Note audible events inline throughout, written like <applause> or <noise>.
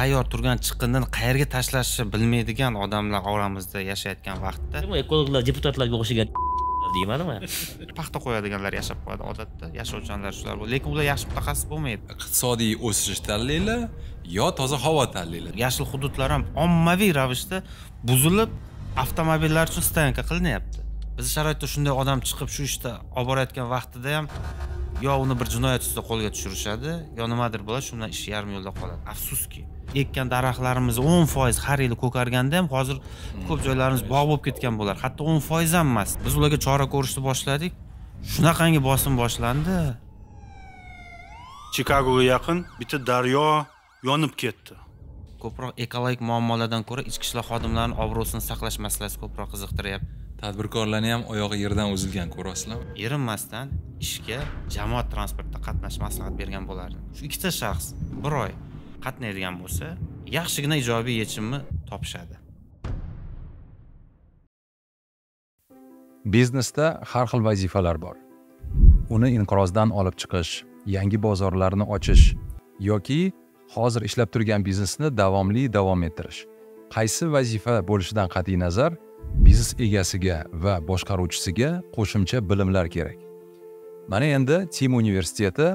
tayyor turgan chiqindini qayerga tashlashni bilmaydigan odamlar oramizda yashayotgan vaqtda ekologlar deputatlarga o'xshagan deymanmi <laughs> paxta qo'yadiganlar yashab qoladi odatda yashovchanlar shular lekin ular yaxshi mutaxassis bo'lmaydi iqtisodiy o'sish tanlanglar yo toza havo tanlanglar yashil hududlar ham ommaviy ravishda buzilib avtomobillar uchun stoyanka qilinyapti bizni sharoitda shunday odam chiqib shu ishda olib borayotgan vaqtida ham yo uni bir jinoyat ustida qo'lga tushirishadi yo nimadir bo'ladi shu bilan ish yarim yo'lda qoladi afsuski ekkan daraxtlarimiz o'n foiz har yili ko'karganda ham hozir ko'p hmm. joylarimiz bog' bo'lib ketgan bo'lar hatto o'n foiz ham emas biz ularga chora ko'rishni boshladik shunaqangi bosim boshlandi chikagoga yaqin bitta daryo yonib ketdi ko'proq ekologik muammolardan ko'ra ichki ishlar xodimlarini obro'sini saqlash masalasi ko'proq qiziqtiryapti tadbirkorlarni ham oyog'i yerdan uzilgan ko'ryapsizlarmi erinmasdan ishga jamoat transportida qatnash maslahat bergan bo'lardim shu ikkita shaxs bir oy qatnaydigan bo'lsa yaxshigina ijobiy yechimni topishadi biznesda har xil vazifalar bor uni inqirozdan olib chiqish yangi bozorlarni ochish yoki hozir ishlab turgan biznesni davomli davom ettirish qaysi vazifa bo'lishidan qat'iy nazar biznes egasiga va boshqaruvchisiga qo'shimcha bilimlar kerak mana endi tim universiteti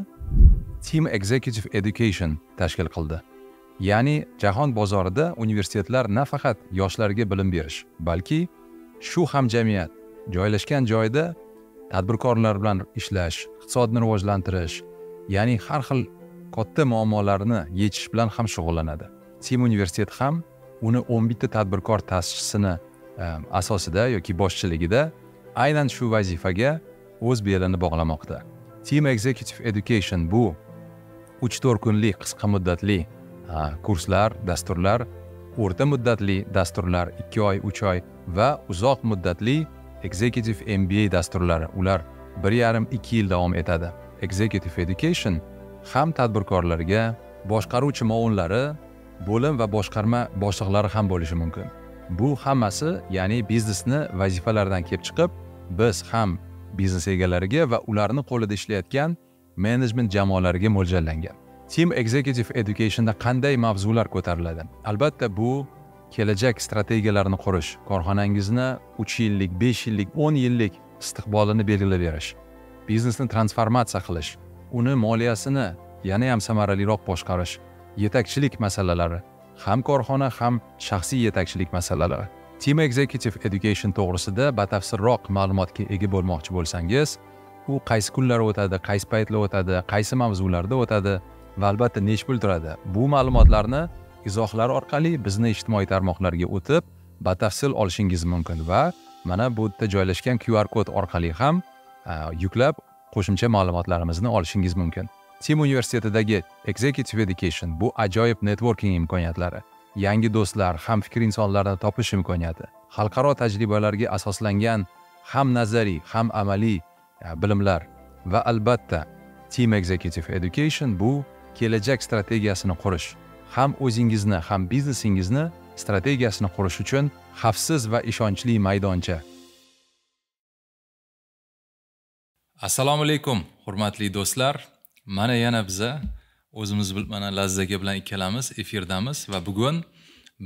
tim executive education tashkil qildi ya'ni jahon bozorida universitetlar nafaqat yoshlarga bilim berish balki shu hamjamiyat joylashgan joyda tadbirkorlar bilan ishlash iqtisodni rivojlantirish ya'ni har xil katta muammolarni yechish bilan ham shug'ullanadi tim universiteti ham uni o'n bitta tadbirkor tashchisini asosida yoki boshchiligida aynan shu vazifaga o'z belini bog'lamoqda team executive education bu uch to'rt kunlik qisqa muddatli kurslar dasturlar o'rta muddatli dasturlar ikki oy uch oy va uzoq muddatli executive mba dasturlari ular bir yarim ikki yil davom etadi executive education ham tadbirkorlarga boshqaruvchi mo'inlari bo'lim va boshqarma boshliqlari ham bo'lishi mumkin bu hammasi ya'ni biznesni vazifalaridan kelib chiqib biz ham biznes egalariga va ularni qo'lida ishlayotgan menejment jamoalariga mo'ljallangan team executive educationda qanday mavzular ko'tariladi albatta bu kelajak strategiyalarini qurish korxonangizni uch yillik besh yillik o'n yillik istiqbolini belgilab berish biznesni transformatsiya qilish uni moliyasini yanayam samaraliroq boshqarish yetakchilik masalalari ham korxona ham shaxsiy yetakchilik masalalari team executive education to'g'risida batafsilroq ma'lumotga ega bo'lmoqchi bo'lsangiz u qaysi kunlar o'tadi qaysi paytlar o'tadi qaysi mavzularda o'tadi va albatta necha pul turadi bu ma'lumotlarni izohlar orqali bizni ijtimoiy tarmoqlarga o'tib batafsil olishingiz mumkin va mana bu yerda joylashgan qr kod orqali ham yuklab qo'shimcha ma'lumotlarimizni olishingiz mumkin tim universitetidagi executive education bu ajoyib networking imkoniyatlari yangi do'stlar hamfikr insonlarni topish imkoniyati xalqaro tajribalarga asoslangan ham nazariy ham amaliy e, bilimlar va albatta team executive education bu kelajak strategiyasini qurish ham o'zingizni ham biznesingizni strategiyasini qurish uchun xavfsiz va ishonchli maydoncha assalomu alaykum hurmatli do'stlar mana yana biza o'zimiz mana lazzaga bilan ikkalamiz efirdamiz va bugun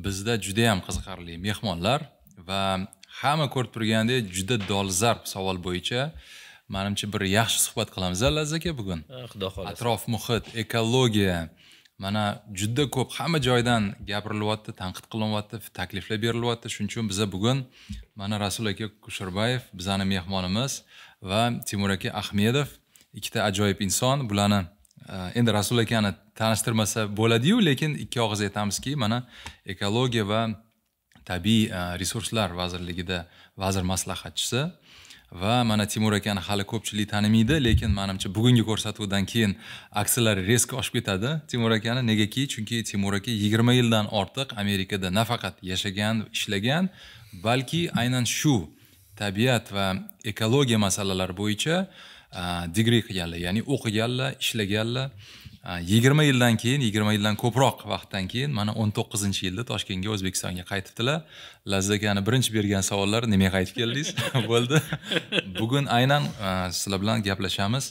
bizda juda yam qiziqarli mehmonlar va hamma ko'rib turgandek juda dolzarb savol bo'yicha manimcha bir yaxshi suhbat qilamiz lazza aka bugun xudo xohlasa atrof muhit ekologiya mana juda ko'p hamma joydan gapirilyapti tanqid qilinyapti takliflar berilyapti shuning uchun biza bugun mana rasul aka kusherbayev bizani mehmonimiz va timur aka ahmedov ikkita ajoyib inson bularni e, endi rasul akani tanishtirmasa bo'ladiyu lekin ikki og'iz aytamizki mana ekologiya va tabiiy e, resurslar vazirligida vazir maslahatchisi va mana timur akani hali ko'pchilik tanimaydi lekin manimcha bugungi ko'rsatuvdan keyin aksiyalari reska oshib ketadi timur akani negaki chunki timur aka yigirma yildan ortiq amerikada nafaqat yashagan ishlagan balki aynan shu tabiat va ekologiya masalalari bo'yicha digri qilganlar ya'ni o'qiganlar ishlaganlar yigirma yildan keyin yigirma yildan ko'proq vaqtdan keyin mana o'n to'qqizinchi yilda toshkentga o'zbekistonga qaytibdilar laziz akani birinchi bergan savollar nimaga qaytib keldingiz <laughs> bo'ldi bugun aynan sizlar bilan gaplashamiz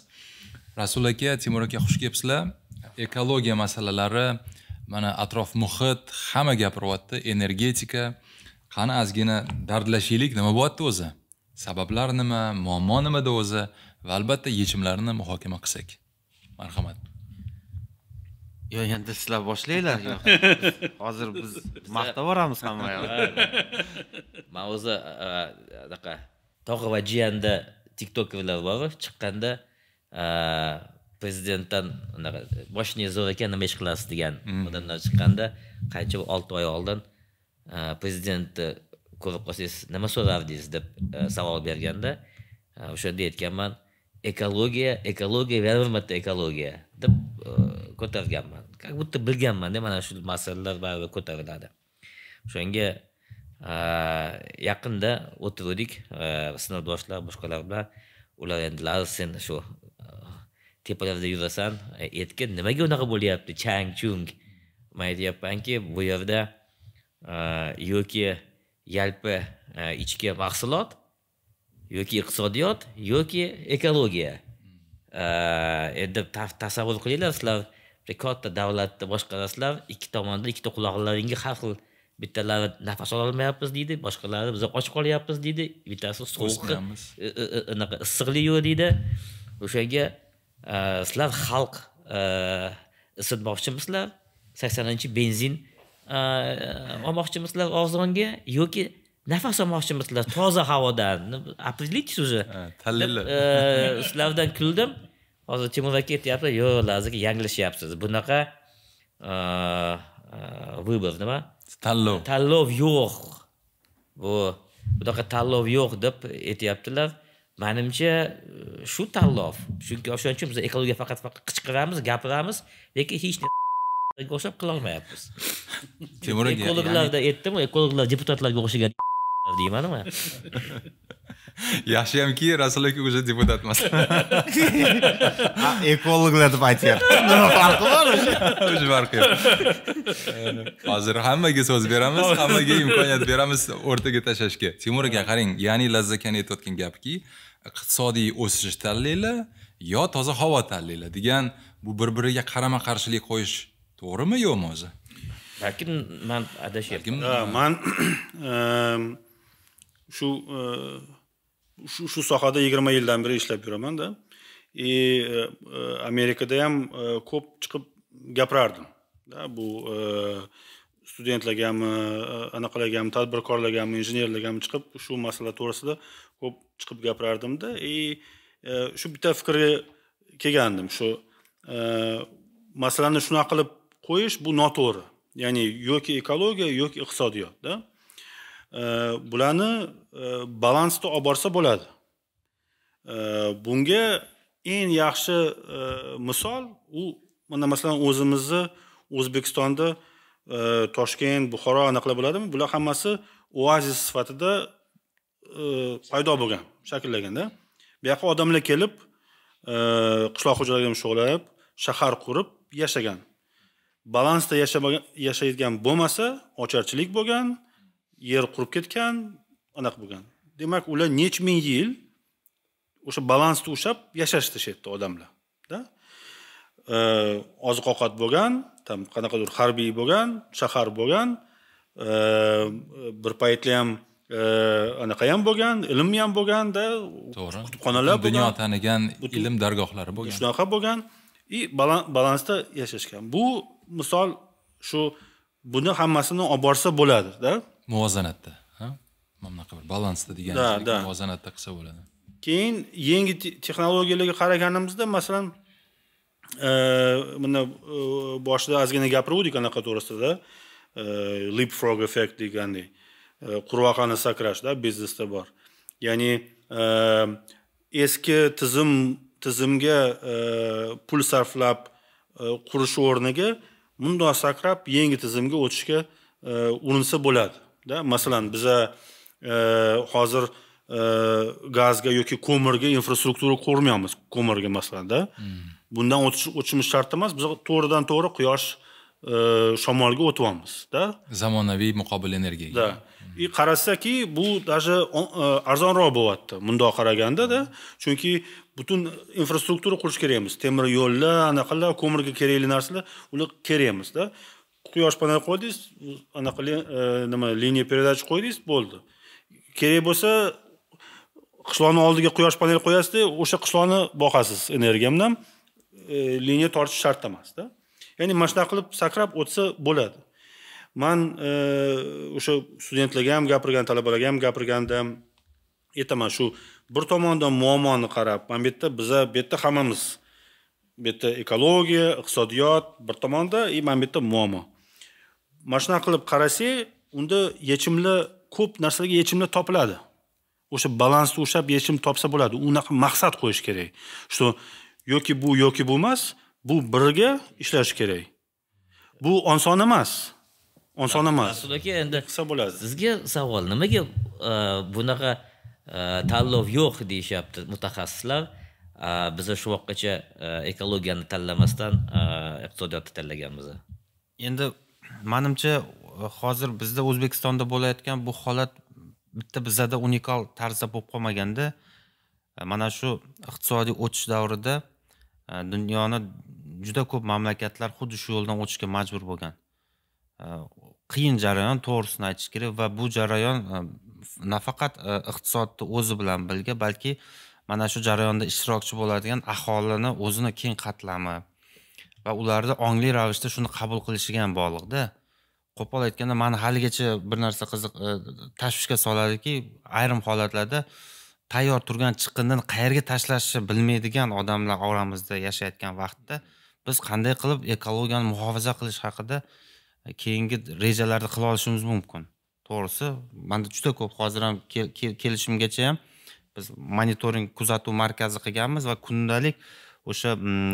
rasul aka timur aka xush kelibsizlar ekologiya masalalari mana atrof muhit hamma gapiryapti energetika qani ozgina dardlashaylik nima bo'lyapti o'zi sabablar nima muammo nimada o'zi va albatta yechimlarini muhokama qilsak marhamat yo endi sizlar boshlanglar hozir biz maqtab yuboramiz hammayam man o'zi anaqa tog'a va jiyanda tiktokerlar boru chiqqanda prezidentdan anaqa boshingizga zo'r ekan nima ish qilasiz degan mm. odamlar chiqqanda qancha olti oy oldin prezidentni ko'rib qolsangiz nima so'rardingiz deb savol berganda o'shanda aytganman ekologiya ekologiya yana bir marta ekologiya deb ko'targanman как будто bilganmanda mana shu masalalar baribir ko'tariladi o'shanga yaqinda o'tiruvdik sinfdoshlar boshqalar bilan ular endi sen shu tepalarda yurasan aytgin nimaga unaqa bo'lyapti chang chung man aytyapmanki bu yerda yoki yalpi ichki mahsulot yoki iqtisodiyot yoki ekologiya endi tasavvur qilinglar sizlar bir katta davlatni boshqarasizlar ikki tomonda ikkita quloqlaringga har xil bittalari nafas ololmayapmiz deydi boshqalari biz och qolyapmiz deydi bittasi sovuqqa anaqa issiqlik yo'q deydi o'shanga sizlar xalq isitmoqchimisizlar saksoninchi benzin olmoqchimisizlar og'zonga yoki nafas olmoqchimisizlar toza havodan определитесь уже tanlanglar sizlardan kuldim hozir timur aka aytyapti yo'q lazerga yanglishyapsiz bunaqa выбор nima tanlov tanlov yo'q bu bunaqa tanlov yo'q deb aytyaptilar manimcha shu tanlov chunki o'shaning uchun biz ekologiya faqat faqat qichqiramiz gapiramiz lekin hech o'xshab qilolmayapmiz <laughs> temur aka ekologlarda aytdimu ekologlar deputatlarga o'xshagan <laughs> deyman nima <laughs> yaxshiyamki rasul aka уже deputat emas ekologlar deb aytyapti nima farqi bor o'sha farqi yo'q hozir hammaga so'z beramiz hammaga imkoniyat beramiz o'rtaga tashlashga temur aka qarang ya'ni lazzat akani aytayotgan gapki iqtisodiy o'sish tanlanglar yo toza havo tanlanglar degan bu bir biriga qarama qarshilik qo'yish to'g'rimi yo'qmi o'zi balki man adashyapman man <clears throat> shu e, shu shu sohada yigirma yildan beri ishlab yuramanda и e, e, amerikada ham ko'p chiqib gapirardim bu studentlarga ham anaqalarga ham tadbirkorlarga ham injenerlarga ham chiqib shu masala to'g'risida ko'p chiqib gapirardimda и shu bitta fikrga kelgandim shu masalani shunaqa qilib qo'yish bu noto'g'ri ya'ni yoki ekologiya yoki iqtisodiyotda e, bularni e, balansda olib borsa bo'ladi e, bunga eng yaxshi misol u mana masalan o'zimizni o'zbekistonda toshkent buxoro anaqalar bo'ladimi bular hammasi oazis sifatida paydo bo'lgan shakllanganda bu yoqqa odamlar kelib qishloq xo'jaligini shug'ullanib shahar qurib yashagan balansda yashaydigan bo'lmasa ocharchilik bo'lgan yer qurib ketgan anaqa bo'lgan demak ular necha ming yil o'sha balansni ushlab yashashdi shu yerda odamlarda oziq ovqat bo'lgan там qanaqadir harbiy bo'lgan shahar bo'lgan bir paytlar ham anaqa ham bo'lgan ilm ham bo'lganda to'g'ri kutubxonalar bo'lgan dunyo tanigan ilm dargohlari bo'lgan shunaqa bo'lgan и balansda yashashgan bu misol shu buni hammasini olib borsa bo'ladida muvozanatda mana bunaqa bir balansda degan da da muvozanatda qilsa bo'ladi keyin yangi texnologiyalarga qaraganimizda masalan e, mana e, boshida ozgina gapirgandik anaqa to'g'risida e, lip frog effect degandek qurvaqani sakrashda biznesda bor ya'ni eski tizim tizimga pul sarflab qurish o'rniga mundoq sakrab yangi tizimga o'tishga e, urinsa bo'ladida masalan biza e, hozir e, gazga yoki ko'mirga infrastruktura qurmayapmiz ko'mirga masalanda hmm. bundan o'tishimiz shart emas biz to'g'ridan to'g'ri quyosh shamolga o'tyapmizda zamonaviy muqobil energiyaga и hmm. qarasaki bu даже arzonroq bo'lyapti mundoq qaragandada hmm. chunki butun infrastruktura qurish kerakmiz temir yo'llar anaqalar ko'mirga kerakli narsalar ular kerakmizda quyosh panel qo'ydingiz anaqa e, nima liniya передач qo'ydingiz bo'ldi kerak bo'lsa qishloqni oldiga quyosh panel qo'yasizda o'sha qishloqni boqasiz energiya bilan e, liniya tortish shart emasda ya'ni mana shunaqa qilib sakrab o'tsa bo'ladi man e, o'sha studentlarga ham gapirgan talabalarga ham gapirgandim aytaman shu bir tomondan muammoni qarab mana bu yerda biza bu yerda hammamiz bu yerda ekologiya iqtisodiyot bir tomonda и mana bu yerda muammo mana shunaqa qilib qarasak unda yechimlar ko'p narsalarga yechimlar topiladi o'sha balansni ushlab yechim topsa bo'ladi unaqa maqsad qo'yish kerak что yoki bu yoki bu emas bu birga ishlash kerak bu oson emas oson emas rasul aka endi qilsa bo'ladi sizga savol nimaga e, bunaqa Э, tanlov yo'q deyishyapti mutaxassislar э, biza shu vaqtgacha э, ekologiyani tanlamasdan iqtisodiyotni tanlaganmiz endi manimcha e, hozir bizda o'zbekistonda bo'layotgan bu holat bitta bizada unikal tarzda bo'lib qolmaganda e, mana shu iqtisodiy o'tish davrida e, dunyoni juda ko'p mamlakatlar xuddi shu yo'ldan o'tishga majbur bo'lgan qiyin jarayon to'g'risini aytish kerak va bu jarayon nafaqat e, iqtisodni o'zi bilan birga balki mana shu jarayonda ishtirokchi bo'ladigan aholini o'zini keng qatlami va ularni ongli ravishda shuni qabul qilishiga ham bog'liqda qo'pol aytganda mani haligacha bir narsa qiziq e, tashvishga soladiki ayrim holatlarda tayyor turgan chiqindini qayerga tashlashni bilmaydigan odamlar oramizda yashayotgan vaqtda biz qanday qilib ekologiyani muhofaza qilish haqida keyingi rejalarni qila olishimiz mumkin to'g'risi manda juda ko'p hozir ham kelishimgacha ham biz monitoring kuzatuv markazi qilganmiz va kundalik o'sha mm,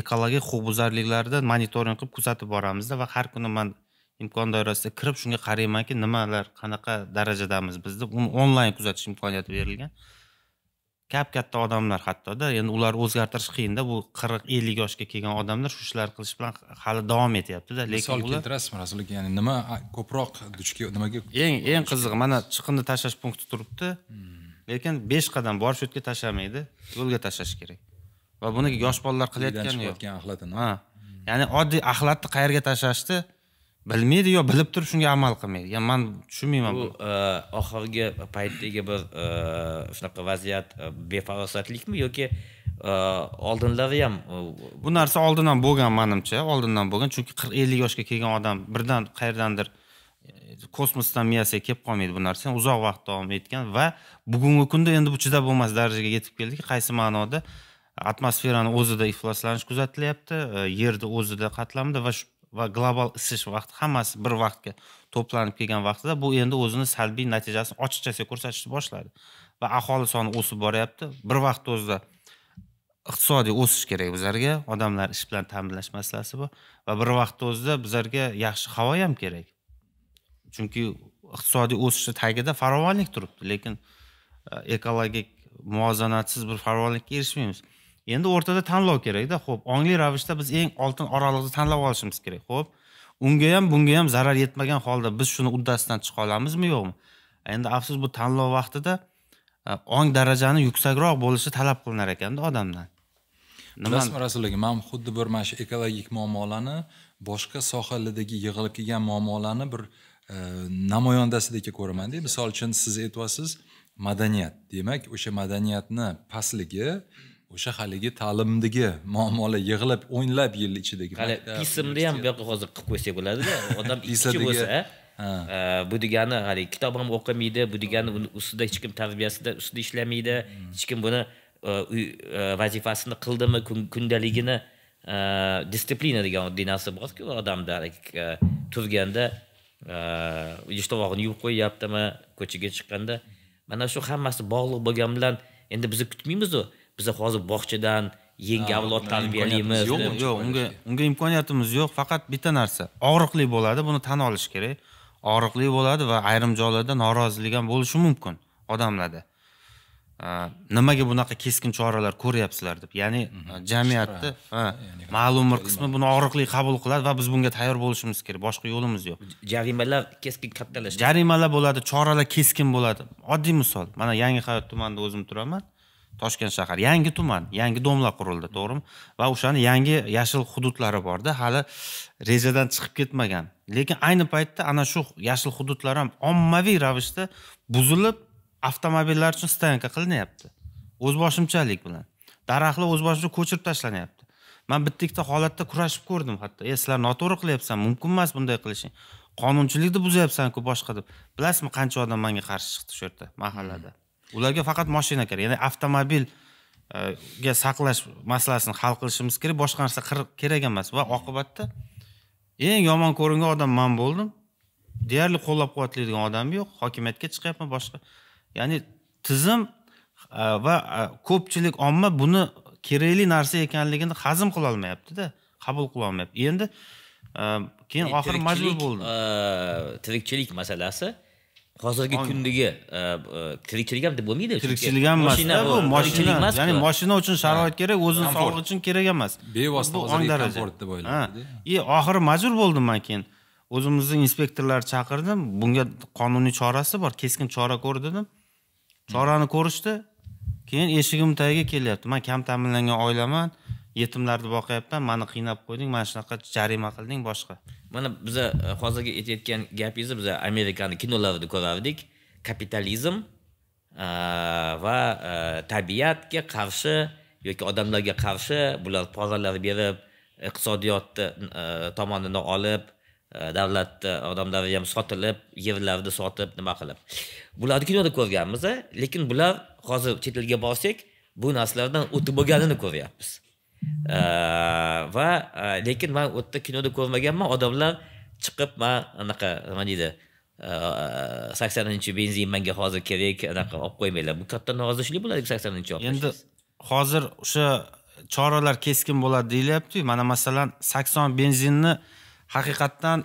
ekologik huquqbuzarliklarda monitoring qilib kuzatib boramizda va har kuni man imkon doirasida kirib shunga qaraymanki nimalar qanaqa darajadamiz biz deb uni onlayn kuzatish imkoniyati berilgan kap katta odamlar hattoda endi ular o'zgartirish qiyinda bu qirq ellik yoshga kelgan odamlar shu ishlarni qilish bilan hali davom etyaptida lekin misol keltirasizmi rasulbek ya'ni nima ko'proq duch nimaga eng eng qizig'i mana chiqindi tashlash punkti turibdi hmm. lekin besh qadam borib shu yerga tashlamaydi yo'lga tashlash kerak va buni yosh bolalar qilayotgani yo'q axlatini ha hmm. ya'ni oddiy axlatni qayerga tashlashni bilmaydi yo bilib turib shunga amal qilmaydi yani man tushunmayman bu e, oxirgi paytdagi bir e, shunaqa vaziyat e, befarosatlikmi yoki oldinlari ham bu narsa oldindan bo'lgan manimcha oldindan bo'lgan chunki qirq ellik yoshga kelgan odam birdan qayerdandir kosmosdan miyasiga kelib qolmaydi bu narsa uzoq vaqt davom etgan va bugungi kunda endi bu chidab bo'lmas darajaga yetib keldiki qaysi ma'noda atmosferani o'zida ifloslanish kuzatilyapti yerni o'zida qatlamida va va global isish vaqti hammasi bir vaqtga to'planib kelgan vaqtida bu endi o'zini salbiy natijasini ochiqchasiga ko'rsatishni boshladi va aholi soni o'sib boryapti bir vaqtni o'zida iqtisodiy o'sish kerak bizlarga odamlar ish bilan ta'minlash masalasi bor va bir vaqtni o'zida bizlarga yaxshi havo ham kerak chunki iqtisodiy o'sishni tagida farovonlik turibdi lekin e, ekologik muvozanatsiz bir farovonlikka erishmaymiz endi o'rtada tanlov kerakda ho'p ongli ravishda biz eng oltin oraliqni tanlab olishimiz kerak ho'p unga ham bunga ham zarar yetmagan holda biz shuni uddasidan chiqa olamizmi yo'qmi endi afsus bu tanlov vaqtida e, ong darajani yuksakroq bo'lishi talab qilinar ekanda odamdan bilasizmi aka man xuddi bir mana shu ekologik muammolarni boshqa sohalardagi yig'ilib kelgan muammolarni bir e, namoyondasidek ko'ramanda misol uchun siz aytyapsiz madaniyat demak o'sha madaniyatni pastligi o'sha haligi ta'limdagi muammolar yig'ilib o'nlab yil ichidagi hali pismni ham bu yoqqa hozir qilib qo'ysak bo'ladida odam ikki bo'lsa e, bu degani haligi kitob ham o'qimaydi bu degani uni ustida hech kim tarbiyasida ustida ishlamaydi hech kim buni e, uy e, vazifasini qildimi kundaligini disiplina degan oddiy narsa borku odamda turganda ishtovog'ini yuvib qo'yyaptimi ko'chaga chiqqanda mana shu hammasi bog'liq bo'lgani bilan endi biz kutmaymizu biza hozir bog'chadan yangi avlod tarbiyalaymiz yo'q yo'q unga unga imkoniyatimiz yo'q faqat bitta narsa og'riqli bo'ladi buni tan olish kerak og'riqli bo'ladi va ayrim joylarda norozilik ham bo'lishi mumkin odamlarda nimaga bunaqa keskin choralar ko'ryapsizlar deb ya'ni mhm. jamiyatni ma'lum bir qismi buni og'riqli qabul qiladi va biz bunga tayyor bo'lishimiz kerak boshqa yo'limiz yo'q jarimalar keskin kattalashdi jarimalar bo'ladi choralar keskin bo'ladi oddiy misol mana yangi hayot tumanida o'zim turaman toshkent shahar yangi tuman yangi domlar qurildi to'g'rimi va o'shani yangi yashil hududlari borda hali rejadan chiqib ketmagan lekin ayni paytda ana shu yashil hududlar ham ommaviy ravishda buzilib avtomobillar uchun stoyanka qilinyapti o'zboshimchalik bilan daraxtlar o'zboshimcha ko'chirib tashlanyapti man bitta ikkita holatda kurashib ko'rdim hatto e sizlar noto'g'ri qilyapsan mumkin emas bunday qilishing qonunchilikni buzyapsanku boshqa deb bilasizmi qancha odam manga qarshi chiqdi shu yerda mahallada hmm. ularga faqat moshina kerak ya'ni avtomobilga e, saqlash masalasini hal qilishimiz kerak boshqa narsa kerak emas va oqibatda eng yomon ko'ringan odam man bo'ldim deyarli qo'llab quvvatlaydigan odam yo'q hokimiyatga chiqyapman boshqa ya'ni tizim e, va e, ko'pchilik omma buni kerakli narsa ekanligini hazm qilolmayaptida qabul qilolmayapti endi keyin oxiri majbur bo'ldim tirikchilik masalasi hozirgi kundagi e, e, tirikchilik ham deb bo'lmaydi tirikchilik ham emas bu moshina ya'ni moshina uchun sharoit kerak o'zini sog'lig'i uchun kerak emas bevosita ong daraja deb o'ylaydi и oxiri majbur bo'ldim man keyin o'zimizni inspektorlar chaqirdim bunga qonuniy chorasi bor keskin chora ko'r dedim chorani ko'rishdi keyin eshigim tagiga kelyapti man kam ta'minlangan oilaman yetimlarni boqyapman mani qiynab qo'yding mana shunaqa jarima qilding boshqa mana biza e, hozirgi aytayotgan gapingizni biza amerikani kinolarida ko'rardik kapitalizm e, va e, tabiatga qarshi yoki odamlarga qarshi bular poralar berib iqtisodiyotni tomonidan olib davlatni odamlari ham sotilib yerlarni sotib nima qilib bularni kinoda ko'rganmiz lekin bular hozir chet elga borsak bu narsalardan o'tib bo'lganini ko'ryapmiz va lekin man u yerda kinoda ko'rmaganman odamlar chiqib man anaqa nima deydi saksoninchi benzin menga hozir kerak anaqa olib qo'ymanglar bu katta norozichilik bo'ladi saksoninchi olib endi hozir o'sha choralar keskin bo'ladi deyilyaptiyu mana masalan sakson benzinni haqiqatdan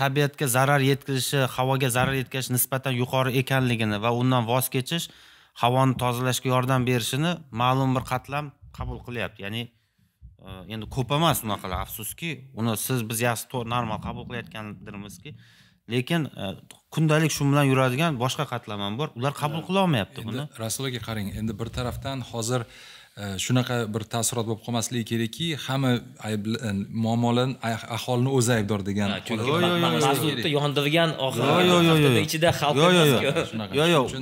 tabiatga zarar yetkazishi havoga zarar yetkazishi nisbatan yuqori ekanligini va undan voz kechish havoni tozalashga yordam berishini ma'lum bir qatlam qabul qilyapti ya'ni Э, endi ko'p emas unaqalar afsuski uni siz biz yaxshi to'g'ri normal qabul qilayotgandirmizki lekin e, kundalik shu bilan yuradigan boshqa qatlamam bor ular qabul qila olmayapti buni rasul aka qarang endi bir tarafdan hozir e, shunaqa bir taassurot bo'lib qolmasligi kerakki hamma ayb e, muammolar ah, aholini o'zi aybdor degan chunki yondirgan ichida xalq yo'q yo'q yo'q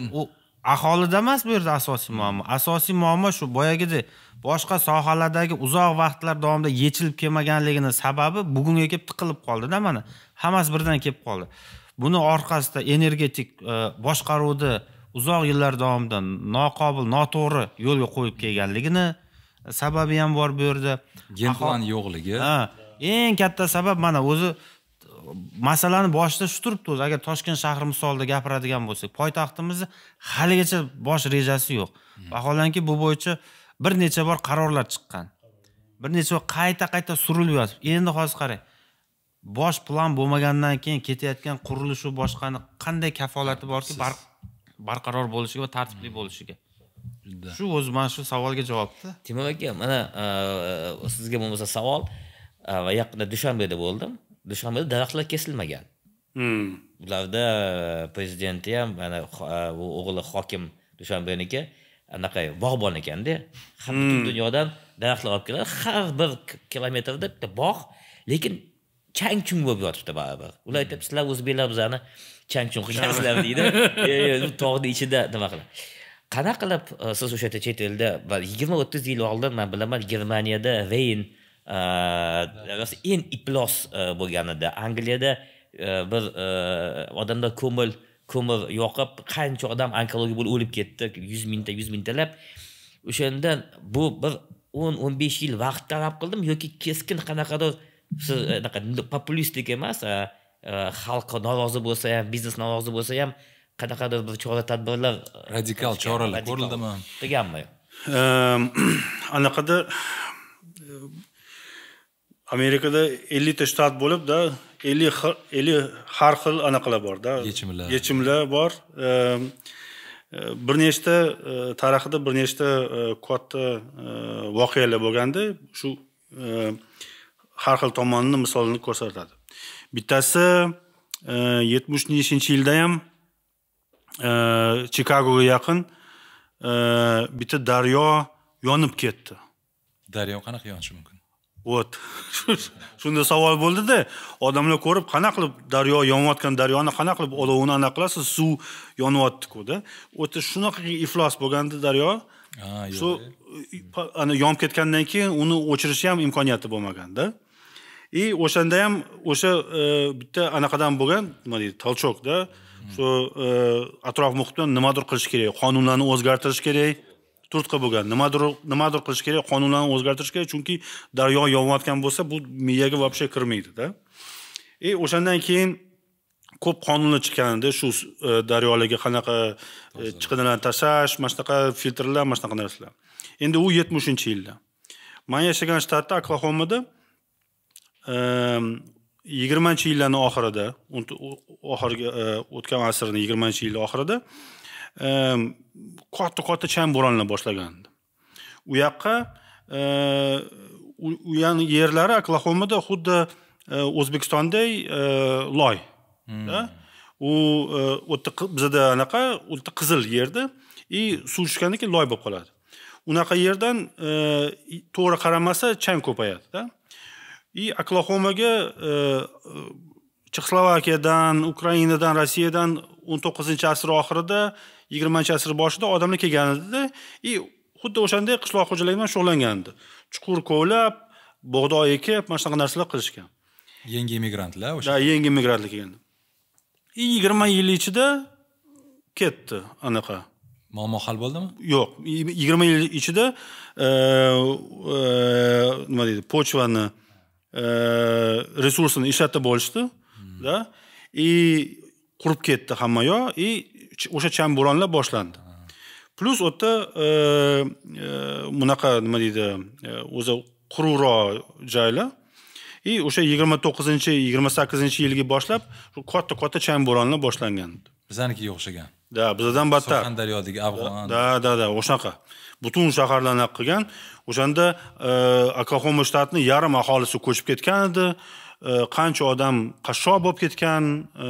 aholida emas bu yerda asosiy muammo asosiy muammo shu boyagidek boshqa sohalardagi uzoq vaqtlar davomida yechilib kelmaganligini sababi bugunga kelib tiqilib qoldida mana hammasi birdan kelib qoldi buni orqasida energetik e, boshqaruvni uzoq yillar davomida noqobil noto'g'ri yo'lga qo'yib kelganligini e, sababi ham bor bu yerda gen plan yo'qligi ha eng katta sabab mana o'zi masalani boshida shu turibdi o'zi agar toshkent shahri misolida gapiradigan bo'lsak poytaxtimizni haligacha bosh rejasi yo'q hmm. vaholanki bu bo'yicha bir necha bor qarorlar chiqqan bir necha qayta qayta surilib yotib endi hozir qarang bosh plan bo'lmagandan keyin ketayotgan qurilishu boshqani qanday kafolati borki barqaror bo'lishiga va tartibli hmm. bo'lishiga shu o'zi mana shu savolga javobda timur aka mana e, sizga bo'lmasa savol e, va yaqinda dushanbeda bo'ldim dushanbeda daraxtlar kesilmagan hmm. ularda e, prezidenti ham mana bu o'g'li hokim dushanbeniki anaqa bog'bon ekanda ham hmm. butun dunyodan daraxtlar olib keladi har bir kilometrda bitta bog' lekin chang chung bo'lib yotibdi baribir ular aytyapti sizlar o'zbeklar bizani chang chung qilgansizlar <laughs> deydi tog'ni ichida nima qilib qanaqa qilib e, siz o'sha yerda chet elda yigirma o'ttiz yil oldin man bilaman germaniyada reyn eng iplos e, bo'lganida angliyada e, bir odamlar ko'mil ko'mir yoqib qancha odam onkologiya bo'lib o'lib ketdi yuz mingta yuz mingtalab o'shanda bu bir o'n o'n besh yil vaqt talab qildimi yoki keskin qanaqadir siz e, anaqa populistik emas e, e, xalq norozi bo'lsa ham biznes norozi bo'lsa ham qanaqadir bir chora tadbirlar radikal choralar ko'rildimi deganmi ehm, <clears throat> anaqada amerikada elita shtat bo'libda ellik ellik har xil anaqalar borda yechimlar yechimlar bor e, bir nechta e, tarixida bir nechta e, katta voqealar bo'lganda shu har xil tomonini misolini ko'rsatadi bittasi yetmish nechinchi yilda ham chikagoga yaqin bitta daryo yonib ketdi daryo qanaqa yonishi mumkin вот shunday savol bo'ldida odamlar ko'rib qanaqa qilib daryo yonayotgan daryoni qanaqa qilib olovini anaqa qilasiz suv yonyaptiku-da. o'ta shunaqa iflos bo'lganda daryo shu ana yonib ketgandan keyin uni o'chirishni ham imkoniyati bo'lmaganda и o'shanda ham o'sha e, bitta anaqadan bo'lgan nima deydi толчокda shu e, atrof muhitda nimadir qilish kerak qonunlarni o'zgartirish kerak turtqi bo'lgan nimadir nimadir qilish kerak qonunlarni o'zgartirish kerak chunki daryo yonayotgan bo'lsa bu miyaga вообще kirmaydida и e, o'shandan keyin ko'p qonunlar chiqqanida shu e, daryolarga qanaqa e, chiqindilarni tashlash mana shunaqa filtrlar mana shunaqa narsalar endi u yetmishinchi yilda man yashagan shtatda oklahomada yigirmanchi yillarni oxirida oxirgi o'tgan asrni yigirmanchi yilni oxirida katta katta chang bo'ronlar boshlagandi u yoqqa e, u yani yerlari oklahomada xuddi e, o'zbekistonday e, loy hmm. u o'ta bizada anaqa o'ta qizil yerda и suv tushgandan keyin loy bo'lib qoladi unaqa yerdan to'g'ri qaramasa chang ko'payadida и oklaxomaga chexoslovakiyadan ukrainadan rossiyadan o'n to'qqizinchi asr oxirida yigirmanchi asr boshida odamlar kelgan edida и xuddi o'shanday qishloq xo'jaligi bilan edi chuqur kovlab bug'doy ekib mana shunaqa narsalar qilishgan yangi emigrantlar o'sha yangi emigrantlar kelgan и yigirma yil ichida ketdi anaqa muammo hal bo'ldimi yo'q yigirma yil ichida e, e, nima deydi pochvani e, resursini ishlatib bo'lishdi да hmm. и qurib ketdi hamma yoq и o'sha bo'ronlar boshlandi plyus u yerda e, e, bunaqa nima deydi e, o'zi quruqroq joylar и o'sha yigirma to'qqizinchi yigirma sakkizinchi yilga boshlab katta katta chang bo'ronlar boshlangan bizanikiga o'xshagan да bizadan battar surxondaryodagi afg'on da da da o'shanaqa butun shaharlarni qilgan o'shanda oklaxoma shtatini yarim aholisi ko'chib ketgan edi Э, qancha odam qashshoq bo'lib ketgan э,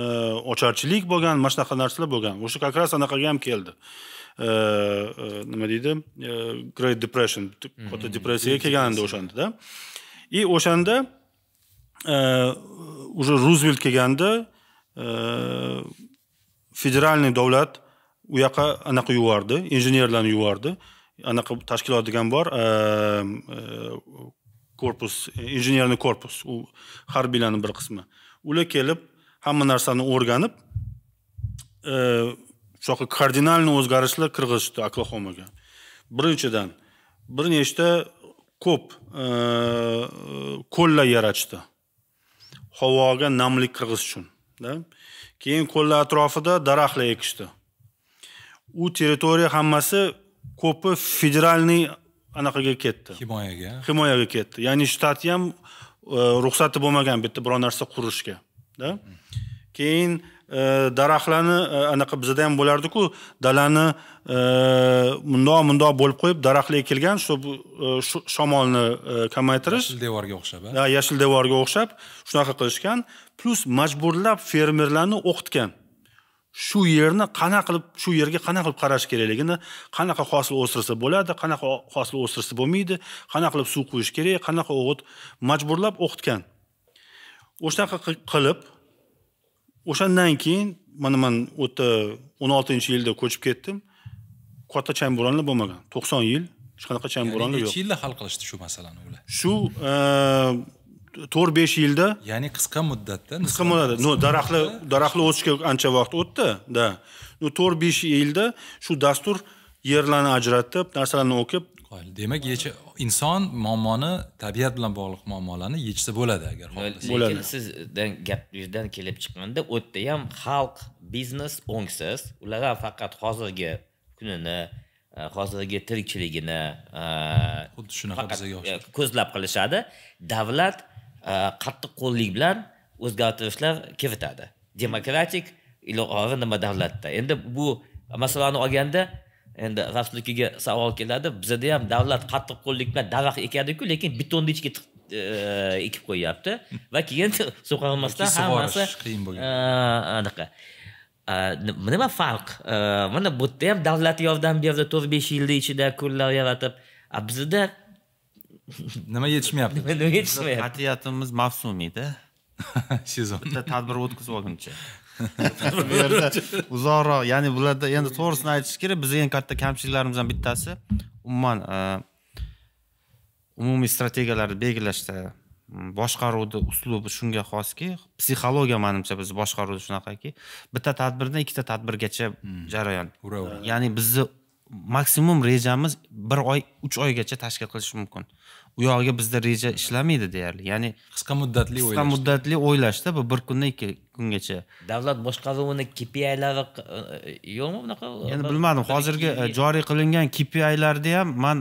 ocharchilik bo'lgan mana shunaqa narsalar bo'lgan o'sha как раз anaqaga ham keldi э, nima deydi great depression mm-hmm. katta depressiyaga kelgandi o'shandada и o'shanda e, уже ruzvelt kelganda e, federalniy davlat u yoqqa anaqa yubordi injenerlarni yubordi anaqa tashkilot degan bor e, korpus injenerniy korpus u harbiylarni bir qismi ular kelib hamma narsani o'rganib e, shunaqa kardinalniy o'zgarishlar kirgizishdi oklaxomaga birinchidan bir nechta ko'p e, ko'llar yaratishdi havoga namlik kirgizish uchun keyin ko'llar atrofida daraxtlar ekishdi u territoriya hammasi ko'pi federalniy anaqaga ketdi himoyaga himoyaga ketdi ya'ni shtati ham e, ruxsati bo'lmagan bu yerda biror narsa да keyin e, daraxtlarni e, anaqa bizda ham bo'lardiku dalani mundoq mundoq bo'lib qo'yib daraxtlar ekilgan чтобы shamolni kamaytirish yashil devorga o'xshab ha yashil devorga o'xshab shunaqa qilishgan plyus majburlab fermerlarni o'qitgan shu yerni qanaqa qilib shu yerga qanaqa qilib qarash kerakligini qanaqa hosil o'stirsa bo'ladi qanaqa hosil o'stirsa bo'lmaydi qanaqa qilib suv quyish kerak qanaqa o'g'it majburlab o'qitgan o'shanaqa qilib o'shandan keyin mana man yerda o'n oltinchi yilda ko'chib ketdim katta chang bo'ronlar bo'lmagan to'qson yil hech qanaqa chang bo'ronlar yo'q necha yilda hal qilishdi shu masalani ular shu to'rt besh yilda ya'ni qisqa muddatda qisqa muddatda no daraxtlar daraxtlar o'sishga ancha vaqt o'tdi да ну to'rt besh yilda shu dastur yerlarni ajratib narsalarni o'kib demak yecha inson muammoni tabiat bilan bog'liq muammolarni yechsa bo'ladi agar lekin sizdan gap yerdan kelib chiqqanda u yerda ham xalq biznes o'ngsiz ular ham faqat hozirgi kunini e, hozirgi tirikchiligini e, xuddi shunaqa bizga e, o'xshaydi ko'zlab qilishadi davlat Э, qattiq qo'llik bilan o'zgartirishlar kiritadi demokratik ilg'ori nima davlatda endi bu masalani olganda endi rasulukaga savol keladi bizada ham davlat qattiq qo'llik bilan daraxt ekadiku lekin betonni ichiga e, ekib qo'yyapti va keyin suv <laughs> hammasi qiyin bo'lgan e, anaqa e, nima farq mana bu yerda ham davlat yordam berdi to'rt besh yilni ichida ko'llar yaratib bizada nima yetishmayapti nima yetishmayapti qat'iyatimiz mavsumiyda sezon bitta tadbir o'tkazib olguncha bu yerda uzoqroq ya'ni bularda endi to'g'risini aytish kerak bizni eng katta kamchiliklarimizdan bittasi umuman umumiy strategiyalarni belgilashda boshqaruvni uslubi shunga xoski psixologiya manimcha bizni boshqaruvda shunaqaki bitta tadbirdan ikkita tadbirgacha jarayon ura ura ya'ni bizni maksimum rejamiz bir oy uch oygacha tashkil qilish mumkin u yog'iga bizda reja ishlamaydi deyarli ya'ni qisqa muddatli qisqa muddatli o'ylashda bu bir kundan ikki kungacha davlat boshqaruvini kpilari e, e, yo'qmi bunaqa endi bilmadim hozirgi e, joriy qilingan kpilarda ham man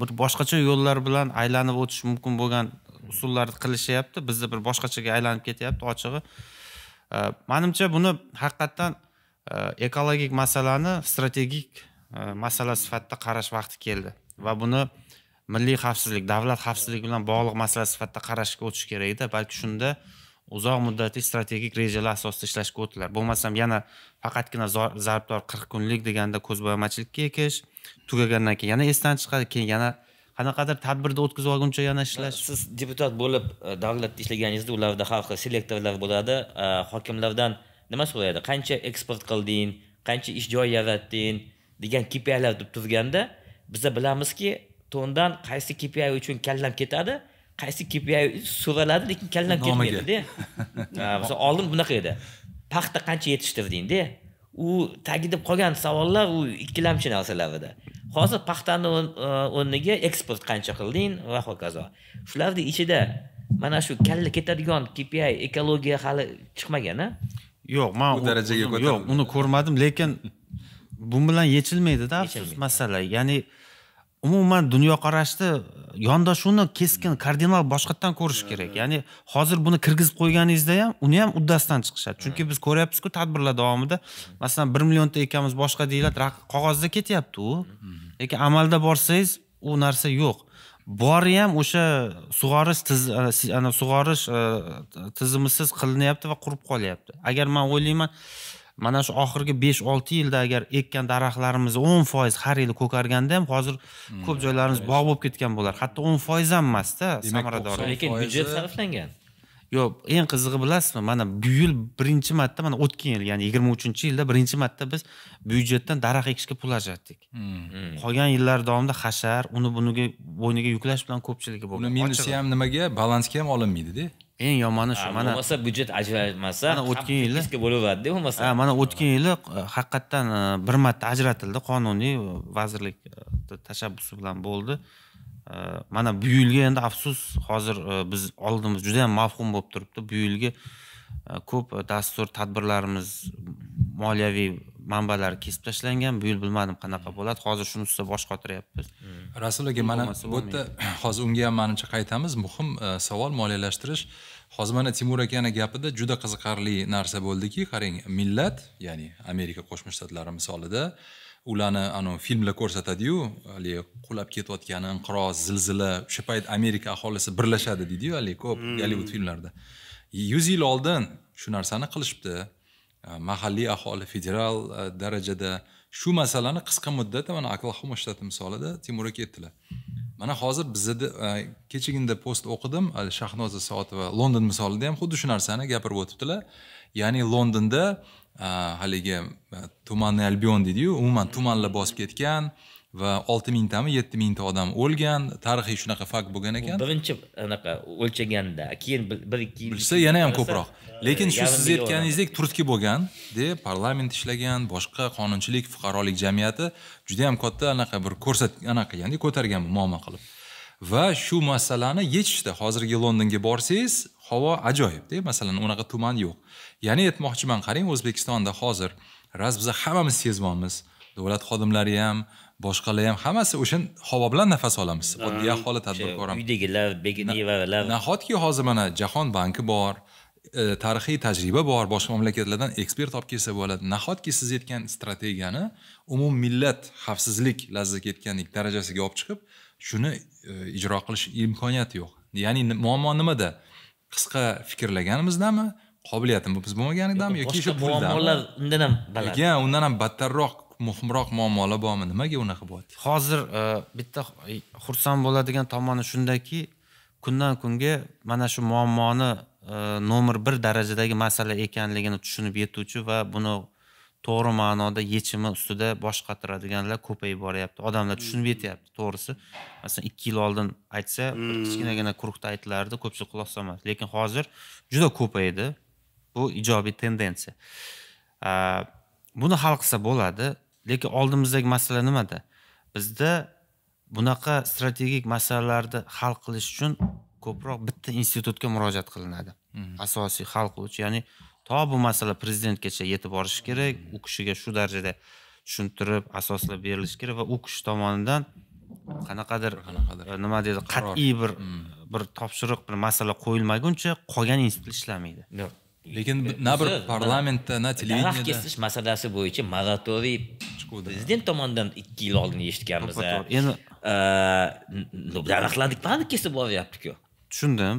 bir boshqacha yo'llar bilan aylanib o'tish mumkin bo'lgan usullarni qilishyapti bizda bir boshqachaga aylanib ketyapti ochig'i manimcha buni haqiqatdan ekologik masalani strategik Э, masala sifatida qarash vaqti keldi va buni milliy xavfsizlik davlat xavfsizligi bilan bog'liq masala sifatida qarashga o'tish kerakda balki shunda uzoq muddatli strategik rejalar asosida ishlashga o'tdilar bo'lmasam yana faqatgina zarbdor qirq kunlik deganda ko'zbo'yamachilikka ekish tugagandan keyin yana esdan chiqadi keyin yana qanaqadir tadbirni o'tkazib olguncha yana ishlash siz deputat bo'lib e, davlatda ishlaganingizda ularda har xil selektorlar bo'ladi e, hokimlardan nima so'raydi qancha eksport qilding qancha ish joyi yaratding degan kpilar deb turganda biza bilamizki to'ndan qaysi kpi uchun kallam ketadi qaysi kpi so'raladi lekin kallam ketmaydida <laughs> misol oldin bunaqa edi paxta qancha yetishtirdingda u tagida qolgan savollar u ikkilamchi narsalar edi hozir paxtani e, o'rniga eksport qancha qilding va hokazo shularni ichida mana shu kalla ketadigan kpi ekologiya hali chiqmagan a yo'q man u darajaga yo'q uni ko'rmadim lekin bu bilan yechilmaydida afsus masala ya'ni umuman dunyoqarashni yondashuvni keskin kardinal boshqatdan ko'rish kerak ya'ni hozir buni kirgizib qo'yganingizda ham uni ham uddasidan chiqishadi chunki biz ko'ryapmizku tadbirlar davomida masalan bir millionta ekanmiz boshqa deyiladi qog'ozda ketyapti u mm-hmm. lekin amalda borsangiz u narsa yo'q bori ham o'sha sug'orish e, sug'orish e, tizimisiz qilinyapti va qurib qolyapti agar man o'ylayman mana shu oxirgi besh olti yilda agar ekkan daraxtlarimiz o'n foiz har yili ko'karganda ham hozir hmm, ko'p joylarimiz bog' bo'lib ketgan bo'lar hatto o'n foiz ham emasda samarador lekin byudjet sarflangan yo'q eng qizig'i bilasizmi mana bu yil birinchi marta mana o'tgan yil ya'ni yigirma uchinchi yilda birinchi marta biz byudjetdan daraxt ekishga pul ajratdik hmm. Hmm. qolgan yillar davomida hashar uni buniga bo'yniga yuklash bilan ko'pchiligi bo'lgan uni minusi ham nimaga balansga ham olinmaydida eng yomoni shu mana bo'lmasa byudjet ajratmasa mana o'tgan yili bo'laveradida bo'lmasa ha mana o'tgan yili e, haqiqatdan e, bir marta ajratildi qonuniy e, vazirlik tashabbusi bilan bo'ldi mana bu yilga endi afsus hozir biz oldimiz juda yam mavhum bo'lib turibdi bu yilgi ko'p dastur tadbirlarimiz moliyaviy manbalari kesib tashlangan bu yil bilmadim qanaqa bo'ladi hozir shuni ustida bosh qotiryapmiz hmm. rasul aka mana bu yerda <coughs> hozir unga ham manimcha qaytamiz muhim e, savol moliyalashtirish hozir mana timur akani gapida juda qiziqarli narsa bo'ldiki qarang millat ya'ni amerika qo'shma shtatlari misolida ularni anavi filmlar ko'rsatadiyu haligi qulab ketayotgani inqiroz zilzila o'sha payt amerika aholisi birlashadi deydiyu haligi ko'p hmm. gollivud filmlarida yuz yil oldin shu narsani qilishibdi Э, mahalliy aholi federal э, darajada shu masalani qisqa muddatda mana oklahoma shtati misolida aka aytdilar mana hozir bizada e, kechiginda post o'qidim e, shahnoza soatova london misolida ham xuddi shu narsani gapirib o'tibdilar ya'ni londonda e, haligi tumanniy albion deydiyu umuman tumanlar bosib ketgan va olti mingtami yetti mingta odam o'lgan tarixiy shunaqa fakt bo'lgan ekan birinchi anaqa o'lchaganda keyin bir ikki yil bilsa yana ham ko'proq lekin e, shu siz aytganingizdek turtki bo'lgan deb parlament ishlagan boshqa qonunchilik fuqarolik jamiyati juda yam katta anaqa bir ko'rsat anaqa ko'targan muammo qilib va shu masalani yechishdi hozirgi londonga borsangiz havo ajoyibda masalan unaqa tuman yo'q ya'ni aytmoqchiman qarang o'zbekistonda hozir raz biza hammamiz sezmoqmiz davlat xodimlari ham boshqalar ham hammasi o'sha havo bilan nafas olamiz oddiy aholi tadbirkor ham uydagilar nevalar nahotki hozir mana jahon banki bor e, tarixiy tajriba bor boshqa mamlakatlardan ekspert olib kelsa bo'ladi nahotki siz aytgan strategiyani umummillat xavfsizlik ketganlik darajasiga olib chiqib shuni e, ijro qilish imkoniyati yo'q ya'ni muammo nimada qisqa fikrlaganimizdami qobiliyatimiz bo'lmaganidami yoki o'sha muammolar undan ham baland undan ham battarroq muhimroq muammolar bormi nimaga unaqa bo'lyapti hozir e, bitta xursand bo'ladigan tomoni shundaki kundan kunga mana shu muammoni e, nomer bir darajadagi masala ekanligini tushunib yetuvchi va buni to'g'ri ma'noda yechimi ustida bosh qotiradiganlar ko'payib boryapti odamlar tushunib yetyapti to'g'risi masalan ikki yil oldin aytsa hmm. kichkinagina guruhda aytilardi ko'pchilik quloq solmadi lekin hozir juda ko'paydi bu ijobiy tendensiya buni hal qilsa bo'ladi lekin oldimizdagi masala nimada bizda bunaqa strategik masalalarni hal qilish uchun ko'proq bitta institutga murojaat qilinadi mhm. asosiy hal qiluvchi ya'ni to bu masala prezidentgacha yetib borishi kerak u kishiga shu darajada tushuntirib asoslab berilishi kerak va u kishi tomonidan qanaqadir e, nima deydi qat'iy bir mhm. bir topshiriq bir masala qo'yilmaguncha qolgan institut ishlamaydi yo'q lekin na bir parlamentda na televideniyada daraxt kesish masalasi bo'yicha moratoriy prezident tomonidan ikki yil oldin eshitganmiz endi daraxtlarni qani kesib olyaptiku tushundim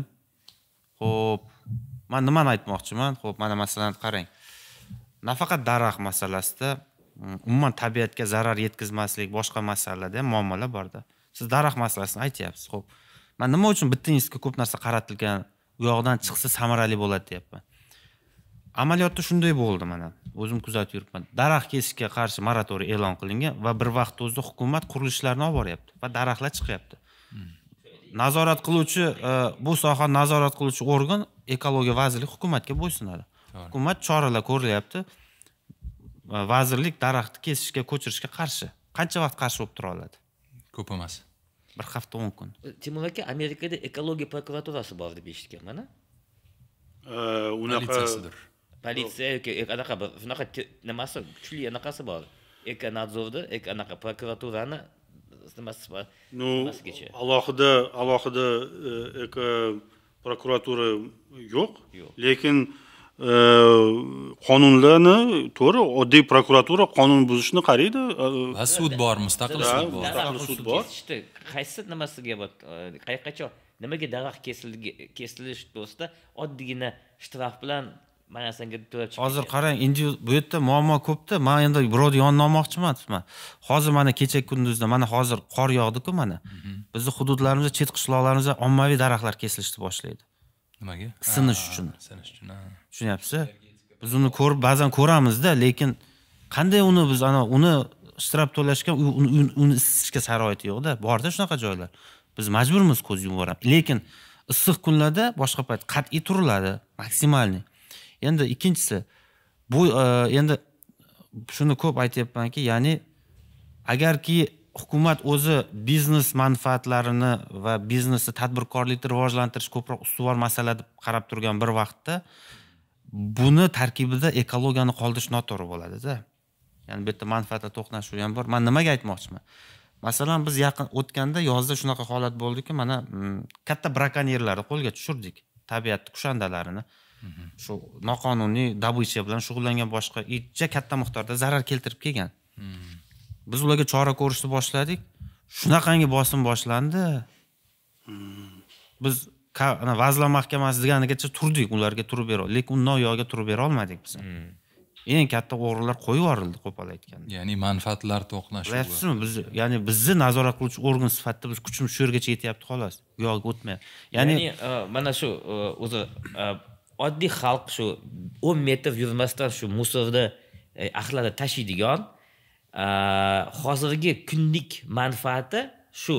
ho'p man nimani aytmoqchiman ho'p mana masalan qarang nafaqat daraxt masalasida mm, umuman tabiatga zarar yetkazmaslik boshqa masalalarda ham muammolar borda siz daraxt masalasini aytyapsiz ho'p man nima uchun bitta institutga ko'p narsa qaratilgan u yog'idan chiqsa samarali bo'ladi deyapman amaliyotda shunday bo'ldi mana o'zim kuzatib yuribman daraxt kesishga qarshi moratoriy e'lon qilingan va bir vaqtni o'zida hukumat qurilishlarni olib boryapti va daraxtlar chiqyapti hmm. nazorat qiluvchi e, bu soha nazorat qiluvchi organ ekologiya vazirligi hukumatga bo'ysunadi hukumat choralar ko'rilyapti e, vazirlik daraxtni kesishga ko'chirishga qarshi qancha vaqt qarshi bo'lib tura oladi ko'p emas bir hafta o'n kun e, timur aka amerikada ekologiya prokuraturasi bor deb eshitganman a unaqa politsiya yoki anaqa bir shunaqa nimasi kuchli anaqasi bor ekonadzorni anaqa prokuraturani nimasi bor ну alohida alohida eko prokuratura yo'q lekin qonunlarni to'g'ri oddiy prokuratura qonun buzishni qaraydi va sud bor mustaqil sud bor mustaqil sud bor qaysi nimasiga qayergacha nimaga daraxt kesilish to'g'risida oddiygina shtraf bilan mana senga to'lab hozir qarang endi bu yerda muammo ko'pda man endi birovni yonini olmoqchi emasman hozir mana kecha kunduzda mana hozir qor yog'diku mana mhm. bizni hududlarimizda chet qishloqlarimizda ommaviy daraxtlar kesilishni boshlaydi nimaga sinish uchun sinish uchun tushunyapsiz biz uni ko'rib ba'zan ko'ramizda lekin qanday uni biz ana uni shtraf to'lashga uni isitishga sharoiti yo'qda borda shunaqa joylar biz majburmiz ko'z yumib lekin issiq kunlarda boshqa payt qat'iy turiladi maksimalniy endi ikkinchisi bu e, endi shuni ko'p aytyapmanki ya'ni agarki hukumat o'zi biznes manfaatlarini va biznesni tadbirkorlikni rivojlantirish ko'proq ustuvor masala deb qarab turgan bir vaqtda buni tarkibida ekologiyani qoldirish noto'g'ri bo'ladida ya'ni bu yerda manfaatlar to'qnashuvi ham bor man nimaga aytmoqchiman masalan biz yaqin o'tganda yozda shunaqa holat bo'ldiki mana mm, katta brakonyerlarni qo'lga tushirdik tabiatni kushandalarini shu noqonuniy добыча bilan shug'ullangan boshqa itcha katta miqdorda zarar keltirib kelgan hmm. biz ularga chora ko'rishni boshladik shunaqangi bosim boshlandi biz vazirlar mahkamasi deganigacha turdik ularga turib bera lekin undan yog'iga turib bera olmadik biz hmm. eng katta o'g'rilar qo'yib yuborildi qo'pol aytganda ya'ni manfaatlar to'qnashuvi bilyapsizmi biz ya'ni bizni nazorat qiluvchi organ sifatida biz kuchimiz shu yergacha yetyapti xolos u yog'iga o'tmayapti ya'ni e, mana shu e, o'zi e, oddiy xalq shu o'n metr yurmasdan shu musorni e, axlatni tashiydigan e, hozirgi kunlik manfaati shu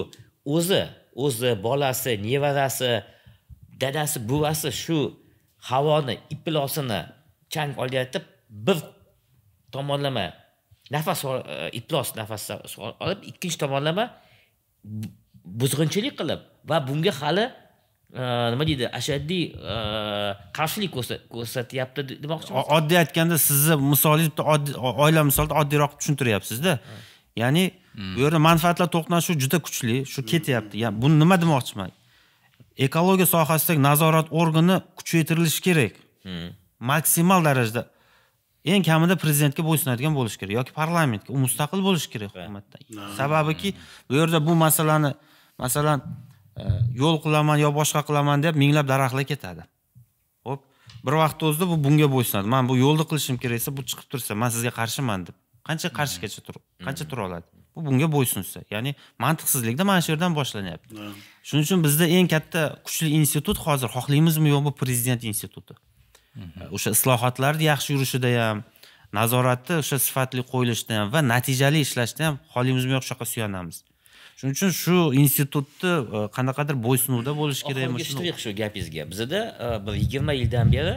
o'zi o'zi bolasi nevarasi dadasi buvasi shu havoni iplosini chang olyotib bir tomonlama nafas e, iplos nafas olib ikkinchi tomonlama buzg'unchilik qilib va bunga hali Э, nima deydi ashaddiy э, qarshilik ko'rsatyapti demoqchimiz oddiy aytganda sizni misolingiz bitta oddiy oila misolida oddiyroq tushuntiryapsizda ya'ni hmm. bu yerda manfaatlar to'qnashuvi juda kuchli shu hmm. ketyapti buni nima demoqchiman ekologiya sohasidagi nazorat organi kuchaytirilishi kerak hmm. maksimal darajada eng kamida prezidentga bo'ysunadigan bo'lishi kerak yoki parlamentga u mustaqil bo'lishi kerak hukumatdan sababiki bu yerda bu masalani masalan Э, yo'l qilaman yo boshqa qilaman deb minglab daraxtlar ketadi ho'p bir vaqtni o'zida bu bunga bo'ysunadi man bu yo'lni qilishim kerak desa bu chiqib tursa man sizga qarshiman deb qancha qarshigacha turib mm-hmm. qancha tura oladi bu bunga bo'ysunsa ya'ni mantiqsizlikda mana shu yerdan boshlanyapti shuning uchun bizda eng katta kuchli institut hozir xohlaymizmi yo'qmi prezident instituti mm-hmm. o'sha islohotlarni yaxshi yurishida ham nazoratni o'sha sifatli qo'yilishda ham va natijali ishlashda ham xohlaymizmi yo'q shu yoqqa suyanamiz shuning uchun shu institutni e, qanaqadir bo'ysunuvda bo'lish kerak oxirgi shtrix shu gapingizga bizada e, bir yigirma yildan beri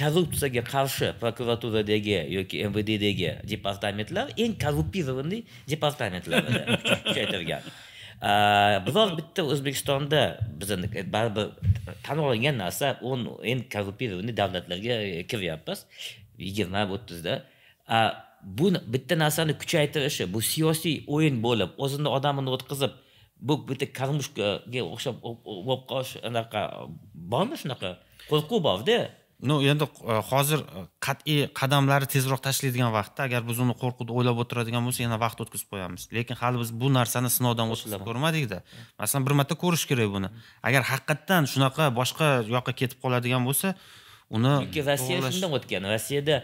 korrupsiyaga qarshi prokuraturadagi yoki mvddagi departamentlar eng korrumpirованный departamentlar <laughs> kuchaytirgan e, biror bitta o'zbekistonda bizani baribir tan olingan narsa o'n eng korrumpirованный davlatlarga kiryapmiz yigirma o'ttizda bu bitta narsani kuchaytirishi bu siyosiy o'yin bo'lib o'zini odamini o'tkazib bu bitta karmushkaga o'xshab bo'lib qolish anaqa bormi shunaqa qo'rquv borda ну endi e, hozir e, qat'iy qadamlari tezroq tashlaydigan vaqtda agar biz uni qo'rquvni o'ylab o'tiradigan bo'lsak yana vaqt o'tkazib qo'yamiz lekin hali biz bu narsani sinovdan o'tkazib ko'rmadikda masalan bir marta ko'rish kerak buni agar haqiqatdan shunaqa boshqa yoqqa ketib qoladigan bo'lsa uni chunki rossiya shundan o'tgan rossiyada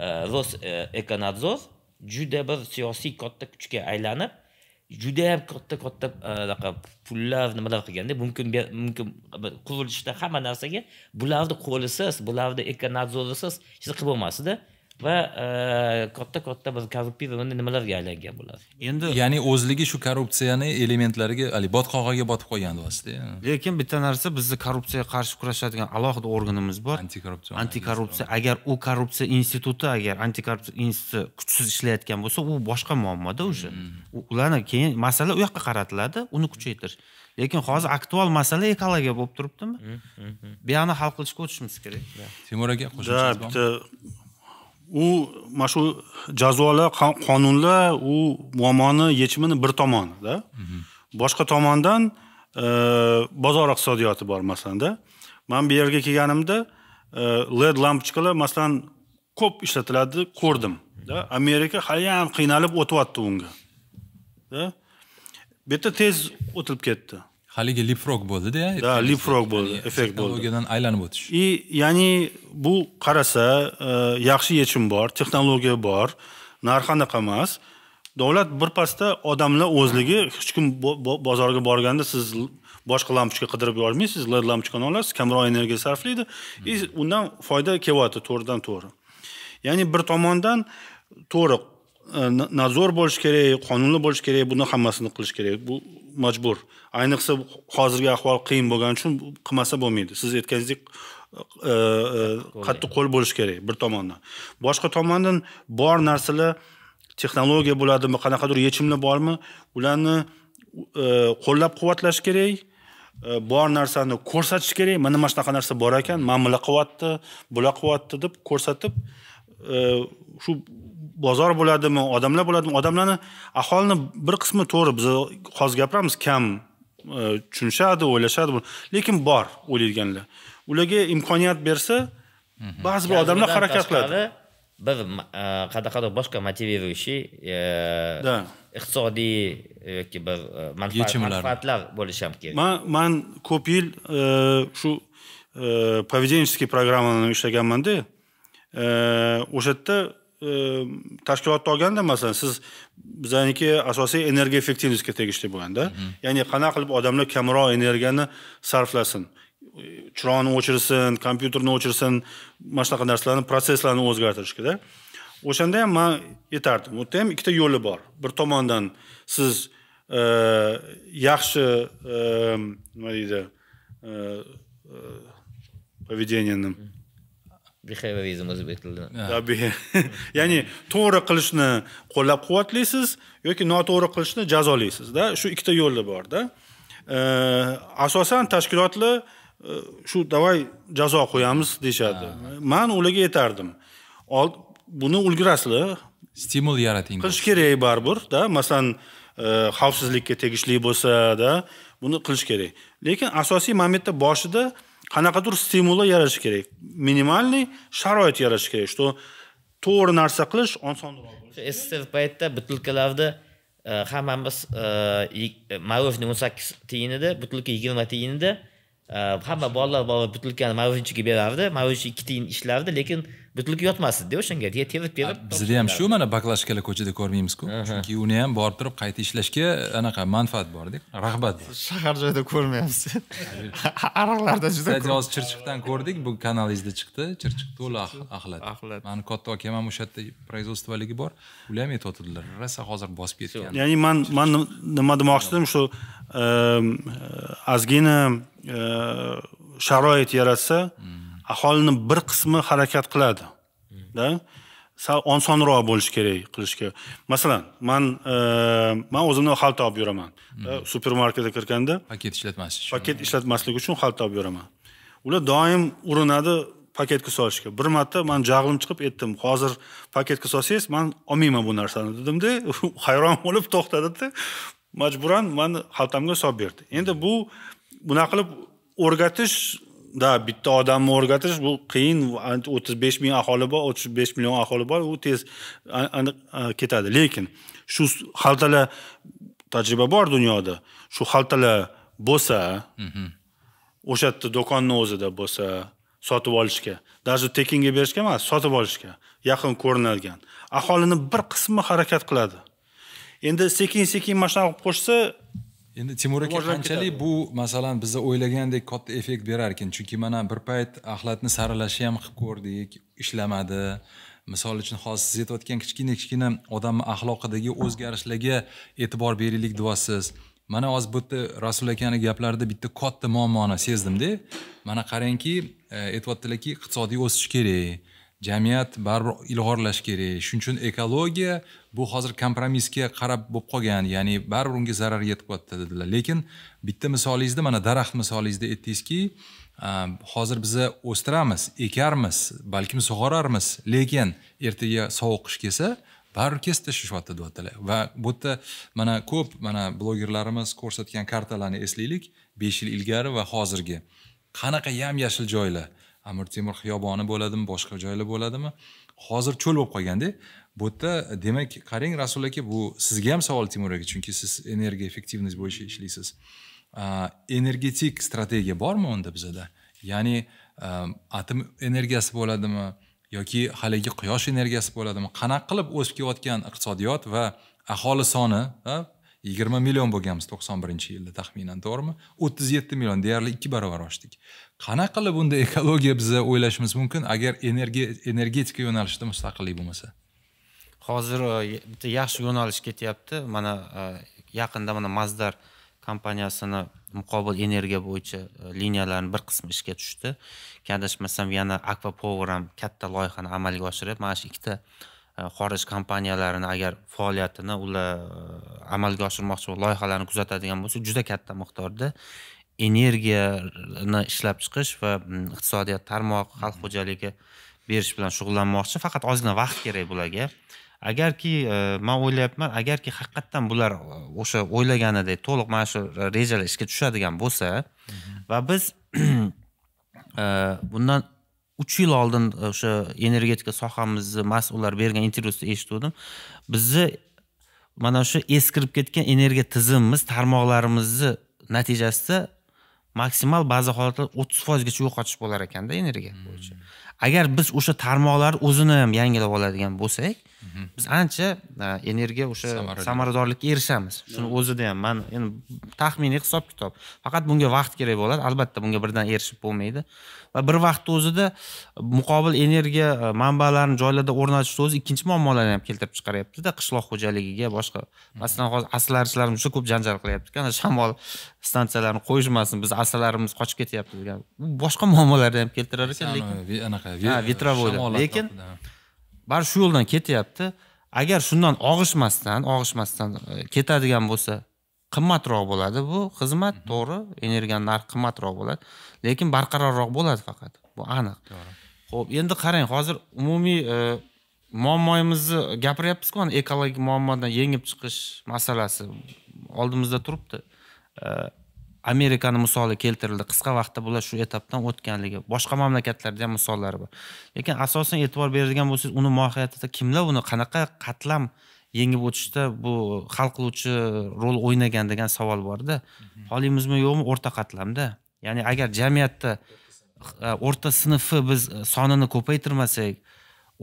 roseknadzor juda bir siyosiy katta kuchga aylanib judayam katta katta anaqa pullar nimalar qilganda mumkin mumkin qurilishda hamma narsaga bularni qo'lisiz bularni ekonadzorisiz siz qilib bo'lmasda va e, katta katta bir korruptiva nimalarga aylangan bo'ladi endi ya'ni o'zligi shu korrupsiyani elementlariga haligi botqog'iga botib qolgan deyapsizda lekin bitta narsa bizni korrupsiyaga qarshi kurashadigan alohida organimiz bor antikorrupsiya antikorrupsiya agar u korrupsiya instituti agar antikorrupsiya instituti kuchsiz ishlayotgan bo'lsa u boshqa muammoda уже hmm. ularni keyin masala u yoqqa qaratiladi uni kuchaytirish lekin hozir aktual masala ekologiya bo'lib turibdimi hmm, hmm, yoqni hal qilishga o'tishimiz kerak temur aka qo'shimcha bitta u mana shu jazolar qonunlar u muammoni yechimini bir tomonida mhm. boshqa tomondan e, bozor iqtisodiyoti bor masalanda man bu yerga kelganimda e, led lampochkalar masalan ko'p ishlatiladi ko'rdim da amerika haliyam qiynalib o'tyapti unga bu yerda tez o'tilib ketdi haligi lipfrog bo'ldida да lifrog bo'ldi effekt bo'ldi texnologiyadan aylanib o'tish и ya'ni bu qarasa e, yaxshi yechim bor texnologiya bor narx anaqa emas davlat bir pasda odamlar o'zligi hech kim bozorga borganda siz boshqa lampochka qidirib yubormaysiz led lampochkani olasiz kamroq energiya sarflaydi и hmm. undan foyda kelyapti to'g'ridan to'g'ri ya'ni bir tomondan to'g'ri nazor bo'lishi kerak qonunli bo'lishi kerak buni hammasini qilish kerak bu majbur ayniqsa hozirgi ahvol qiyin bo'lgani uchun qilmasa bo'lmaydi siz aytganingizdek qattiq qo'l bo'lishi kerak bir tomondan boshqa tomondan bor narsalar texnologiya bo'ladimi qanaqadir yechimlar bormi ularni qo'llab quvvatlash kerak bor narsani ko'rsatish kerak mana mana shunaqa narsa bor ekan mana bular qilyapti bular qilyapti deb ko'rsatib shu bozor bo'ladimi odamlar bo'ladimi odamlarni aholini bir qismi to'g'ri biz hozir gapiramiz kam e, tushunishadi o'ylashadi lekin bor o'ylaydiganlar ularga imkoniyat bersa mhm. ba'zi bir odamlar harakat qiladi bir e, qanaqadir boshqa motiviruющий e, iqtisodiy yoki bir manfaatlar bo'lishi ham kerak man man ko'p yil shu поведенческий programmani ishlaganmanda o'sha yerda Ehm, tashkilotni olganda masalan siz bizaniki asosiy energiya effektivnostga tegishli bo'lganda mhm. ya'ni qanaqa qilib odamlar kamroq energiyani sarflasin e, chiroqni o'chirsin kompyuterni o'chirsin mana shunaqa narsalarni protsesslarni o'zgartirishgada o'shanda ham man aytardim u yerda ham ikkita yo'li bor bir tomondan siz e, yaxshi e, nima deydi поведениеni behaviorizm o'zbek tilida ya'ni to'g'ri qilishni qo'llab quvvatlaysiz yoki noto'g'ri qilishni jazolaysizda shu ikkita yo'li borda asosan tashkilotlar e, shu давай jazo qo'yamiz deyishadi man ularga aytardim buni ulgurasizlar stimul yarating qilish kerak baribirda masalan e, xavfsizlikka tegishli bo'lsada buni qilish kerak lekin asosiy momentda boshida qanaqadir stimullar yaratish kerak minimalniy sharoit yaratish kerak что to'g'ri narsa qilish osonroq sssr paytida butilkalarda e, hammamiz e, morоженое o'n sakkiz tiyin edi butilka yigirma tiyin edi hamma bolalar butilkani mavjinchiga berardi mavjinchi ikki tiyin ishlardi lekin butilka yotmasdi da o'shanga terib terib bizda ham shu mana baklashkalar ko'chada ko'rmaymizku chunki uni ham borib turib qayta ishlashga anaqa manfaat borda rag'bat bor shahar joyda ko'rmayapsiz <laughs> aroqlarda juda ko'p hozir chirchiqdan ko'rdik bu kanalingizda chiqdi chirchiq to'la ah-, axlat axlat mani katta akam ham o'sha yerda производстволigi bor ular ham aytyotgandilar rosa hozir bosib ketgan ya'ni man man nima demoqchi edim shu ozgina ehm, e, E, sharoit yaratsa aholini bir qismi harakat qiladida sal osonroq bo'lishi kerak qilishga masalan man e, man o'zimni xalta olib yuraman supermarketga kirganda paket ishlatmaslik uchun paket ishlatmaslik uchun xalta olib yuraman ular doim urinadi paketga solishga bir marta man jag'lim chiqib aytdim hozir paketga solsangiz man olmayman bu narsani dedimda <laughs> hayron bo'lib to'xtadida majburan mani xaltamga solib berdi endi bu bunaqa qilib o'rgatish да bitta odamni o'rgatish bu qiyin o'ttiz besh ming aholi bor o'ttiz besh million aholi bor u tez ketadi lekin shu xaltalar tajriba bor dunyoda shu xaltalar bo'lsa mhm. o'sha yerda do'konni o'zida bo'lsa sotib olishga даже tekinga berishga emas sotib olishga yaqin ko'rinadigan aholini bir qismi harakat qiladi endi sekin sekin mana shunaqa qilib qo'shsa endi temur aka qanchalik bu masalan biza o'ylagandek katta effekt berar ekan chunki mana bir payt axlatni saralashi ham qilib ko'rdik ishlamadi misol uchun hozir siz aytayotgan kichkina kichkina odamni axloqidagi o'zgarishlarga e'tibor beraylik deyapsiz mana hozir bu yerda rasul akani gaplarida bitta katta muammoni sezdimda mana qarangki e, aytyaptilarki iqtisodiy o'sish kerak jamiyat baribir ilg'orlash kerak shuning uchun ekologiya bu hozir kompromissga qarab bo'lib qolgan ya'ni baribir unga zarar yetyapti dedilar lekin bitta misolingizda mana daraxt misolingizda aytdingizki hozir biza o'stiramiz ekarmiz balkim sug'orarmiz lekin ertaga sovuq qish kelsa baribir kesib tashlashyapti deyaptilar va bu yerda mana ko'p mana blogerlarimiz ko'rsatgan kartalarni eslaylik besh yil ilgari va hozirgi qanaqa yam yashil joylar amir temur xiyoboni bo'ladimi boshqa joylar bo'ladimi hozir cho'l bo'lib qolganda bu yerda demak qarang rasul aka bu sizga ham savol temur aka chunki siz energiya effektivность bo'yicha ishlaysiz energetik strategiya bormi unda bizada ya'ni atom energiyasi bo'ladimi yoki haligi quyosh energiyasi bo'ladimi qanaqa qilib o'sib kelayotgan iqtisodiyot va aholi soni yigirma million bo'lganmiz to'qson birinchi yilda taxminan to'g'rimi o'ttiz yetti million deyarli ikki barobar oshdik qanaqa qilib unda ekologiya biza o'ylashimiz mumkin agar energiya energetika yo'nalishida mustaqillik bo'lmasa hozir e, bitta yaxshi yo'nalish ketyapti mana e, yaqinda mana mazdar kompaniyasini muqobil energiya bo'yicha e, liniyalarini bir qismi ishga tushdi adashmasam yana power ham katta loyihani amalga oshirib mana shu ikkita Э, xorij kompaniyalarini agar faoliyatini ular e, amalga oshirmoqchi loyihalarni kuzatadigan bo'lsa juda katta miqdorda energiyani ishlab chiqish va mm, iqtisodiyot tarmoq xalq xo'jaligi berish bilan shug'ullanmoqchi faqat ozgina vaqt kerak bularga agarki e, man o'ylayapman agarki haqiqatdan bular e, o'sha o'ylaganidek to'liq mana shu rejalar ishga tushadigan bo'lsa va biz <clears throat> bundan uch yil oldin e, o'sha energetika sohamizni mas'ullari bergan intervyusida eshituvdim bizni mana shu eskirib ketgan energiya tizimimiz tarmoqlarimizni natijasida maksimal ba'zi holatlarda o'ttiz foizgacha yo'qotish bo'lar ekanda energiya bo'yicha hmm. agar biz o'sha tarmoqlarni o'zini ham yangilab oladigan bo'lsak biz ancha e, energiya o'sha samaradorlikka erishamiz shuni o'zida ham man endi taxminiy hisob kitob faqat bunga vaqt kerak bo'ladi albatta bunga birdan erishib bo'lmaydi va bir vaqtni o'zida muqobil energiya e, manbalarini joylarda o'rnatishni o'zi ikkinchi muammolarni ham keltirib chiqaryaptida qishloq xo'jaligiga boshqa hmm. masalan hozir asalarichilarimiz juda ko'p janjal qilyapti shamol stansiyalarini qo'yishmasin biz asalarimiz qochib ketyapti degan boshqa muammolarni ham keltirar ekan lekin anaqa vetrovойda lekin bari shu yo'ldan ketyapti agar shundan og'ishmasdan og'ishmasdan e, ketadigan bo'lsa qimmatroq bo'ladi bu xizmat mhm. to'g'ri energiyani narxi qimmatroq bo'ladi lekin barqarorroq bo'ladi faqat bu aniq ho'p endi qarang hozir umumiy e, muammoyimizni gapiryapmizku ekologik muammodan yengib chiqish masalasi oldimizda turibdi e, amerikani misoli keltirildi qisqa vaqtda bular shu etapdan o'tganligi boshqa mamlakatlarda ham misollari bor lekin asosan e'tibor beradigan bo'lsangiz uni mohiyatida kimlar uni qanaqa qatlam yengib o'tishda bu hal qiluvchi rol o'ynagan degan savol borda xohlaymizmi mhm. yo'qmi o'rta qatlamda ya'ni agar jamiyatda e, o'rta sinfni biz e, sonini ko'paytirmasak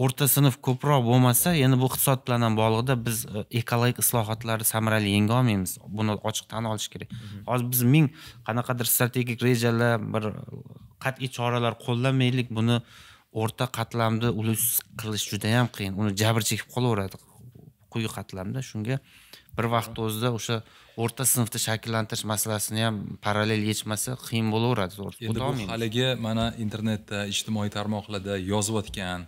o'rta sinf ko'proq bo'lmasa endi bu iqtisod bilan ham bog'liqda biz e, ekologik islohotlarni samarali yenga olmaymiz buni ochiq tan olish kerak mhm. hozir biz ming qanaqadir strategik rejalar bir qat'iy choralar qo'llamaylik buni o'rta qatlamni ulushsiz qilish juda yam qiyin uni jabr chekib qolaveradi quyi qatlamda shunga bir vaqtni mhm. o'zida o'sha o'rta sinfni shakllantirish masalasini ham parallel yechmasa qiyin bo'laveradi endi bu haligi mana internetda ijtimoiy tarmoqlarda yozayotgan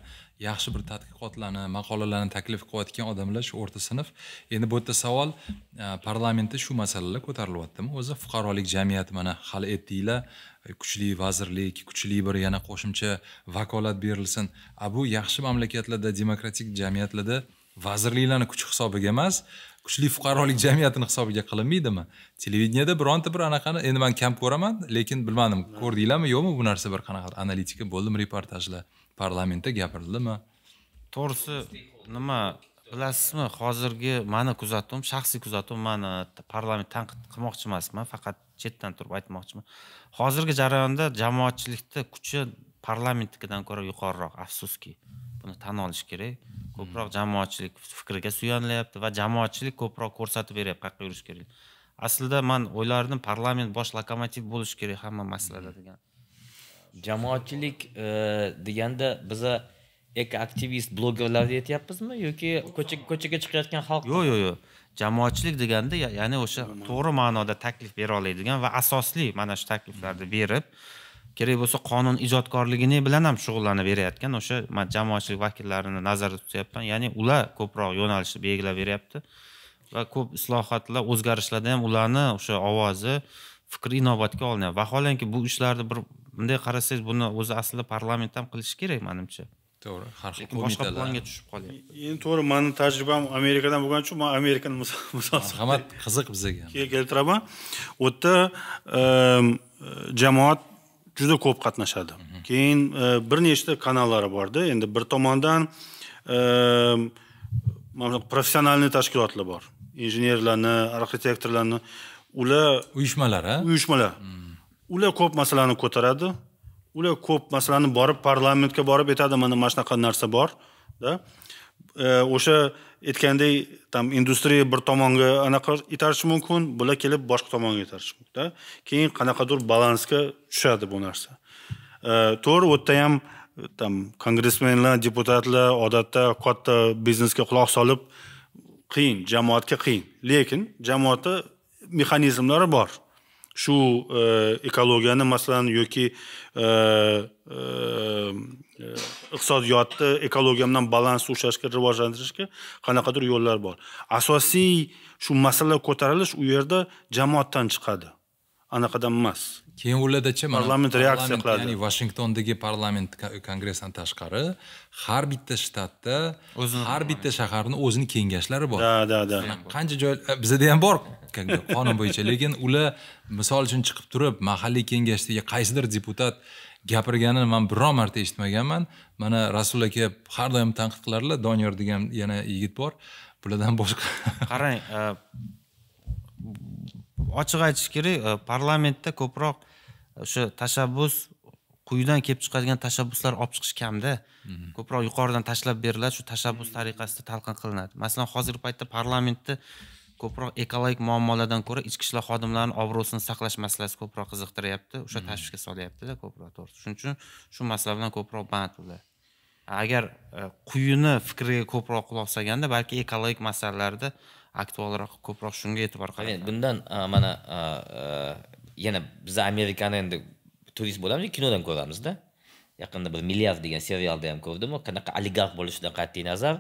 yaxshi bir tadqiqotlarni maqolalarni taklif qilayotgan odamlar shu o'rta sinf endi bu yerda savol e, parlamentda shu masalalar ko'tarilyaptimi o'zi fuqarolik jamiyati mana hal etdinglar e, kuchli vazirlik kuchli bir yana qo'shimcha vakolat berilsin a bu yaxshi mamlakatlarda demokratik jamiyatlarda vazirliklarni kuch hisobiga emas kuchli fuqarolik jamiyatini hisobiga qilinmaydimi televideniyada bironta bir anaqani endi man kam ko'raman lekin bilmadim ko'rdinglarmi yo'qmi bu narsa bir qanaqa analitika bo'ldimi reportajlar parlamentda gapirildimi to'g'risi nima bilasizmi hozirgi mani kuzatuvim shaxsiy kuzatuv mani parlament tanqid qilmoqchi emasman faqat chetdan turib aytmoqchiman hozirgi jarayonda jamoatchilikda kuchi parlamentnikidan ko'ra yuqoriroq afsuski buni tan olish kerak ko'proq jamoatchilik fikriga suyanilyapti va jamoatchilik ko'proq ko'rsatib beryapti qayerga yurish kerak aslida man o'ylardim parlament bosh lokomotiv bo'lishi kerak hamma masalada degan jamoatchilik e, deganda biza ek aktivist blogerlarni aytyapmizmi yoki ko'chaga ko'chaga chiqayotgan xalq yo'q yo'q yo'q jamoatchilik deganda ya'ni o'sha to'g'ri ma'noda taklif bera oladigan va asosli mana shu takliflarni berib kerak bo'lsa qonun ijodkorligini bilan ham shug'ullanib berayotgan o'sha jamoatchilik vakillarini nazarda tutyapman ya'ni ular ko'proq yo'nalishni belgilab beryapti va ko'p islohotlar o'zgarishlarda ham ularni o'sha ovozi fikri inobatga olinyapti vaholanki bu ishlarni bir bunday qarasangiz buni o'zi aslida parlament ham qilishi kerak manimcha to'g'ri har xil boshqa planga tushib qolyapti endi to'g'ri mani tajribam amerikadan bo'lgani uchun man amerikani misol <laughs> marhamat qiziq bizaga keltiraman u yerda jamoat juda ko'p qatnashadi mhm. keyin e, bir nechta kanallari borda endi bir tomondan mana professionalniy tashkilotlar bor injenerlarni arxitektorlarni ular uyushmalar a uyushmalar hmm. ular ko'p masalani ko'taradi ular ko'p masalani borib parlamentga borib aytadi mana mana shunaqa narsa да e, o'sha aytgandek там industriya bir tomonga anaqa itarishi mumkin bular kelib boshqa tomonga itarishi да keyin qanaqadir balansga tushadi bu narsa e, to'g'ri u yerda ham там kongressmenlar deputatlar odatda katta biznesga quloq solib qiyin jamoatga qiyin lekin jamoatda mexanizmlari bor shu e, ekologiyani masalan yoki e, e, iqtisodiyotni ekologiya bilan balansni ushlashga rivojlantirishga qanaqadir yo'llar bor asosiy shu masala ko'tarilish u yerda jamoatdan chiqadi anaqadan emas keyin ulardachi parlament reaksiya qiladi ya'ni vashingtondagi parlament kongressdan tashqari har bitta shtatda har bitta shaharni o'zini kengashlari bor da da da qancha joy e, bizada ham bor qonun bo'yicha lekin ular misol uchun chiqib turib mahalliy kengashdagi qaysidir deputat gapirganini man biron marta eshitmaganman mana rasul aka har doim tanqid qiladilar doniyor degan yana yigit bor bulardan boshqa qarang <laughs> e, ochiq aytish kerak e, parlamentda ko'proq e, o'sha tashabbus quyidan kelib chiqadigan tashabbuslar olib chiqish kamda mhm. ko'proq yuqoridan tashlab beriladi shu tashabbus tariqasida talqin qilinadi masalan hozirgi paytda parlamentda ko'proq ekologik muammolardan ko'ra ichki ishlar xodimlarini obro'sini saqlash masalasi ko'proq qiziqtiryapti o'sha mhm. tashvishga solyaptida ko'proq to'g'ri shuning uchun shu masala bilan ko'proq band ular agar e, quyini fikriga ko'proq quloq solganda balki ekologik masalalarda aktualroq ko'proq shunga e'tibor qaratadi bundan mana yana biza amerikani endi turist bo'lamiz kinodan ko'ramizda yaqinda bir milliard degan serialda ham ko'rdim qanaqa oligarx bo'lishidan qat'iy nazar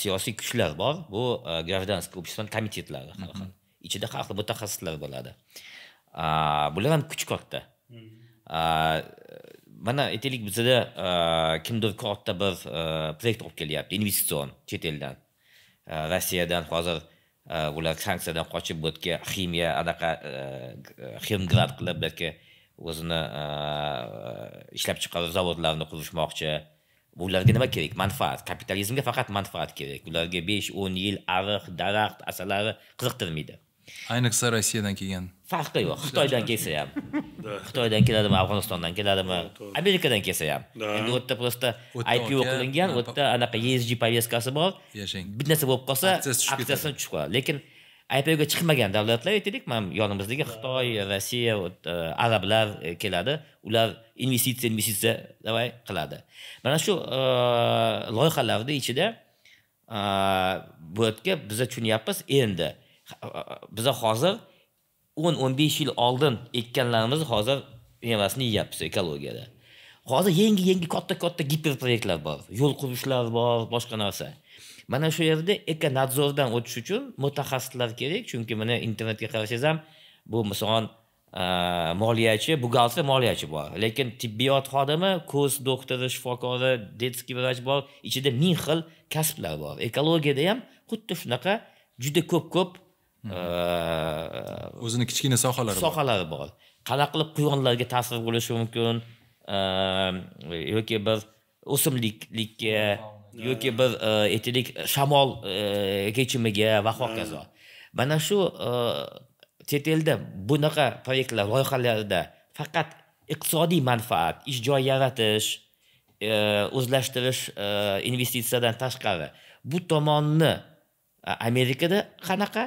siyosiy kuchlar bor bu гражданский общество komitetlari har xil hmm. ichida har xil mutaxassislar bo'ladi bular ham kuch katta hmm. mana aytaylik bizada kimdir katta bir proyekt olib kelyapti investitsion chet eldan Э, rossiyadan hozir э, ular sanksiyadan qochib bu yerga ximiya anaqa himgrad э, qilib bu yerga o'zini ishlab chiqarish zavodlarini qurishmoqchi ularga nima kerak manfaat kapitalizmga faqat manfaat kerak ularga besh o'n yil ariq daraxt asalari qiziqtirmaydi ayniqsa rossiyadan kelgan farqi yo'q xitoydan kelsa ham <laughs> xitoydan keladimi afg'onistondan keladimi amerikadan kelsa ham endi u yerda просто ipo qilingan u yerda anaqa esg повесткасы bor bir narsa bo'lib qolsa aksiyasini tushib qoladi lekin ipoga chiqmagan davlatlar aytaylik mana yonimizdagi xitoy rossiya e, arablar e, keladi ular investitsiya investitsiya давай qiladi mana shu e, loyihalarni ichida bu yerga biza tushunyapmiz endi biza hozir o'n o'n besh yil oldin ekkanlarimiz hozir mevasini yeyapmiz ekologiyada hozir yangi yangi katta katta proyektlar bor yo'l qurishlar bor boshqa narsa mana shu yerda ekonadzordan o'tish uchun mutaxassislar kerak chunki mana internetga qarasangiz ham bu misol moliyachi buxgalter moliyachi bor lekin tibbiyot xodimi ko'z doktori shifokori детский vrach bor ichida ming xil kasblar bor ekologiyada ham xuddi shunaqa juda ko'p ko'p Э, o'zini kichkina sohalari sohalari bor qanaqa qilib quyonlarga ta'sir bo'lishi mumkin э, yoki bir o'simliklikka yoki bir aytaylik e, shamol e, kechimiga va hokazo mana shu e, chet elda bunaqa proyektlar loyihalarda faqat iqtisodiy manfaat ish joy yaratish o'zlashtirish investitsiyadan tashqari bu tomonni amerikada qanaqa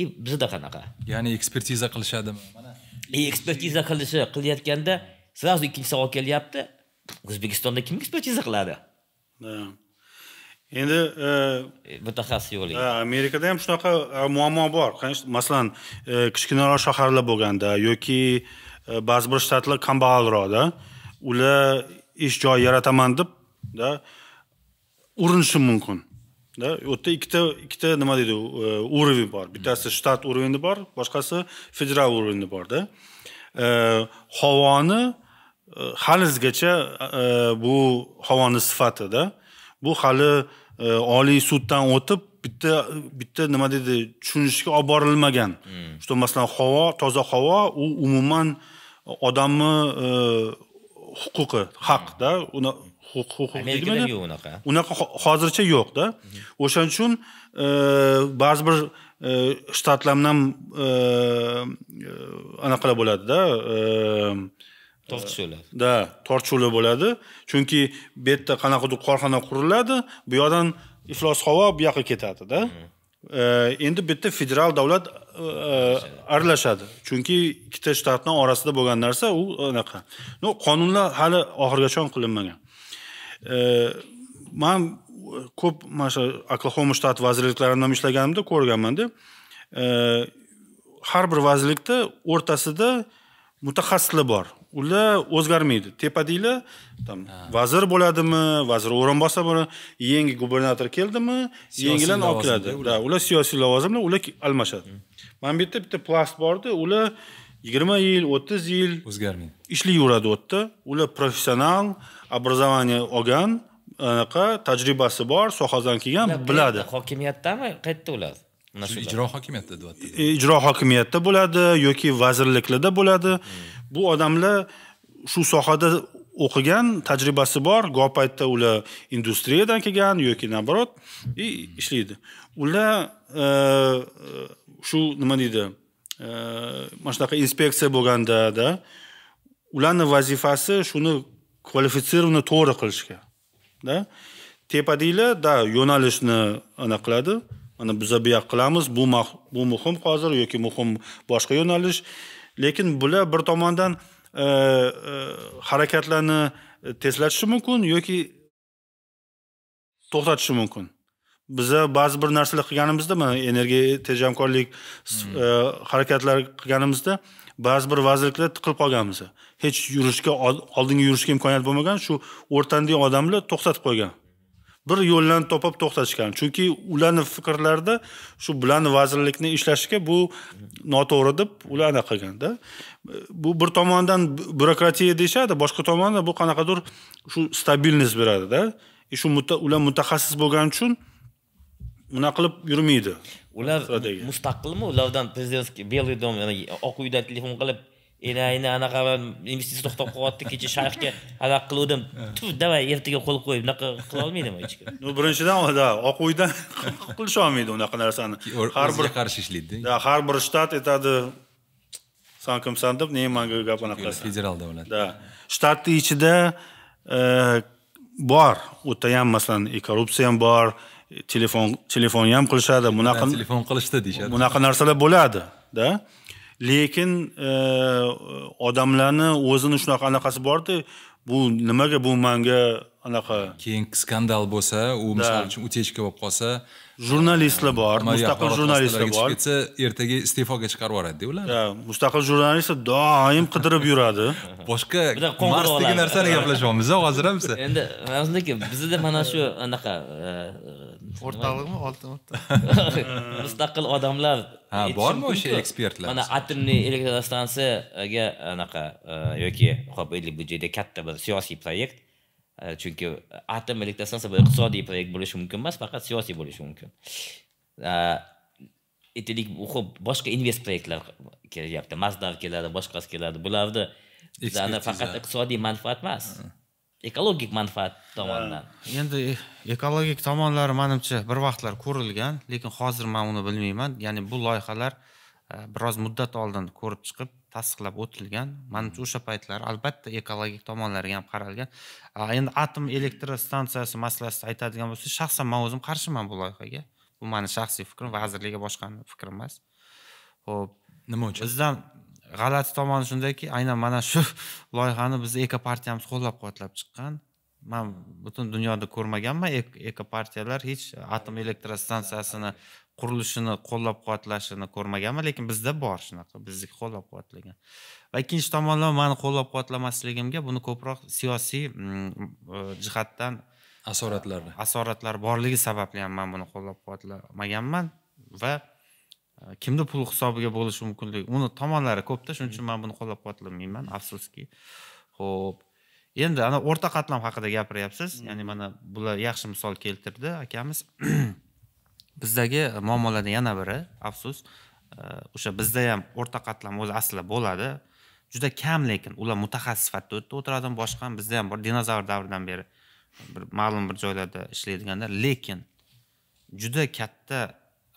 и bizda qanaqa ya'ni ekspertiza qilishadimi mana ekspertiza qilishi qilayotganda сразу ikkinchi savol kelyapti o'zbekistonda kim ekspertiza qiladi endi mutaxassis yo'qligi amerikada ham shunaqa muammo bor masalan kichkinaroq shaharlar bo'lganda yoki ba'zi bir shtatlar kambag'alroqda ular ish joyi yarataman deb urinishi mumkin да u yerda ikkita ikkita nima deydi уровень bor bittasi shtat уровеньi bor boshqasi federal уровеньi borda havoni hanuzgacha bu havoni sifatida bu hali oliy suddan o'tib bitta bitta nima deydi tushunishga olib borilmagan что masalan havo toza havo u umuman odamni huquqi haqda uni huquq amerikada yo'q unaqa unaqa hozircha yo'qda o'shaning uchun e, ba'zi bir e, shtatlarni ham e, anaqalar bo'ladida tortishuvlar да tortishuvlar bo'ladi chunki bu yerda qanaqadir korxona quriladi bu yoqdan iflos havo bu yoqqa ketadida mm-hmm. endi bu yerda federal davlat aralashadi chunki ikkita shtatni orasida bo'lgan narsa u anaqa qonunlar hali oxirigacha qilinmagan man ko'p mana shu oklahoma shtati vazirliklarini ham ishlaganimda ko'rganmanda har bir vazirlikda o'rtasida mutaxassislar bor ular o'zgarmaydi tepadagilar там vazir bo'ladimi vazir o'rinbosari bo'ladi yangi gubernator keldimi yangilarni olib keladi да ular siyosiy lavozimlar ular almashadi mana bu yerda bitta plast borda ular yigirma yil o'ttiz yil o'zgarmaydi ishlayveradi u yerda ular professional образование olgan anaqa tajribasi bor sohadan kelgan biladi hokimiyatdami qayerda bo'ladi ijro hokimiyatda deyapti e, ijro hokimiyatda bo'ladi yoki vazirliklarda bo'ladi bu odamlar shu sohada o'qigan tajribasi bor go paytda ular industriyadan kelgan yoki наоборот и e, ishlaydi ular e, shu nima deydi mana shunaqa inspeksiya bo'lgandada ularni vazifasi shuni kvalifitsirovni to'g'ri qilishga да tepadagila да yo'nalishni ana qiladi mana biza bu yoq qilamiz bu bu muhim hozir yoki muhim boshqa yo'nalish lekin bular bir tomondan e, e, harakatlarni e, tezlatishi mumkin yoki to'xtatishi mumkin biza ba'zi bir narsalar qilganimizda mana energiya tejamkorlik hmm. harakatlar qilganimizda ba'zi bir vazirliklar tiqilib qolgan bo'lsa hech yurishga oldinga yurishga imkoniyat bo'lmagan shu o'rtandagi odamlar to'xtatib qo'ygan bir yo'llarni topib to'xtatishgan chunki ularni fikrlarida shu bularni vazirlikni ishlashiga bu noto'g'ri deb ular anaqa qilganda bu bir tomondan byurokratiya deyishadi boshqa tomondan bu qanaqadir shu stabilnost beradida e shu ular mutaxassis bo'lgani uchun unaqa qilib yurmaydi ular mustaqilmi ulardan prezidentskiy belый dom oq uydan telefon qilib enayni anaqa investitsiya to'xtab qolyapti kecha shayxga anaqa qiluvdim <laughs> tu давай ertaga qo'l qo'yib bunaqa qila olmaydimi hech kim ну birinchidan да oq uydan <laughs> qilisholmaydi unaqa narsani har bir qarshi ishlaydi да har bir shtat aytadi san kimsan deb ne manga gap anaqa qilasan federal davlat да shtatni ichida э, bor o'tayam ham masalan e, korrupsiya ham bor telefon telefon ham qilishadi bunaqa telefon qilishdi deyishadi bunaqa narsalar bo'ladida lekin e, odamlarni o'zini shunaqa anaqasi borda bu nimaga bu manga anaqa keyin skandal bo'lsa u misol uchun utechka bo'lib qolsa jurnalistlar bor mustaqil jurnalistlar bor ketsa ertaga iste'foga chiqarib yuboradida ular mustaqil jurnalistlar doim qidirib yuradi <laughs> boshqa marsdagi narsani gaplashyapmiz hozir ham endi ramzan bizada mana shu anaqa e, o'rtog'imi oltin o'rta mustaqil odamlar ha bormi o'sha ekspertlar mana atomniy elektrostansiyaga anaqa e, yoki ho'p bu juda katta bir siyosiy proyekt e, chunki atom elektrostansiya bir iqtisodiy proyekt bo'lishi mumkin emas faqat siyosiy bo'lishi mumkin e, aytaylik ho'p boshqa invest proyektlar kelyapti mazdar keladi boshqasi keladi bularni faqat iqtisodiy manfaat emas ekologik manfaat tomonidan endi e, ekologik tomonlari manimcha bir vaqtlar ko'rilgan lekin hozir man uni bilmayman ya'ni bu loyihalar e, biroz muddat oldin ko'rib chiqib tasdiqlab o'tilgan manimcha o'sha paytlar albatta ekologik tomonlarga ham qaralgan endi atom elektr stansiyasi masalasida aytadigan bo'lsak shaxsan man o'zim qarshiman bu loyihaga bu mani shaxsiy fikrim vazirlik boshqani fikri emas ho'p nima uchun bizdan g'alati tomoni shundaki aynan mana shu <laughs> loyihani bizni ekopartiyamiz qo'llab quvvatlab chiqqan man butun dunyoda ko'rmaganman ekopartiyalar hech atom elektrostansiyasini qurilishini qo'llab quvvatlashini ko'rmaganman lekin bizda bor shunaqa bizniki qo'llab quvvatlagan va ikkinchi tomonlama mani qo'llab quvvatlamasligimga buni ko'proq siyosiy mm, jihatdan asoratlari asoratlar borligi sababli ham man buni qo'llab quvvatlamaganman va Э, kimni pul hisobiga bo'lishi mumkinligi uni tomonlari ko'pda shuning uchun man buni qo'llab quvvatlamayman afsuski ho'p endi ana o'rta qatlam haqida gapiryapsiz ya'ni mana bular yaxshi misol keltirdi akamiz <clears throat> bizdagi muammolardan yana biri afsus e, o'sha bizda ham o'rta qatlam o'zi aslida bo'ladi juda kam lekin ular mutaxassis sifatida o'tiradimi boshqa bizda ham bor dinozavr davridan beri bir ma'lum bir joylarda ishlaydiganlar lekin juda katta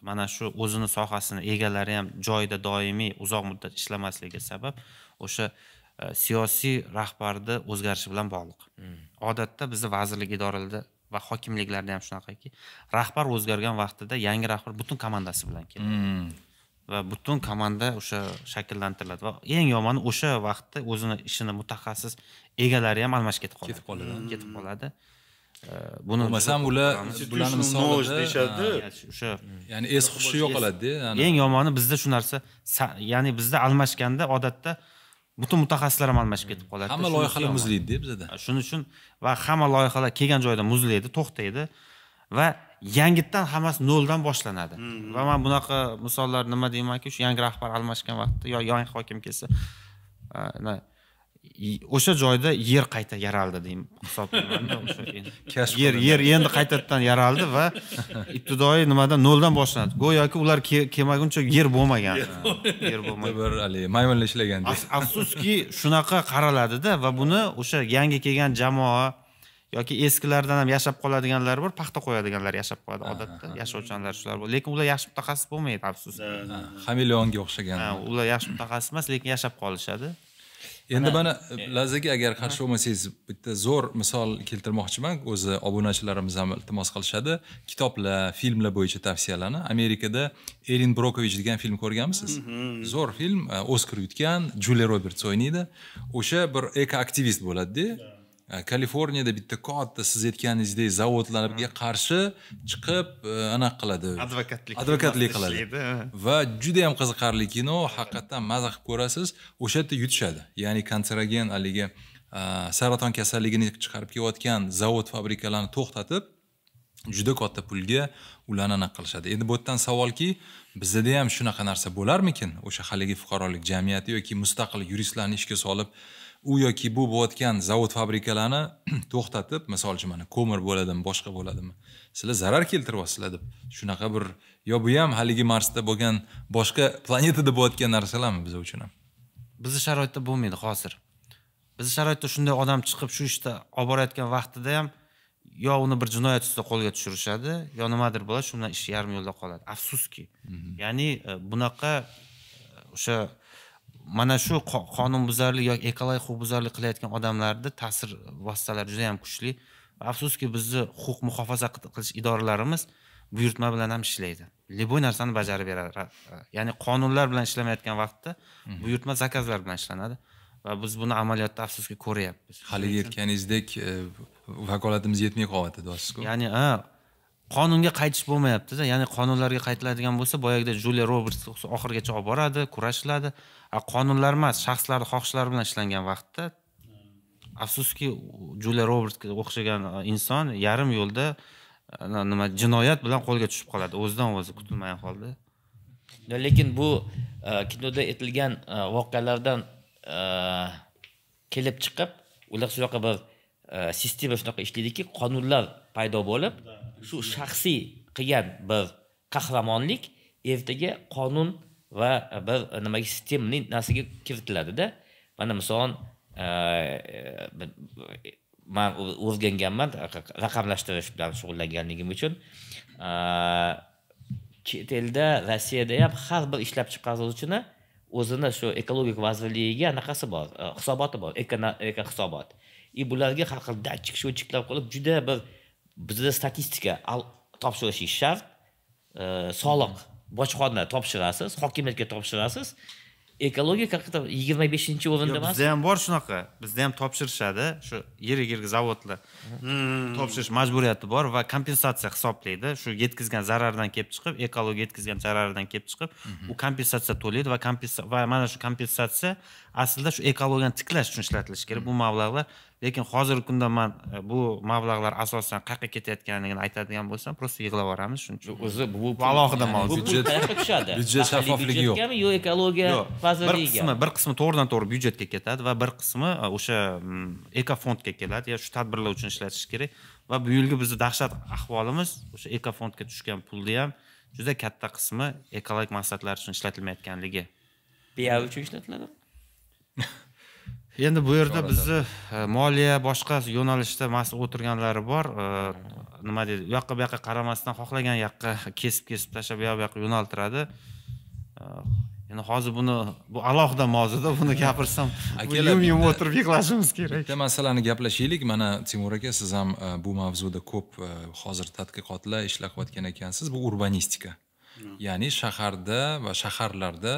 mana shu o'zini sohasini egalari ham joyida doimiy uzoq muddat ishlamasligi sabab o'sha e, siyosiy rahbarni o'zgarishi bilan bog'liq hmm. odatda bizni vazirlik idoralarida va hokimliklarda ham shunaqaki rahbar o'zgargan vaqtida yangi rahbar butun komandasi bilan keladi hmm. va butun komanda o'sha shakllantiriladi va eng yomoni o'sha vaqtda o'zini ishini mutaxassis egalari ham almashib ketib qoladi ketib qoladi hmm. buni bo'lmasam ular bularni misolida deyishadi o'sha hmm. ya'ni es hushi yo'qoladi eng yomoni bizda shu narsa ya'ni bizda almashganda odatda butun mutaxassislar ham almashib ketib qoladi hamma loyihalar muzlaydida bizada shuning uchun va hamma loyihalar kelgan joyda muzlaydi to'xtaydi va yangitdan hammasi noldan boshlanadi hmm. va man bunaqa misollar nima deymanki shu yangi rahbar almashgan vaqtda yo yangi hokim kelsa o'sha joyda yer qayta yaraldi deymiz o'sha yer yer endi qaytadan yaraldi va ibtidoiy nimadan noldan boshlanadi go'yoki ular kelmaguncha yer bo'lmagan yer bo'lmagan bir haligi maymunlar ishlagan afsuski shunaqa qaraladida va buni o'sha yangi kelgan jamoa yoki eskilardan ham yashab qoladiganlar bor paxta qo'yadiganlar yashab qoladi odatda yashovchanlar shular lekin ular yaxshi mutaxassis bo'lmaydi afsuski xameleonga o'xshagan ular yaxshi mutaxassis emas lekin yashab qolishadi endi mana e, e, lazzaga agar qarshi bo'lmasangiz bitta zo'r misol keltirmoqchiman o'zi obunachilarimiz ham iltimos qilishadi kitoblar filmlar bo'yicha tavsiyalarni amerikada erin brokovich degan film ko'rganmisiz mhm. zo'r film e, oskar yutgan juliya roberts o'ynaydi o'sha bir ekoaktivist bo'ladida kaliforniyada bitta katta siz aytganingizdek zavodlarga qarshi chiqib anaqa qiladi advokatlik advokatlik qiladi va juda yam qiziqarli kino haqiqatdan mazza qilib ko'rasiz o'sha yerda yutishadi ya'ni kanserogen haligi saraton kasalligini chiqarib kelayotgan zavod fabrikalarni to'xtatib juda katta pulga ularni anaqa qilishadi endi bu yerdan savolki bizada ham shunaqa narsa bo'larmikin o'sha haligi fuqarolik jamiyati yoki mustaqil yuristlarni ishga solib u yoki bu bo'layotgan zavod fabrikalarni <clears throat> to'xtatib misol uchun mana ko'mir bo'ladimi boshqa bo'ladimi sizlar zarar keltiryapsizlar deb shunaqa bir yo bu ham haligi marsda bo'lgan boshqa planetada bo'layotgan narsalarmi biz uchun ham bizni sharoitda bo'lmaydi hozir bizni sharoitda shunday odam chiqib shu ishda olib borayotgan vaqtida ham yo uni bir jinoyat ustida qo'lga tushirishadi yo nimadir bo'ladi shu bilan ish yarim yo'lda qoladi afsuski mhm. ya'ni e, bunaqa e, o'sha mana shu qonunbuzarlik yoki ekologik huquqbuzarlik qilayotgan odamlarni ta'sir vositalari juda yam kuchli afsuski bizni huquq muhofaza qilish idoralarimiz buyurtma bilan ham ishlaydi любой narsani bajarib beradi ya'ni qonunlar bilan ishlamayotgan vaqtda mhm. buyurtma zakazlar bilan ishlanadi va biz buni amaliyotda afsuski ko'ryapmiz haligi aytganingizdek e, vakolatimiz yetmay qolyapti deyapsizku ya'ni ha qonunga qaytish bo'lmayaptida ya'ni qonunlarga qaytiladigan bo'lsa boyagidek juliya roberts oxirigacha olib boradi kurashiladi qonunlar emas shaxslarni xohishlari bilan ishlangan vaqtda afsuski julia robertsga o'xshagan e, inson yarim yo'lda e, nima jinoyat bilan qo'lga tushib qoladi o'zidan o'zi kutilmagan holda lekin bu e, kinoda aytilgan voqealardan kelib chiqib ular shunaqa bir sistema shunaqa ishlaydiki qonunlar paydo bo'lib shu shaxsiy qilgan bir qahramonlik ertaga qonun va bir nimaga stemli narsaga kiritiladida mana misol e, man o'rganganman raqamlashtirish bilan shug'ullanganligim uchun chet elda rossiyada ham har bir ishlab chiqaruvchini o'zini shu ekologik vazirligiga anaqasi bor hisoboti bor eko hisobot и bularga har xil datchik shochiklar qilib juda bir bizda statistika topshirishi shart e, soliq bojxona topshirasiz hokimiyatga topshirasiz ekologiya qayerda yigirma beshinchi o'rinda emas bizda ham bor shunaqa bizda ham topshirishadi shu yirik yirik zavodlar hmm. topshirish majburiyati bor va kompensatsiya hisoblaydi shu yetkazgan zarardan kelib chiqib ekologiya yetkazgan zarardan kelib chiqib mhm. u kompensatsiya to'laydi va va mana shu kompensatsiya aslida shu ekologiyani tiklash uchun ishlatilishi kerak bu mhm. mablag'lar lekin hozirgi kunda man e, bu mablag'lar asosan qayerga ketayotganligini aytadigan bo'lsam просто yig'lab yuboramiz shuning uchun o'zi bu alohida mavzu byudjet qayerga tushadi byudjet shaffofligi yo'q yo ekologiya vazirligiga bir qismi bir qismi to'g'ridan to'g'ri byudjetga ketadi va bir qismi e, o'sha mm, ekofondga keladi shu tadbirlar uchun ishlatish kerak va bu yilgi bizni dahshat ahvolimiz o'sha ekofondga tushgan pulni ham juda katta qismi ekologik maqsadlar uchun ishlatilmayotganligi piar uchun ishlatiladimi <laughs> endi bu yerda bizni e, moliya boshqa yo'nalishda mas'ul o'tirganlari bor e, nima deydi u yoqqa bu yoqqa qaramasdan xohlagan yoqqa kesib kesib tashlab bu bu yoqqa yo'naltiradi e, endi hozir buni bu alohida mavzuda buni gapirsam yum yum o'tirib yig'lashimiz kerak bitta masalani gaplashaylik mana timur aka siz ham bu mavzuda ko'p hozir tadqiqotlar ishlayotgan ekansiz bu urbanistika ya'ni shaharda va shaharlarda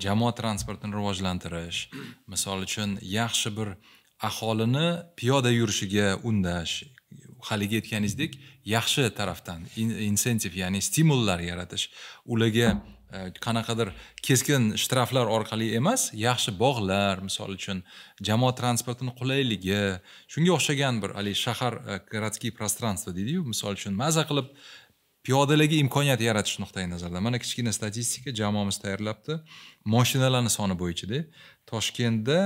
jamoat transportini rivojlantirish misol uchun yaxshi bir aholini piyoda yurishiga undash haligi aytganingizdek yaxshi tarafdan insentiv ya'ni stimullar yaratish ularga e, qanaqadir keskin shtraflar orqali emas yaxshi bog'lar misol uchun jamoat transportini qulayligi shunga o'xshagan bir haligi shahar городские e, пространства deydiyu misol uchun maza qilib piyodalarga imkoniyat yaratish nuqtai nazaridan mana kichkina statistika jamoamiz tayyorlabdi moshinalarni soni bo'yichada toshkentda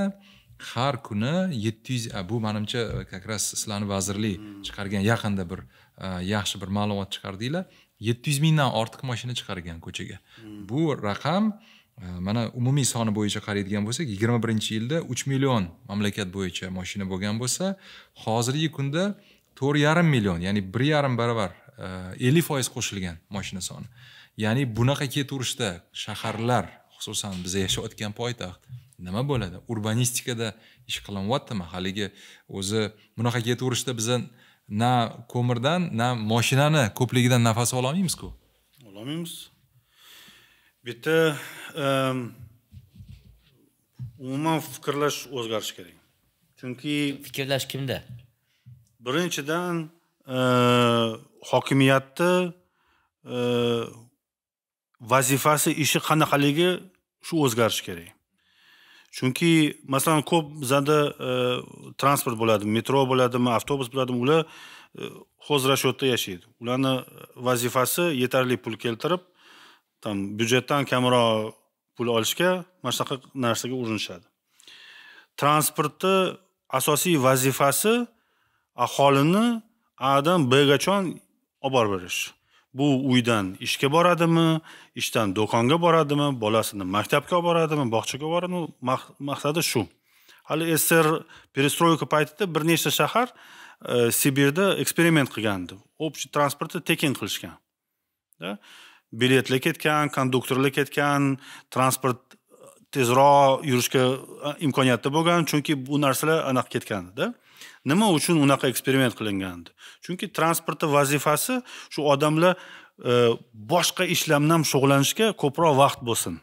har kuni yetti yuz bu manimcha e, как раз sizlarni vazirlik hmm. chiqargan yaqinda bir e, yaxshi bir ma'lumot chiqardinglar yetti yuz mingdan ortiq mashina chiqargan ko'chaga hmm. bu raqam e, mana umumiy soni bo'yicha qaraydigan bo'lsak yigirma birinchi yilda uch million mamlakat bo'yicha mashina bo'lgan bo'lsa hozirgi kunda to'rt yarim million ya'ni bir yarim baravar E, ellik foiz qo'shilgan moshina soni ya'ni bunaqa ketaverishda shaharlar xususan biz yashayotgan poytaxt nima bo'ladi urbanistikada ish qilinyaptimi haligi o'zi bunaqa ketaverishda biza na ko'mirdan na moshinani ko'pligidan nafas ololmaymizku ololmaymiz bitta umuman fikrlash o'zgarishi kerak chunki fikrlash kimda birinchidan e, hokimiyatni e, vazifasi ishi qanaqaligi shu o'zgarishi kerak chunki masalan ko'p bizada e, transport bo'ladimi metro bo'ladimi avtobus bo'ladimi ular xo'z e, расчетda yashaydi ularni vazifasi yetarli pul keltirib там byudjetdan kamroq pul olishga mana shunaqa narsaga urinishadi transportni asosiy vazifasi aholini a dan bgacha olib borib berish bu uydan ishga boradimi ishdan do'konga boradimi bolasini maktabga olib boradimi bog'chaga olib boradimi maqsadi shu hali sssr перестройка paytida bir nechta shahar e, sibirda eksperiment qilgandi общий transportni tekin qilishgan biletlar ketgan konduktorlar ketgan transport tezroq yurishga imkoniyatda bo'lgan chunki bu narsalar anaqa ketgandida nima uchun unaqa eksperiment qilingandi chunki transportni vazifasi shu odamlar e, boshqa ishlar bilan shug'ullanishga ko'proq vaqt bo'lsin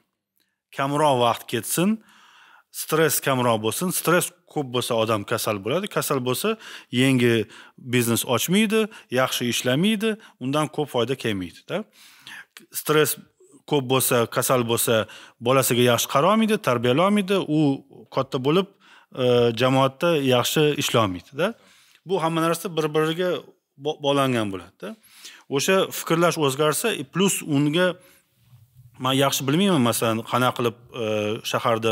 kamroq vaqt ketsin stress kamroq bo'lsin stress ko'p bo'lsa odam kasal bo'ladi kasal bo'lsa yangi biznes ochmaydi yaxshi ishlamaydi undan ko'p foyda kelmaydida stress ko'p bo'lsa kasal bo'lsa bolasiga yaxshi qarolmaydi tarbiyalolmaydi u katta bo'lib e, jamoatda yaxshi ishlolmaydida bu hamma narsa bir biriga bog'langan bo'ladida o'sha fikrlash o'zgarsa e, plyus unga man yaxshi bilmayman masalan qanaqa qilib e, shaharda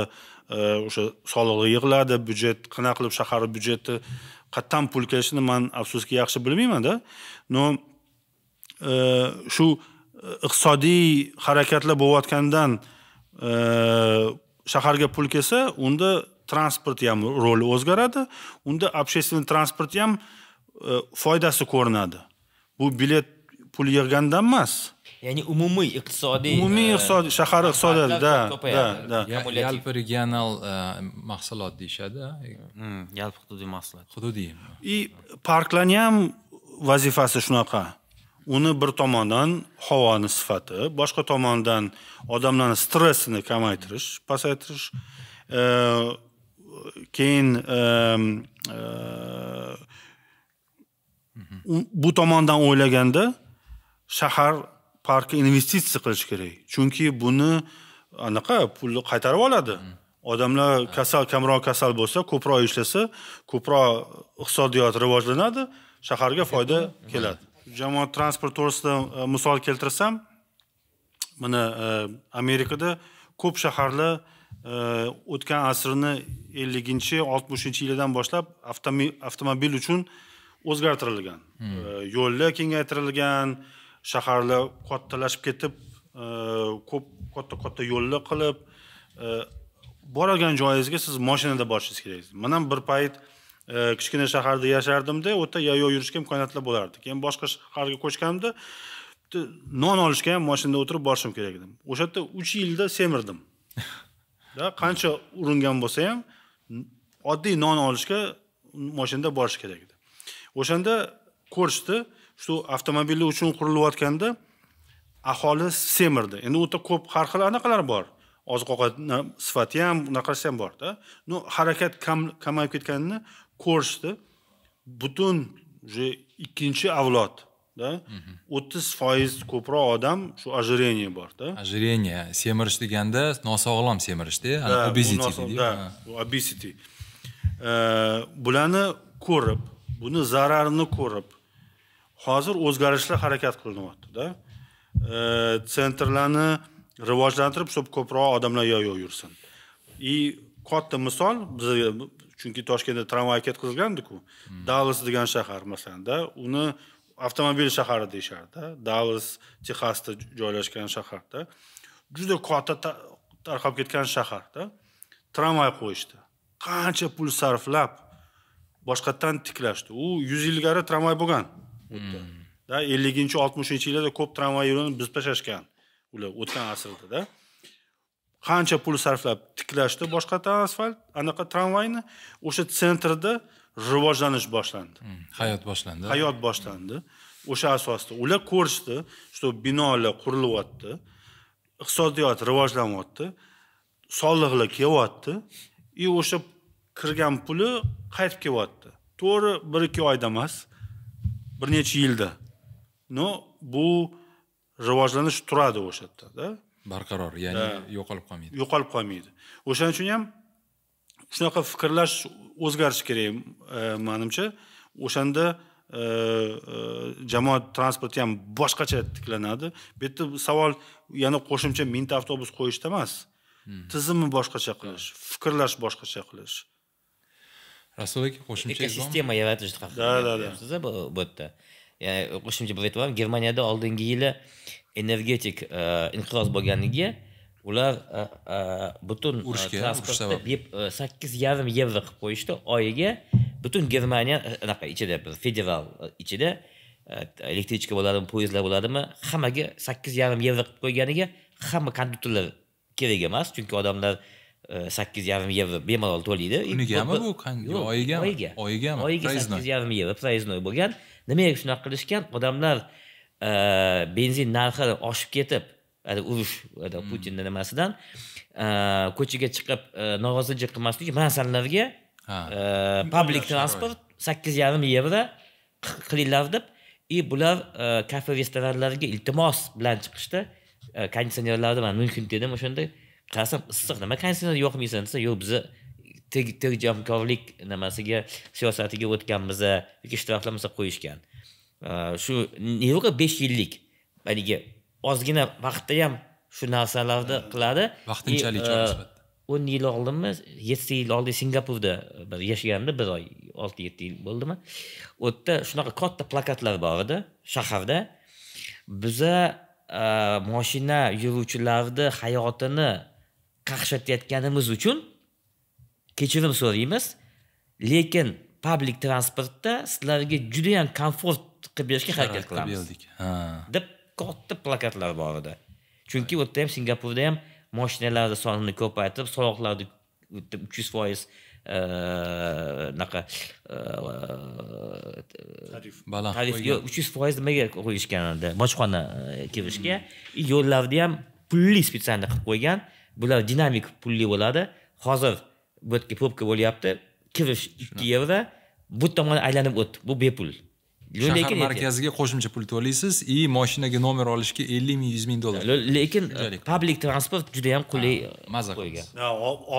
o'sha soliqlar yig'iladi byudjet qanaqa qilib shahar byudjeti qayerdan pul kelishini man afsuski yaxshi bilmaymanda no shu e, iqtisodiy harakatlar bo'layotganidan e, shaharga pul kelsa unda transport ham roli o'zgaradi unda общественный transport ham e, foydasi ko'rinadi bu bilet pul yig'gandan emas ya'ni umumiy iqtisodiy umumiy e, iqtisodiy shahar iqtisodiyotida da da yalpi regional mahsulot deyishadi hmm, yalpi hududiy mahsulot hududiy и parklarni ham vazifasi shunaqa uni bir tomondan havoni sifati boshqa tomondan odamlarni stressini kamaytirish pasaytirish e, keyin e, e, bu tomondan o'ylaganda shahar parki investitsiya qilish kerak chunki buni anaqa pulni qaytarib oladi odamlar kasal kamroq kasal bo'lsa ko'proq ishlasa ko'proq iqtisodiyot rivojlanadi shaharga foyda keladi jamoat transporti to'g'risida e, misol keltirsam mana e, amerikada ko'p shaharlar e, o'tgan asrni elliginchi oltmishinchi yillardan boshlab avtomobil uchun o'zgartirilgan hmm. yo'llar kengaytirilgan shaharlar kattalashib ketib ko'p katta katta yo'llar qilib borgan joyingizga siz moshinada borishingiz kerak mana bir payt kichkina shaharda yashardimda u yerda yayov yurishga imkoniyatlar bo'lardi keyin boshqa shaharga ko'chganimda non olishga ham mashinada o'tirib borishim kerak edi o'sha yerda uch yilda semirdim qancha uringan bo'lsa ham oddiy non olishga mashinada borish kerak edi o'shanda ko'rishdi shu avtomobillar uchun qurilayotganda aholi semirdi endi u yerda ko'p har xil anaqalar bor oziq ovqat sifati ham unaqasi ham borda ну harakat kamayib ketganini ko'rishdi butun уже ikkinchi avlodda mhm. o'ttiz foiz ko'proq odam shu ожирение borda ожирение semirish deganda nosog'lom semirishda obesity bularni ko'rib buni zararini ko'rib hozir o'zgarishlar harakat qilinyaptida sentrlarni rivojlantirib ko'proq odamlar yo yursin и katta misol biz chunki toshkentda tramvay ketkazgandiku hmm. dallas degan shahar masalanda uni avtomobil shahari deyishardi dallas texasda joylashgan shaharda juda katta tarqab ketgan shaharda tramvay qo'yishdi qancha pul sarflab boshqatdan tiklashdi u yuz yil ilgari tramvay bo'lgan hmm. elliginchi oltmishinchi yillarda ko'p tramvay yo'lini buzib tashlashgan ular o'tgan asrdada qancha pul sarflab tiklashdi boshqa asfalt anaqa tramvayni o'sha sentrda rivojlanish boshlandi hmm, hayot boshlandi hayot boshlandi o'sha asosda ular ko'rishdi что binolar qurilyapti iqtisodiyot rivojlanyapti soliqlar kelyapti и o'sha kirgan puli qaytib kelyapti to'g'ri bir ikki oyda emas bir necha yilda no bu rivojlanish turadi o'sha yerdada barqaror ya'ni yo'qolib qolmaydi yo'qolib qolmaydi o'shaning uchun ham shunaqa fikrlash o'zgarishi kerak e, manimcha o'shanda e, e, jamoat transporti ham boshqacha tiklanadi bu yerda savol yana qo'shimcha mingta avtobus qo'yishda emas hmm. tizimni boshqacha qilish fikrlash boshqacha qilish rasul aka qo'shimcha ekosistema yaratish haqida да да bu yerda qo'shimcha biletvorim germaniyada oldingi yili energetik e, inqiroz bo'lganligi ular e, e, butun urushga urush sakkiz yarim yevro qilib qo'yishdi oyiga butun germaniya anaqa ichida bir federal ichida elektrichka bo'ladimi poyezdlar bo'ladimi hammaga sakkiz yarim yevro qilib qo'yganiga hamma konduktorlar kerak emas chunki odamlar sakkiz yarim yevro bemalol to'laydi kunigami bu oyigami oyigami oyiga sakkiz yarim yevro проездной bo'lgan nimaga shunaqa qilishgan odamlar benzin э, narxi oshib ketib urush putinni nimasidan э, ko'chaga chiqib э, norozilik qilmaslik uchun mana sanlarga public transport sakkiz yarim yevro qilinglar deb и bular kafe restoranlarga iltimos bilan chiqishdi konditsionerlarni man mumkin dedim o'shanda qarasam issiq nima konditsioner yoqmaysan desa yo'q biza tejamkorlik nimasiga siyosatiga o'tganmiz yoki ishtiroflamasa qo'yishgan Э, shu nega besh yillik haligi ozgina vaqtda ham shu narsalarni э, qiladi vaqtinchalik э, o'n yil oldinmi yetti yil oldin singapurda bir yashaganimda bir oy olti yetti yil bo'ldimi u yerda shunaqa katta plakatlar bor edi shaharda biza e, moshina yuruvchilarni hayotini qaqshatayotganimiz uchun kechirim so'raymiz lekin public transportda sizlarga judayam komfort qilib berishga harakat qilamiz deb katta plakatlar bor edi chunki u yerda ham singapurda ham moshinalarni sonini ko'paytirib soliqlarni uch yuz foiz anaqa e, e, baland tarifga uch yuz foiz nimaga qo'yishgan edi bojxona e, kirishga yo'llarni ham pulli специально qilib qo'ygan bular dinamik pulli bo'ladi hozir bu yerga пробка bo'lyapti kirish ikki yevro bu tomon aylanib o't bu bepul shahar markaziga qo'shimcha pul to'laysiz и moshinaga nomer olishga ellik ming yuz ming dollar lekin public transport juda yam qulay maza qilgan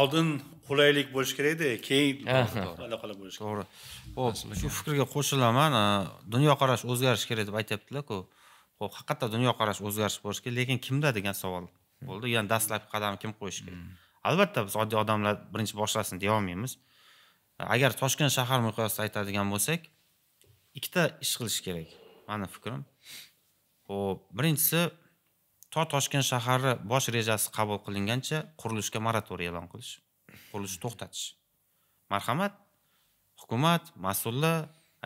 oldin qulaylik bo'lishi kerakda keyin bo'lishi to'g'ri ho'p shu fikrga qo'shilaman dunyoqarash o'zgarishi kerak deb aytyaptilarku ho'p haqiqatdan dunyoqarash o'zgarishi bo'lishi kerak lekin kimda degan savol bo'ldi ya'ni dastlabki qadamni kim qo'yishi kerak hmm. albatta biz oddiy odamlar birinchi boshlasin deyolmaymiz agar toshkent shahar miqyosida aytadigan bo'lsak ikkita ish qilish kerak mani fikrim ho'p birinchisi to toshkent shahari bosh rejasi qabul qilingancha qurilishga moratoriy e'lon qilish qurilishni to'xtatish marhamat hukumat mas'ullar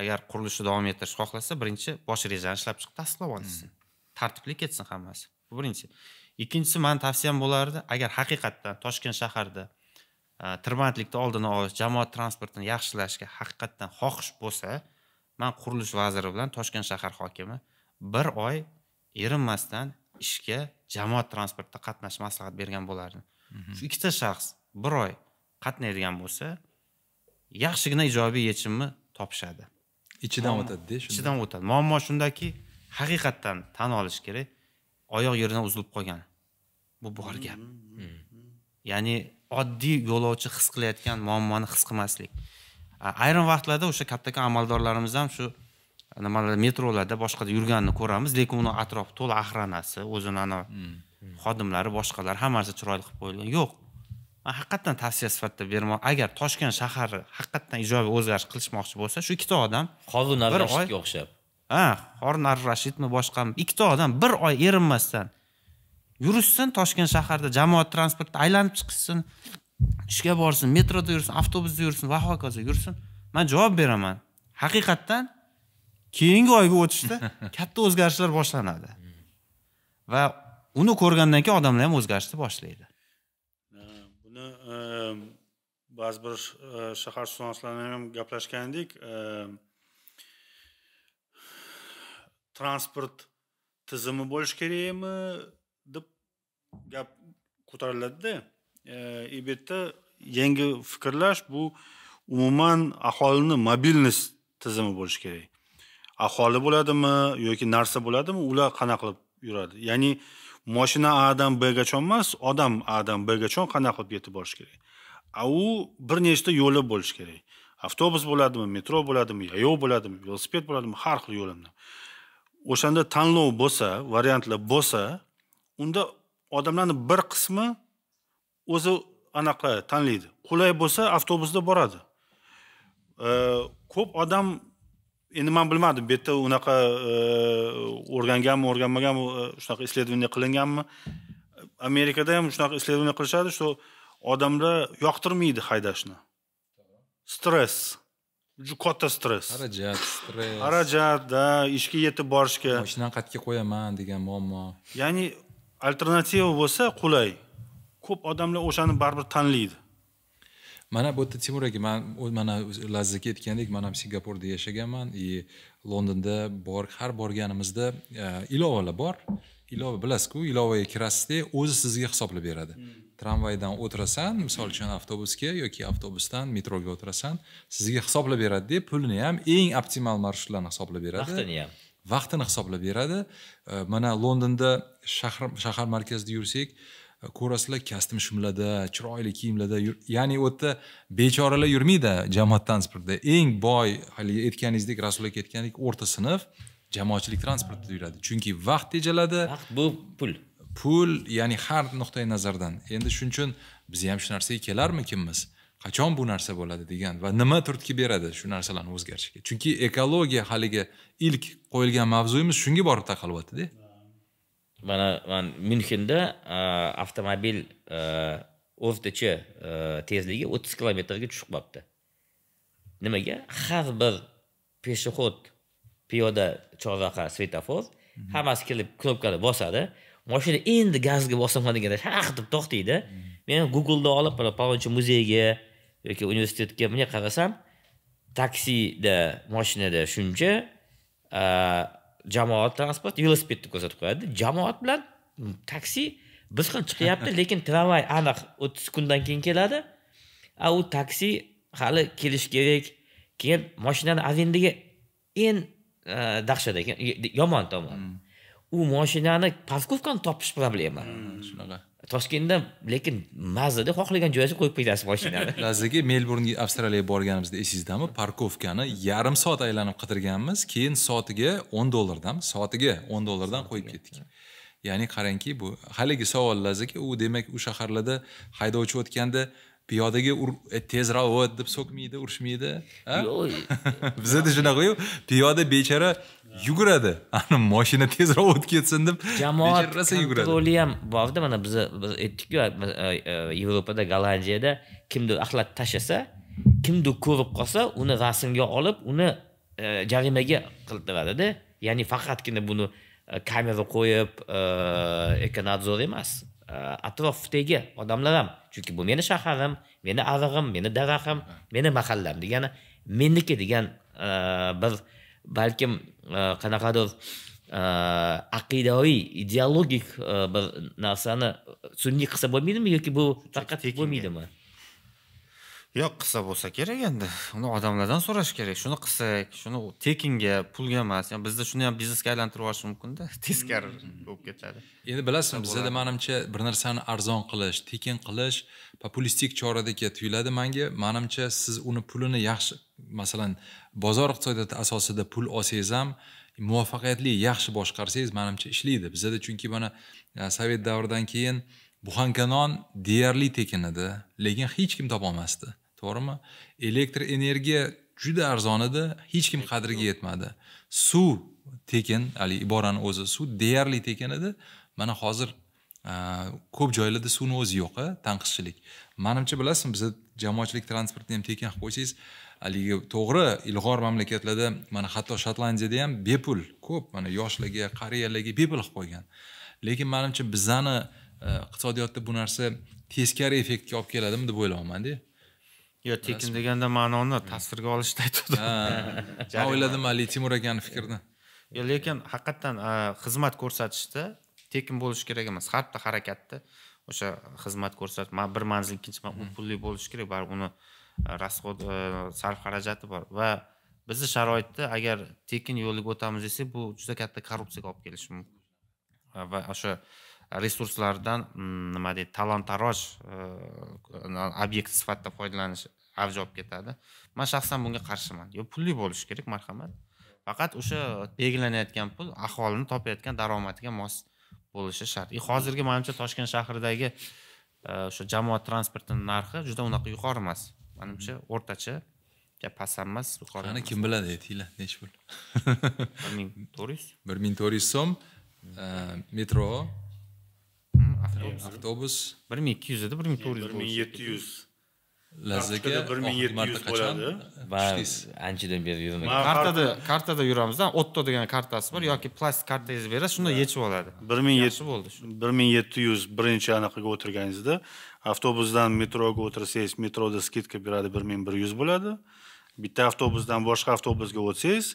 agar qurilishni davom ettirish xohlasa birinchi bosh rejani ishlab chiqib tasdiqlab olinsin hmm. tartibli ketsin hammasi bu birinchi ikkinchisi mani tavsiyam bo'lardi agar haqiqatdan toshkent shaharida e, tirbandlikni oldini olish jamoat transportini yaxshilashga haqiqatdan xohish bo'lsa man qurilish vaziri bilan toshkent shahar hokimi bir oy erinmasdan ishga jamoat transportida qatnashish maslahat bergan bo'lardim mhm. shu ikkita shaxs bir oy qatnaydigan bo'lsa yaxshigina ijobiy yechimni topishadi ichidan o'tadida ichidan o'tadi muammo shundaki haqiqatdan tan olish kerak oyoq yerdan uzilib qolgan bu bor gap hmm. ya'ni oddiy yo'lovchi his qilayotgan muammoni his qilmaslik ayrim vaqtlarda o'sha kattakon amaldorlarimiz ham shu nimalar metrolarda boshqada yurganini ko'ramiz lekin uni atrofi to'la охранasi o'zini ana hmm. xodimlari boshqalar narsa chiroyli qilib qo'yilgan yo'q man haqiqatdan tavsiya sifatida bermoq agar toshkent shahari haqiqatdan ijobiy o'zgarish qilishmoqchi bo'lsa shu ikkita odam qovun arrashidga o'xshab ha horun arrashidmi boshqami ikkita odam bir oy erinmasdan yurishsin toshkent shahrida jamoat transportida aylanib chiqishsin ishga borsin metroda yursin avtobusda yursin va hokazo yursin man javob beraman haqiqatdan keyingi oyga o'tishda <laughs> katta o'zgarishlar boshlanadi va uni ko'rgandan keyin odamlar ham o'zgarishni boshlaydi buni ba'zi bir e, shaharshunoslar ham gaplashgan edik transport tizimi bo'lishi kerakmi deb gap ko'tariladida e, э, bu yangi fikrlash bu umuman aholini mobilnost tizimi bo'lishi kerak aholi bo'ladimi yoki narsa bo'ladimi ular qanaqa qilib yuradi ya'ni moshina adan bgachon emas odam adan bgachon qanaqa qilib yetib borish kerak a u bir nechta yo'li bo'lishi kerak avtobus bo'ladimi metro bo'ladimi yayov bo'ladimi velosiped bo'ladimi har xil yo'lindan o'shanda tanlov bo'lsa variantlar bo'lsa unda odamlarni bir qismi o'zi anaqa tanlaydi qulay bo'lsa avtobusda boradi ko'p odam endi man bilmadim bu yerda unaqa e, o'rganganmi o'rganmaganmi e, shunaqa исследование qilinganmi amerikada ham shunaqa исследование qilishadi что odamlar yoqtirmaydi haydashni stress juda katta stress xarajat stress xarajat да ishga yetib borishga mashinadan qayerga qo'yaman degan muammo ya'ni alternativa bo'lsa qulay ko'p odamlar o'shani baribir tanlaydi mana bu yerda timur aka man mana lazzatga aytgandek man ham singapurda yashaganman и londonda bor har borganimizda e, ilovalar bor ilova bilasizku ilovaga kirasizda o'zi sizga hisoblab beradi hmm. tramvaydan o'tirasan misol uchun avtobusga yoki avtobusdan metroga o'tirasan sizga hisoblab beradida pulni ham eng optimal marshrutlarni hisoblab beradi vaqtini ham vaqtini hisoblab beradi e, mana londonda shahar shahar markazida yursak ko'rasizlar kostyum shumlarda chiroyli kiyimlarda ya'ni u yerda bechoralar yurmaydi jamoat transportida eng boy haligi aytganingizdek aka aytgandek o'rta sinf jamoatchilik transportida yuradi chunki vaqt tejaladi vaqt bu pul pul ya'ni har nuqtai nazardan endi shuning uchun biz ham shu narsaga kelarmikinmiz qachon bu narsa bo'ladi degan va nima turtki beradi shu narsalarni o'zgarishiga chunki ekologiya haligi ilk qo'yilgan mavzuyimiz shunga borib taqalyaptida mana man myunxenda e, avtomobil e, o'rtacha e, tezligi o'ttiz kilometrga tushib qolibdi nimaga har bir peshexod piyoda chorraqa svetofor mhm. hammasi kelib knopkani bosadi moshina endi gazga bosaman deganda shaq deb to'xtaydi mhm. men googleda olib palonchi muzeyga yoki universitetga bunday qarasam taksida moshinada shuncha jamoat transporti velosipedni ko'rsatib qo'yadi jamoat bilan taksi biz ham chiqyapti <laughs> lekin tramvay aniq o'ttiz kundan keyin keladi a u taksi hali kelishi kerak keyin moshinani avendaga eng e, dahshat ekan yomon tomoni hmm. u moshinani parkovkani topish problema shunaqa toshkentda lekin mazada xohlagan joyiga qo'yib ketasiz moshinani <laughs> lazaga melburnga avstraliyaga borganimizda esingizdami parkovkani yarim soat aylanib qidirganmiz keyin soatiga o'n dollardan soatiga o'n dollardan qo'yib ketdik ya'ni qarangki bu haligi savol lazzaki u demak u shaharlarda haydovchi o'tganda piyodaga e, tezroq o't deb so'kmaydi urishmaydi <laughs> bizada shunaqayu piyoda bechora yuguradi <laughs> ani moshina tezroq o'tib ketsin deb jamoat kontroli ham borda mana biz biz aytdikku yevropada gollandiyada kimdir axlat tashlasa kimdir ko'rib qolsa uni rasmga olib uni e, jarimaga qildiradida ya'ni faqatgina buni e, kamera qo'yib e, ekonadzor emas atrofdagi odamlar ham chunki bu meni shaharim meni arig'im meni daraxtim meni mahallam degani meniki degan bir бәлкім ә, қанағадов ә, ақидауи идеологик ә, бір нәрсені түсіне қылса болмайды ма бұл болмайды ма yo'q qilsa bo'lsa kerak endi uni odamlardan so'rash kerak shuni qilsak shuni tekinga pulga emas bizda shuni ham biznesga aylantirib yuborish mumkinda <laughs> teskari bo'lib ketadi endi bilasizmi bizada manimcha bir narsani arzon qilish tekin qilish populistik choradek tuyuladi manga manimcha siz uni pulini yaxshi masalan bozor iqtisodiyoti asosida pul olsangiz ham muvaffaqiyatli yaxshi boshqarsangiz manimcha ishlaydi bizada chunki mana e, sovet davridan keyin non deyarli tekin edi lekin hech kim topolmasdi to'g'rimi elektr energiya juda arzon edi hech kim qadriga yetmadi suv tekin haligi iborani o'zi suv deyarli tekin edi mana hozir e, ko'p joylarda suvni o'zi yo'q tanqischilik manimcha bilasizmi biza jamoatchilik transportini ham tekin qilib qo'ysangiz haligi to'g'ri ilg'or mamlakatlarda mana hatto shotlandiyada ham bepul ko'p mana yoshlarga qariyalarga bepul qilib qo'ygan lekin manimcha bizani e, iqtisodiyotda bu narsa teskari effektga olib keladimi deb o'ylayapmanda yo'q tekin deganda ma'noni hmm. tasvirga olishni aytadi <laughs> man o'yladim haligi timur akani fikrini lekin haqiqatdan xizmat ko'rsatishda tekin bo'lishi kerak emas har bitta harakatda o'sha xizmat ko'rsatish bir manzil ikkinchi manzil hmm. pulli bo'lishi kerak baribir uni расход e, sarf xarajati bor va bizni sharoitda agar tekin yo'lga o'tamiz desak bu juda katta korrupsiyaga olib kelishi mumkin va o'sha resurslardan mm, nima deydi talon taroj e, obyekt sifatida foydalanish avj olib ketadi man shaxsan bunga qarshiman yo pulli bo'lishi kerak marhamat faqat o'sha belgilanayotgan pul aholini topayotgan daromadiga mos bo'lishi shart и e, hozirgi manimcha toshkent shahridagi e, o'sha jamoat transportini narxi juda unaqa yuqori emas manimcha mm-hmm. o'rtacha past ham emas yuqori qani kim biladi aytinglar nechi pul bir ming to'rt yuz <laughs> bir ming to'rt yuz so'm metro avtobus bir ming ikki yuz edi bir ming to'rt yuz bir ming yetti yuz lazzaga bir ming yetti yuz bo'ladi anchadan beri yurmagan kartada kartada yuramiz otto degan kartasi bor yoki plastik kartangizni berasiz shunda yechib oladi bir ming yetti bo'ldi bir ming yetti yuz birinchi anaqaga o'tirganingizda avtobusdan metroga o'tirsangiz metroda skidka beradi bir ming bir yuz bo'ladi bitta avtobusdan boshqa avtobusga o'tsangiz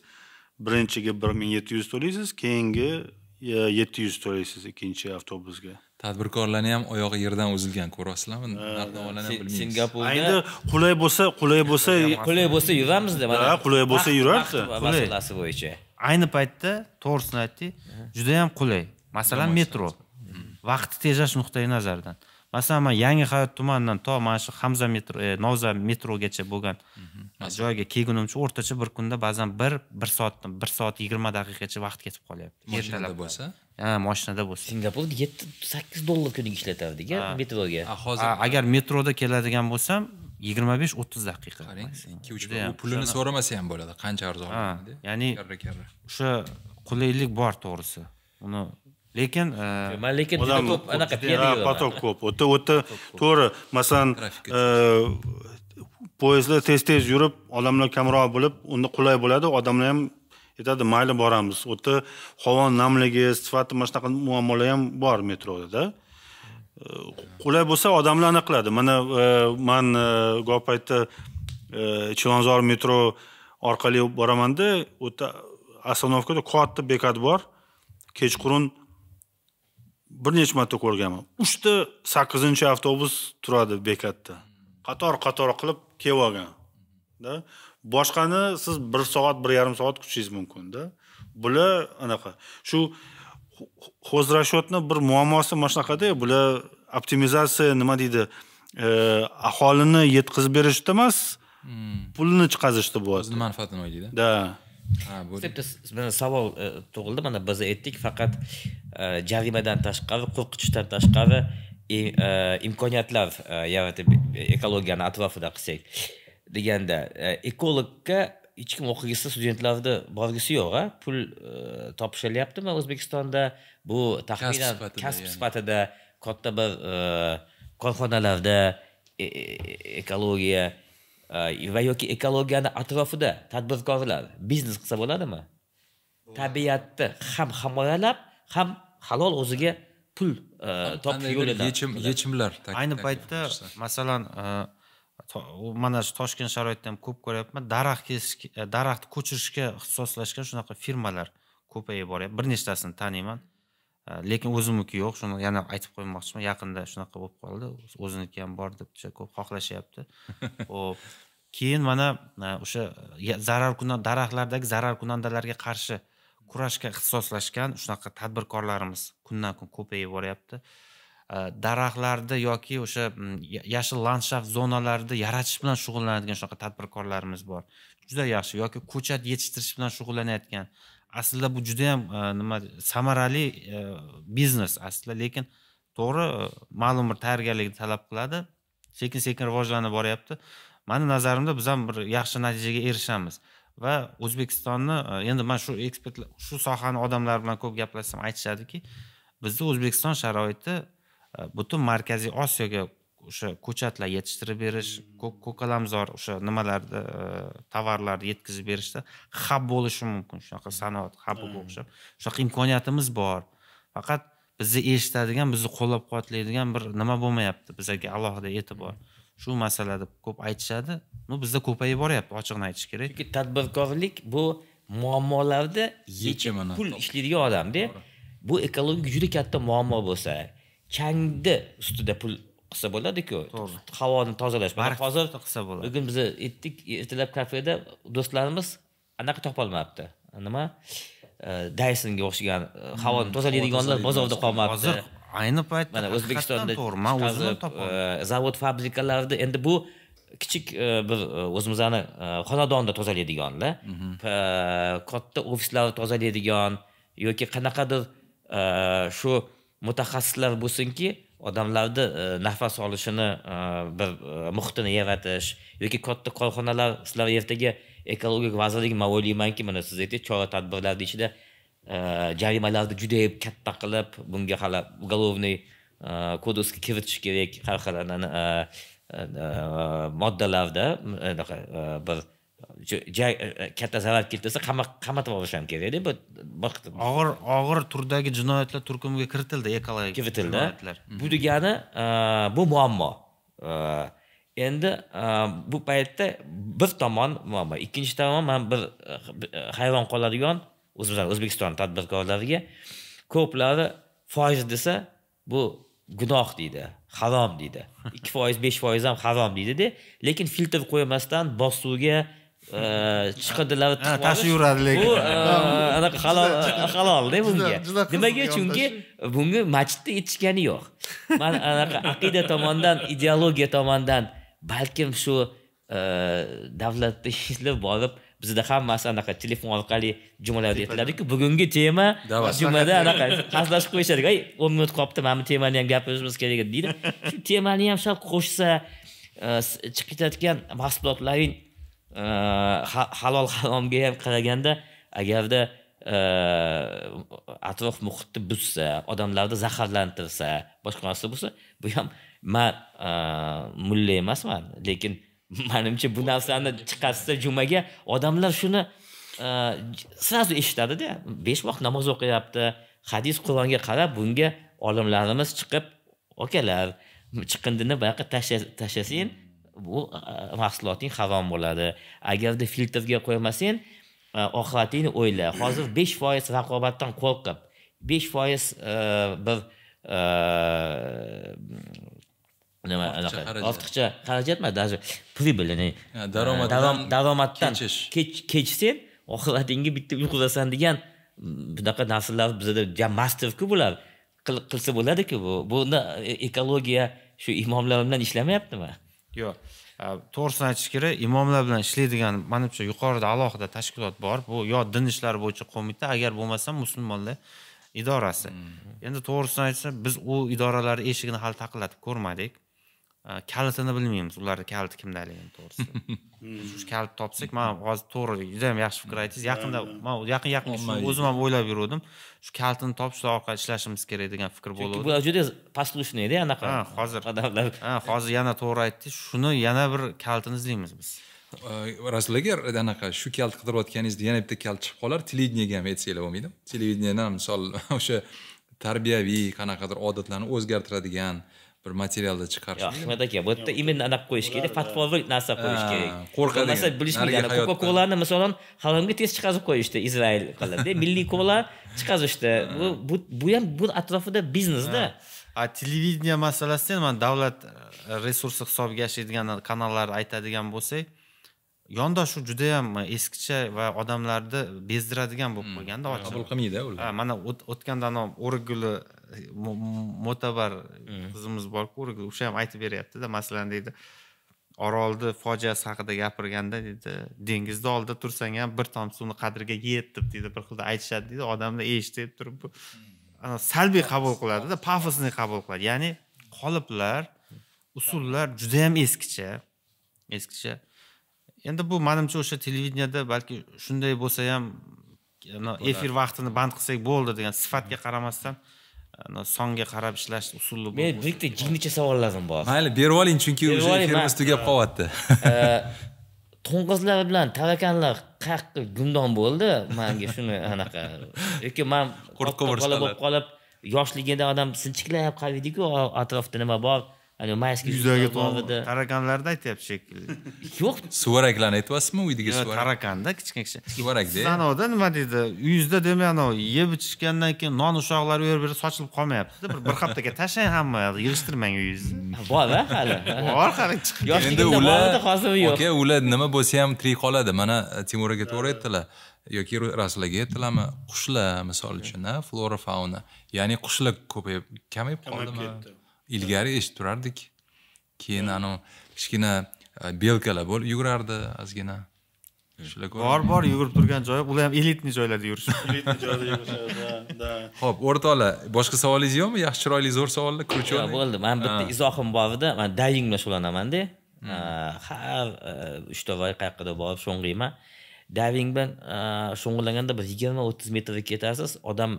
birinchiga bir ming yetti yuz to'laysiz keyingi e, yetti yuz to'laysiz ikkinchi avtobusga tadbirkorlarni ham oyog'i yerdan uzilgan ko'ryapsizlarmi narxnavolarni bilmaymiz singapurda endi qulay bo'lsa qulay bo'lsa qulay bo'lsa yuramizda mana qulay bo'lsa yuramiz masalasi bo'yicha ayni paytda to'g'risini aytdik juda yam qulay masalan metro hmm. vaqtni tejash nuqtai nazaridan masalan man yangi hayot tumanidan to mana shu hamza metro e, novza metrogacha bo'lgan mhm. joyga kelgunimcha o'rtacha bir kunda ba'zan bir bir soatdan bir soat yigirma daqiqacha vaqt ketib qolyapti ertalab bo'lsa ha moshinada bo'lsa singapurda yetti sakkiz dollar kuniga ishlatavdiku metroga hozir agar metroda keladigan bo'lsam yigirma besh o'ttiz daqiqa qarang ikki uch pulini so'ramasa ham bo'ladi qancha arzon ya'ni o'sha qulaylik bor to'g'risi uni lekin e, man lekin ko'p anaqa поток ko'p u yerda u yerda to'g'ri masalan e, poyezdlar tez tez yurib odamlar kamroq bo'lib unda qulay bo'ladi odamlar ham aytadi mayli boramiz u yerda havo namligi sifati mana shunaqa muammolar ham bor metroda qulay bo'lsa odamlar anaqa qiladi mana e, man e, go paytda e, chilonzor metro orqali boramanda u yerda ostanovkada katta bekat bor kechqurun bir necha marta ko'rganman uchta sakkizinchi avtobus turadi bekatda qator qator qilib kelib olganda boshqani siz bir soat bir yarim soat kutishingiz mumkinda bular anaqa shu xo'zrashotni bir muammosi mana shunaqada bular optimizatsiya nima deydi e, aholini yetkazib berishda emas hmm. pulni chiqazishda bo'lyapti manfaatini o'ylaydi да bitta savol e, tug'ildi mana biz aytdik faqat e, jarimadan tashqari qo'rqitishdan tashqari imkoniyatlar yaratib ekologiyani atrofida qilsak deganda e, ekologga hech kim o'qigisi studentlarni borgisi yo'q a pul e, topishilyaptimi o'zbekistonda bu taxminan kasb sifatida katta bir e, korxonalarda ekologiya va yoki ekologiyani atrofida tadbirkorlar biznes qilsa bo'ladimi tabiatni ham himoyalab ham halol o'ziga pul topish yo'lida yechimlar ayni paytda masalan mana shu toshkent sharoitida ham ko'p ko'ryapman daraxt kesish e, daraxt ko'chirishga ixtisoslashgan shunaqa firmalar ko'payib boryapti bir nechtasini taniyman e, lekin o'zimniki yo'q shuni yana aytib qo'ymoqchiman yaqinda shunaqa bo'lib qoldi o'ziniki ham bor deb o'sha ko'p xohlashyapti hop <laughs> keyin mana e, o'sha zarar daraxtlardagi zarar kunandalarga qarshi kurashga ixtisoslashgan shunaqa tadbirkorlarimiz kundan kun ko'payib boryapti Э, daraxtlarni yoki o'sha mm, yashil landshaft zonalarni yaratish bilan shug'ullanadigan shunaqa tadbirkorlarimiz bor juda yaxshi yoki ko'chat yetishtirish bilan shug'ullanayotgan aslida bu juda yam e, nima samarali e, biznes aslida lekin to'g'ri e, ma'lum bir tayyorgarlikni talab qiladi sekin sekin rivojlanib boryapti mani nazarimda biz ham bir yaxshi natijaga erishamiz va o'zbekistonni endi man shu ekspertlar shu sohani odamlari bilan ko'p gaplashsam aytishadiki bizni o'zbekiston sharoiti Э, butun markaziy osiyoga o'sha ko'chatlar yetishtirib berish ko'kalamzor o'sha nimalarni э, tovarlarni yetkazib berishda hab bo'lishi mumkin shunaqa sanoat habiga o'xshab shunaqa imkoniyatimiz bor faqat bizni eshitadigan bizni qo'llab quvvatlaydigan bir nima bo'lmayapti bizaga alohida e'tibor shu masala deb ko'p aytishadi ну bizda ko'payib boryapti ochig'ini aytish kerak chunki tadbirkorlik bu muammolarni yechib pul ishlaydigan odamda bu ekologik juda katta muammo bo'lsa changni ustida pul qilsa bo'ladiku to'g'ri havoni tozalash hozir qilsa bo'ladi bugun biz aytdik ertalab kafeda do'stlarimiz anaqa topolmabdi nima daysonga o'xshagan e, havoni hmm, tozalaydiganlar bozorda qolmabdi hozir ayni paytda mana o'zbekistonda to'g'ri man o'zim e, zavod fabrikalarda endi bu kichik e, bir o'zimizni xonadonda tozalaydiganlar mhm. katta ofislarni tozalaydigan yoki qanaqadir shu mutaxassislar bo'lsinki odamlarni e, nafas olishini e, bir e, muhitini yaratish yoki katta korxonalar sizlar ertaga ekologik vazirlik man o'ylaymanki mana siz aytdingiz chora tadbirlar deyishida jarimalarni judayam katta qilib bunga hali уголовный kodeksga kiritish kerak har xil moddalarda bir katta zarar keltirsa qamatib olishim kerakda bu og'ir og'ir turdagi jinoyatlar turkumiga kiritildi ekologik kiritildi bu degani bu muammo endi bu paytda bir tomon muammo ikkinchi tomon man bir hayron qoladigan o'zbekiston tadbirkorlariga ko'plari foiz desa bu gunoh deydi harom deydi ikki foiz besh foiz ham harom deydida lekin filtr qo'ymasdan bosuvga chiqindilar tashib yuradi lekin anaqa halol halolda bunga nimaga chunki bunga masjidda yetishgani yo'q man anaqa aqida tomondan ideologiya tomondan balkim shu davlatda ishlab borib bizda hammasi anaqa telefon orqali jumalar aytiladiku bugungi tema jumada anaqa qaslashib qo'yishadi ey o'n minut qolibdi mana bu temani ham gapirishimiz kerak edi deydi shu temani ham sal qo'shsa chiqib ketayotgan mahsulotlaring halol haromga ham qaraganda agarda atrof muhitni buzsa odamlarni zaharlantirsa boshqa narsa bo'lsa bu ham man mulla emasman lekin manimcha bu narsani chiqarsa jumaga odamlar shuni сразу eshitadida besh vaqt namoz o'qiyapti hadis qur'onga qarab bunga olimlarimiz chiqib okalar chiqindini buyoqqa tashlasin bu e, mahsuloting harom bo'ladi agarda filtrga qo'ymasang e, oqibatingni o'yla hozir besh foiz raqobatdan qo'rqib besh foiz e, bir nima anaqa ortiqcha xarajatma даже прибыль daromaddan daromaddan kechsang oqibatingga bitta uy qurasan degan bunaqa narsalar bizada ja masterku bular qilsa bo'ladiku bu buni ekologiya shu imomlar bilan ishlamayaptimi yo'q e, to'g'risini aytish kerak imomlar bilan ishlaydigan manimcha yuqorida alohida tashkilot bor bu yo din ishlari bo'yicha qo'mita agar bo'lmasa musulmonlar idorasi mm-hmm. endi to'g'risini aytsam biz u idoralar eshigini hali taqillatib ko'rmadik kalitini bilmaymiz ularni kaliti kimdaligini to'g'risida <laughs> hmm. shu kalit topsak man hozir to'g'ri juda ham yaxshi fikr hmm, aytdingiz yaqinda man yaqin yaqin o'zim ham o'ylab yuruvdim shu kalitini topib shular orqali ishlashimiz kerak degan fikr bo'luvdi bular juda послушныйda anaqa hozir odamlar hozir yana to'g'ri aytdingiz shuni yana bir kalitini izlaymiz biz rasul aka anaqa shu kalit qidirayotganingizda yana bitta kalit chiqib qolar televideniyaga ham aytsanglar bo'lmaydimi televideniyadan misol <laughs> o'sha tarbiyaviy qanaqadir odatlarni o'zgartiradigan bir materialni chiqarish yo'q hikmat aka bu yerda именно anaqa qo'yish kerak fatvoviy narsa qo'yish kerak qo'rqadi bo'lmasa bilishmaydi koka kolani masalan halomga tez chiqazib qo'yishdi izrail qilibda milliy kola chiqazishdi bu bu ham bu atrofida biznesda a televideniya masalasida man davlat e, resursi hisobiga yashaydigan kanallarni aytadigan bo'lsak yondashuv yam e, eskicha va odamlarni bezdiradigan bo'lib hmm. qolganda qabul qilmaydi ular mana o'tgandan danom o'rguli e, mo'tabar hmm. qizimiz borku o'rgul o'sha ham aytib beryaptida masalan deydi orolni fojiasi haqida gapirganda deydi dengizni oldida tursang ham bir tomchi suvni qadriga yet deb deydi bir xilda aytishadi deydi odamlar eshitib turib salbiy qabul qiladida pafosniy qabul qiladi ya'ni qoliplar usullar juda yam eskicha eskicha endi bu manimcha o'sha televideniyada balki shunday bo'lsa ham efir vaqtini band qilsak bo'ldi degan sifatga qaramasdan songa qarab ishlash usuli men bitta jinnicha savollarim bor mayli berib oling chunki уже efirimiz tugab qolyapti <laughs> to'ng'izlar bilan tavakanlar qaqqa gumdon bo'ldi manga shuni anaqa yoki man qo'rqib bo'lib qolib yoshligida odam sinchiklab qaraydiku atrofda nima bor haligi mayskiy yuzaga tarakanlarni aytyapti shekilli <laughs> yo'q suvaraklarni aytyapsizmi uydagi suvarak tarakanda kichkina kichkina suvarakda anavida nima deydi uyingizda demak anavi yeb ichishgandan keyin non ushoqlar u yer bu yer sochilib qolmayaptida bir bir haftaga tashlang hamma yig'ishtirmang uyingizni bora hali bor hali chiqib endi ular hozir yo'q aka ular nima bo'lsa ham tirik qoladi mana e, timur aka to'g'ri aytdilar yoki rasul aka aytdilarmi qushlar misol uchun flora fauna ya'ni qushlar ko'payib kamayib qoldimi ilgari eshitib turardik keyin anavi kichkina e, belkalar bo'lib yugurardi ozgina bor bor yugurib turgan joyi ular ham elitniy joylarda yurishadi <laughs> elitniy joyda yurishadi ho'p o'rtoqlar boshqa savolingiz yo'qmi yaxshi chiroyli zo'r savollar yo'q bo'ldi man bitta izohim bor edi man hmm. e, daying bilan shug'ullanamanda e, har uchta voy qayoqqadir borib sho'ng'iyman dayving bilan shug'ullanganda bir yigirma o'ttiz metrga ketasiz odam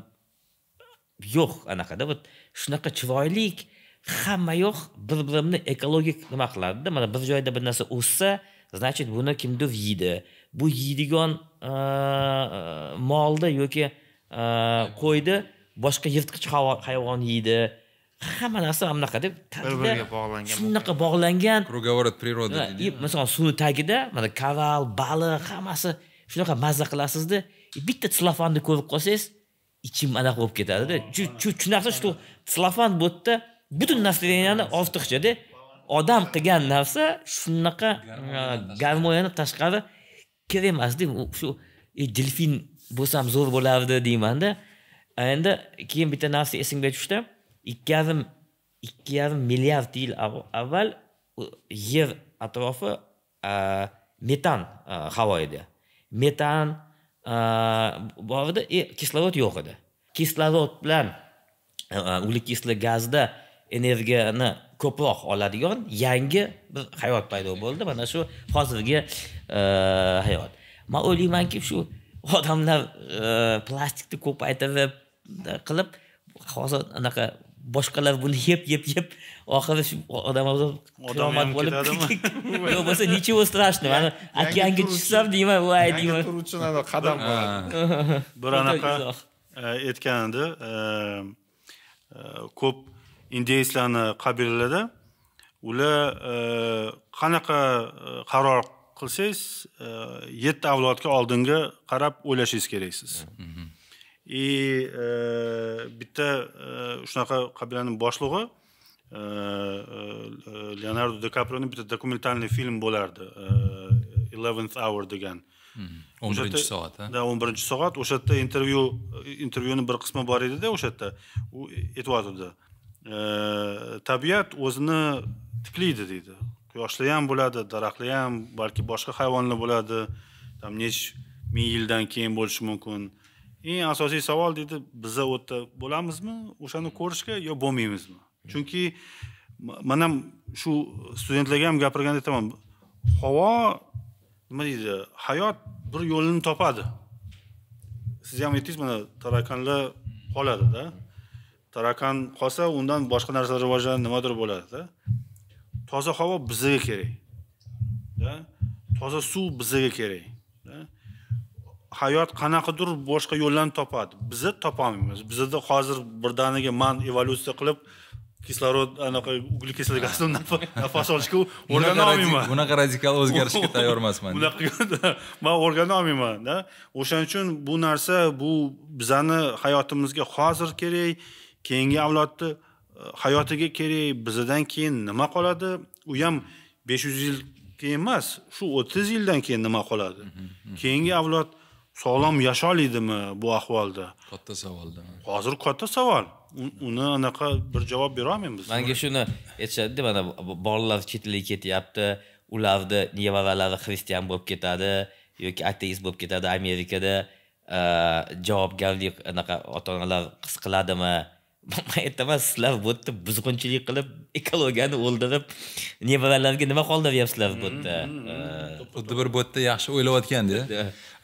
yo'q anaqada вот shunaqa chiroylik hamma yoq bir birini ekologik nima qiladida mana bir joyda bir narsa o'ssa значит buni kimdir yeydi bu yeydigan molni yoki qo'yni boshqa yirtqich hayvon yeydi hamma narsa mana bunaqa deb bir biriga bog'langan shunaqa bog'langan круговорот природы deydi masalan suvni tagida mana koral baliq hammasi shunaqa mazza qilasizda e, bitta tsellofanni ko'rib qolsangiz ichim anaqa bo'lib ketadida shu narsa shu tselofan bu yerda butun nasleniyani ortiqchada odam qilgan narsa shunaqa garmoniyani tashqari kerak emas deb shu e, delfin bo'lsam zo'r bo'lardi deymanda endi keyin bitta narsa esimga tushdi ikki yarim ikki yarim milliard yil avval yer atrofi metan havo edi metan bor edi e, kislorod yo'q edi kislorod bilan o'likisli gazda energiyani ko'proq oladigan yangi bir hayot paydo bo'ldi mana shu hozirgi e, hayot man o'ylaymanki shu odamlar e, plastikni ko'paytirib e, qilib hozir anaqa boshqalar buni yeb yeb yeb oxiri shu odam qiyomat bo'lib <laughs> <laughs> yo'q bo'lsa ничего страшного ana okeanga tushsam deyman voy deyman turuvchi qadam <laughs> bir anaqa aytgan edi ko'p indeyslarni qabilalarida ular e, qanaqa e, qaror qilsangiz e, yetti avlodga oldinga qarab o'ylashingiz keraksiz и mm-hmm. bitta shunaqa qabilani boshlig'i leonardo de kaproni bitta dokumentalniy film bo'lardi eleventh hour degan mm-hmm. o'n birinchi soat да o'n birinchi soat o'sha yerda intervyu intervyuni bir qismi bor edida o'sha yerda u aytyotgandi tabiat o'zini tiklaydi deydi quyoshli ham bo'ladi daraxtli ham balki boshqa hayvonlar bo'ladi там nech ming yildan keyin bo'lishi mumkin eng asosiy savol deydi biza u yerda bo'lamizmi o'shani ko'rishga yo bo'lmaymizmi chunki man ham shu studentlarga ham gapirganda aytaman havo nima deydi hayot bir yo'lini topadi siz ham aytdingiz mana tarakanlar qoladida tarakan qolsa undan boshqa narsalar rivojlanib nimadir bo'ladida toza havo bizga kerak toza suv bizga kerak hayot qanaqadir boshqa yo'llarni topadi biza topolmaymiz bizada hozir birdaniga man evolyutsiya qilib kislorod anaqa uglikisli gazni nafas olishga <laughs> o'rgana olmayman bunaqa radikal o'zgarishga tayyor emasman <laughs> <laughs> man o'rgana olmaymanda o'shaning uchun bu narsa bu bizani hayotimizga hozir kerak keyingi avlodni e, hayotiga kerak bizadan keyin nima qoladi u ham besh yuz yil keyin emas shu o'ttiz yildan keyin nima qoladi mhm, mhm, mhm. keyingi avlod sog'lom yasholaydimi bu ahvolda katta savolda hozir katta savol uni anaqa bir javob berolmaymiz manga shuni aytishadida mana bolalar chet elga ketyapti ularni nevaralari xristian bo'lib ketadi yoki ateist bo'lib ketadi amerikada e, javobgarlik anaqa ota onalar his qiladimi aytaman sizlar bu yerda buzg'unchilik qilib ekologiyani o'ldirib nevaralarga nima qoldiryapsizlar bu yerda xuddi bir bu yerda yaxshi o'ylayotganda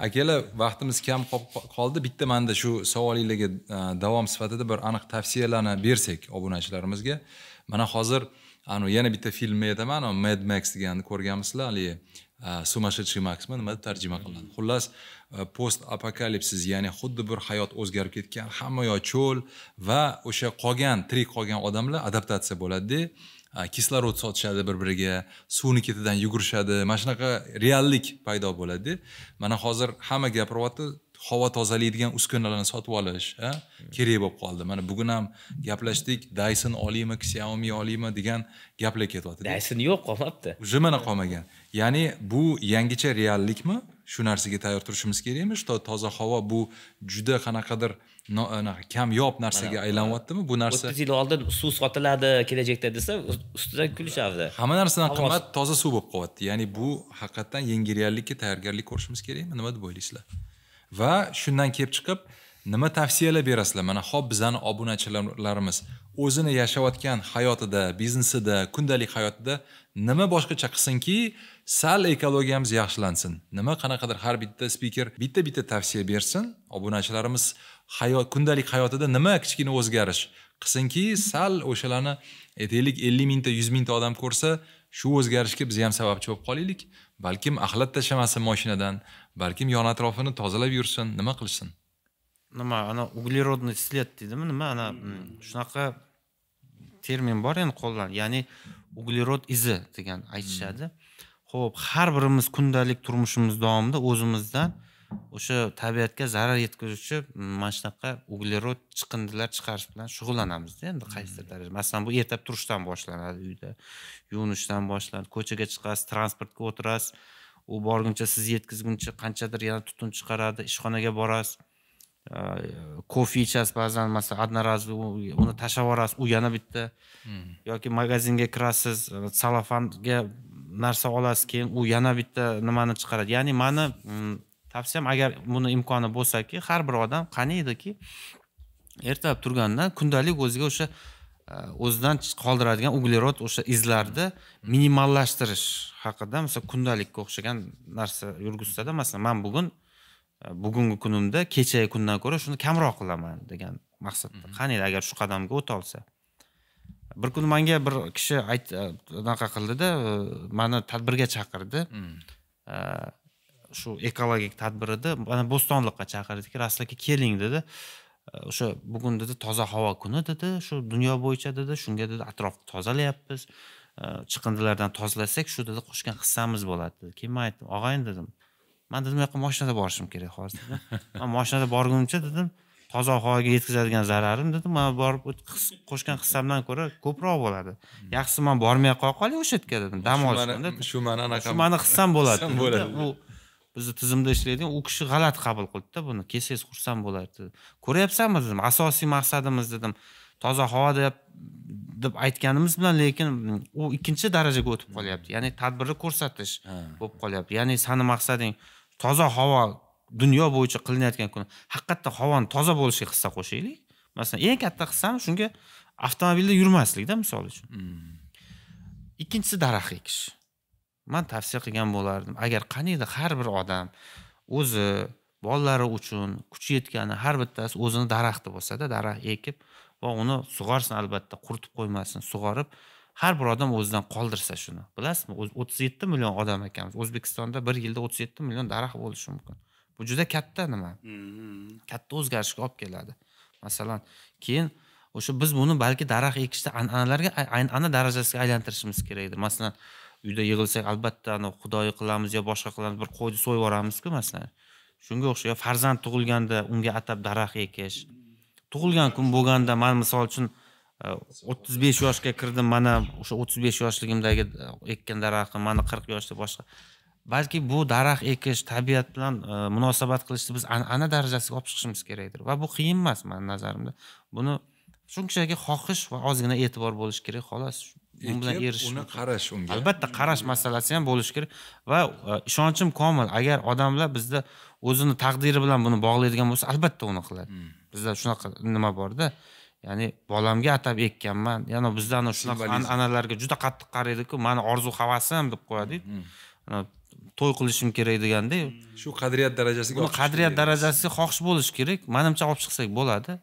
akalar vaqtimiz kam qoldi bitta manda shu savolinglarga davom sifatida bir aniq tavsiyalarni bersak obunachilarimizga mana hozir anavi yana bitta filmni aytaman Mad Max deganni ko'rganmisizlar haligi sumashedshiy nima deb tarjima qilinadi xullas post apokalipsis ya'ni xuddi bir hayot o'zgarib ketgan hamma yoq cho'l va o'sha qolgan tirik qolgan odamlar adaptatsiya bo'ladida э, kislorod sotishadi bir biriga suvni ketidan yugurishadi mana shunaqa reallik paydo bo'ladida mana hozir hamma gapiryapti havo tozalaydigan uskunalarni sotib olish kerak bo'lib qoldi mana bugun ham gaplashdik dyson olaymi xiaomi olaymi degan gaplar ketyapti dyson yo'q qolmabdi уже mana qolmagan ya'ni bu yangicha reallikmi shu narsaga tayyor turishimiz kerakmi что toza havo bu juda qanaqadir kamyob narsaga aylanyaptimi bu narsa o'ttiz yil oldin suv sotiladi kelajakda desa ustidan kulishardi hamma narsadan qimmat toza suv bo'lib qolyapti ya'ni bu haqiqatdan yangi reallikka tayyorgarlik ko'rishimiz kerakmi nima deb o'ylaysizlar va shundan kelib chiqib nima tavsiyalar berasizlar mana hop bizani obunachilarimiz o'zini yashayotgan hayotida biznesida kundalik hayotida nima boshqacha qilsinki sal ekologiyamiz yaxshilansin nima qanaqadir har bitta spiker bitta bitta tavsiya bersin obunachilarimiz hayot kundalik hayotida nima kichkina o'zgarish qilsinki sal o'shalarni aytaylik e, ellik mingta yuz mingta odam ko'rsa shu o'zgarishga biz ham sababchi bo'lib qolaylik balkim axlat tashlamasin moshinadan balkim yon atrofini tozalab yursin nima qilsin nima ana углеродный след deydimi nima ana mm, shunaqa termin bor endi qo'llaniladi ya'ni uglerod izi degan aytishadi hmm. ho'p har birimiz kundalik turmushimiz davomida o'zimizdan o'sha tabiatga zarar yetkazuvchi mana shunaqa uglerod chiqindilar chiqarish bilan shug'ullanamizda endi hmm. qaysidir darajada masalan bu ertalab turishdan boshlanadi uyda yuvinishdan boshlanadi ko'chaga chiqasiz transportga o'tirasiz u borguncha siz yetkazguncha qanchadir yana tutun chiqaradi ishxonaga borasiz kofe ichasiz ba'zan masalan одноразовый uni tashlab yuborasiz u yana bitta hmm. yoki magazinga kirasiz salofanga narsa olasiz keyin u yana bitta nimani chiqaradi ya'ni mani mm, tavsiyam agar buni imkoni bo'lsaki har bir odam qaniydiki ertalab turgandan kundalik o'ziga o'sha e, o'zidan qoldiradigan uglerod o'sha izlarni minimallashtirish haqida masalan kundalikka o'xshagan narsa yurgizsada masalan man bugun e, bugungi kunimda kechagi kundan ko'ra shuni kamroq qilaman degan maqsadda mhmm. qaniydi agar shu qadamga o'ta olsa bir kuni manga bir kishi ayt anaqa e, qildida e, mani tadbirga chaqirdi hmm. e, shu ekologik edi mana bo'stonliqqa chaqirdiki rasul aka keling dedi o'sha bugun dedi toza havo kuni dedi shu dunyo bo'yicha dedi shunga dedi atrofni tozalayapmiz chiqindilardan tozalasak shu dedi qo'shgan hissamiz bo'ladi dedi keyin man aytdim og'ayin dedim man dedim u yoqqa moshinada borishim kerak hozir <laughs> man moshinada borgunimcha dedim toza havoga yetkazadigan zararim dedim man borib qo'shgan hissamdan ko'ra ko'proq bo'ladi hmm. yaxshisi man bormay qo'ya qolay o'sha yerga dedim dam olishimda shu mani anaqa shu mani hissam <laughs> bo'ladi u bizni tizimda ishlaydigan u kishi g'alati qabul qildida buni kelsangiz xursand bo'lardi ko'ryapsanmi dedim asosiy maqsadimiz dedim toza havo deb aytganimiz bilan lekin u ikkinchi darajaga o'tib qolyapti hmm. ya'ni tadbirni ko'rsatish bo'lib qolyapti ya'ni sani maqsading toza havo dunyo bo'yicha qilinayotgan kun haqiqatda havoni toza bo'lishiga hissa qo'shaylik masalan eng katta hissam shunga avtomobilda yurmaslikda misol uchun hmm. ikkinchisi daraxt ekish man tavsiya qilgan bo'lardim agar qaniydi har bir odam o'zi bolalari uchun kuchi yetgani har bittasi o'zini daraxti bo'lsada daraxt ekib va uni sug'orsin albatta quritib qo'ymasin sug'orib har bir odam o'zidan qoldirsa shuni bilasizmi o'ttiz yetti million odam ekanmiz o'zbekistonda bir yilda o'ttiz yetti million daraxt bo'lishi mumkin bu juda katta nima mm-hmm. katta o'zgarishga olib keladi masalan keyin o'sha biz buni balki daraxt ekishda an'analarga an'ana darajasiga aylantirishimiz kerakdir masalan uyda yig'ilsak albatta anavi xudoyi qilamiz yo boshqa qilamiz bir qo'yni so'yib yuboramizku masalan shunga o'xshagan farzand tug'ilganda unga atab daraxt ekish tug'ilgan kun bo'lganda man misol uchun e, o'ttiz besh yoshga kirdim mana o'sha o'ttiz besh yoshligimdagi e, ekkan daraxtim mana qirq yoshda boshqa balki bu daraxt ekish tabiat bilan e, munosabat qilishni biz an darajasiga olib chiqishimiz kerakdir va bu qiyin emas mani nazarimda buni shunchaki xohish va ozgina e'tibor bo'lishi kerak xolos u bilan erishish uni qarash unga albatta qarash masalasi ham bo'lishi kerak va e, ishonchim komil agar odamlar bizda o'zini taqdiri bilan buni bog'laydigan bo'lsa albatta uni qiladi hmm. bizda shunaqa nima borda ya'ni bolamga atab ekkanman yana bizda ana shunaqa an'analarga juda qattiq qaraydiku mani orzu havasim deb qo'yadiku hmm, hmm. to'y qilishim kerak deganda hmm. shu qadriyat darajasiga uni qadriyat darajasiga xohish bo'lishi kerak manimcha olib chiqsak bo'ladi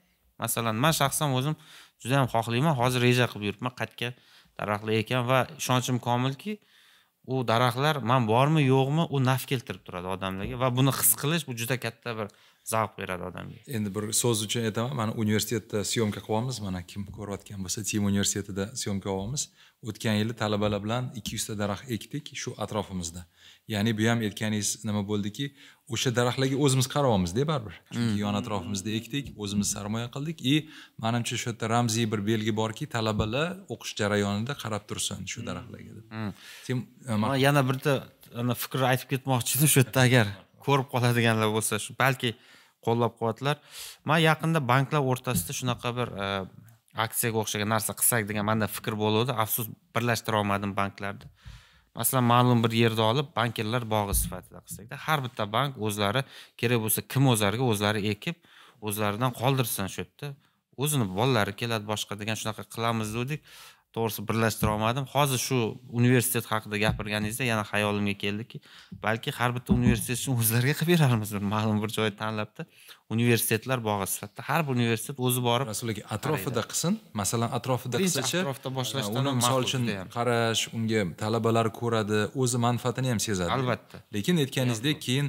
masalan man shaxsan o'zim juda yam xohlayman hozir reja qilib yuribman qayerga daraxtlar ekan va ishonchim komilki u daraxtlar man bormi yo'qmi u naf keltirib turadi odamlarga va buni his qilish bu juda katta bir zavq beradi odamga endi bir so'z uchun aytaman mana universitetda syomka qilyapmiz mana kim ko'rayotgan bo'lsa tim universitetida syomka qilyapmiz o'tgan yili talabalar bilan ikki yuzta daraxt ekdik shu atrofimizda ya'ni bu ham aytganingiz nima bo'ldiki o'sha daraxtlarga o'zimiz qarayapmizda baribir chunki hmm. yon atrofimizda ekdik o'zimiz sarmoya qildik и manimcha shu yerda ramziy bir belgi borki talabalar o'qish jarayonida qarab tursin shu hmm. daraxtlarga deb hmm. e, yana bitta fikr aytib ketmoqchi edim shu yerda agar ko'rib qoladiganlar bo'lsa shu balki qo'llab quvvatlar man yaqinda banklar o'rtasida shunaqa bir e, aksiyaga o'xshagan narsa qilsak degan manda fikr bo'lgandi afsus birlashtira olmadim banklarni masalan ma'lum bir yerni olib bankirlar bog'i sifatida qilsakda har bitta bank o'zlari kerak bo'lsa kim o'zlariga o'zlari ekib o'zlaridan qoldirsin shu yerda o'zini bolalari keladi boshqa degan shunaqa qilamiz degandik to'g'risi birlashtira olmadim hozir shu universitet haqida gapirganingizda yana xayolimga keldiki balki har bitta universitet uchun o'zlariga qilib berarmiz ma'lum bir joyni tanlabda universitetlar bog'i sifatida har bir universitet o'zi borib rasul aka atrofida qilsin masalan atrofida qilsachi atrofda boshlashdan uni misol uchun qarash unga talabalar ko'radi o'zi manfaatini ham sezadi albatta lekin aytganingizdek keyin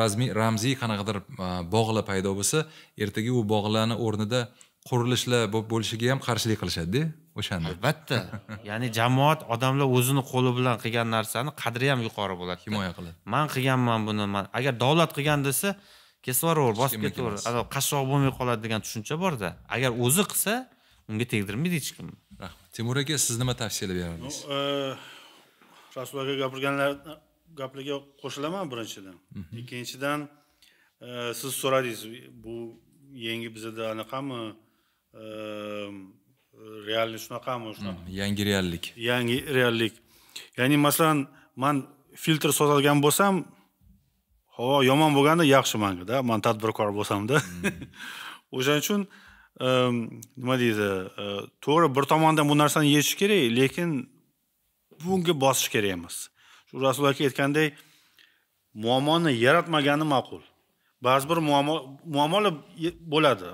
rasmiy ramziy qanaqadir e, bog'lar paydo bo'lsa ertaga u bog'larni o'rnida qurilishlar bo'lishiga ham qarshilik qilishadida o'shanda albatta <laughs> ya'ni jamoat odamlar o'zini qo'li bilan qilgan narsani qadri ham yuqori bo'ladi himoya qiladi man qilganman buni man agar davlat qilgan desa kesibyuboraver bosib ketaver qashshoq bo'lmay qoladi degan tushuncha borda agar o'zi qilsa unga tegdirmaydi hech kim rahmat temur aka siz nima tavsiyalar berardingiz uh, rasul aka gapirganlar gapliga qo'shilaman birinchidan mhm. ikkinchidan uh, siz so'radingiz bu yangi bizada anaqami uh, realni shunaqami shunaqa mm, yangi reallik yangi reallik ya'ni masalan man filtr sozadigan bo'lsam havo yomon bo'lganda yaxshi mangada man tadbirkor bo'lsamda mm. <laughs> o'shaning uchun nima deydi e, to'g'ri bir tomondan bu narsani yechish kerak lekin bunga bosish kerak emas shu rasul aka aytganday muammoni yaratmagani ma'qul ba'zi bir muammo muammolar bo'ladi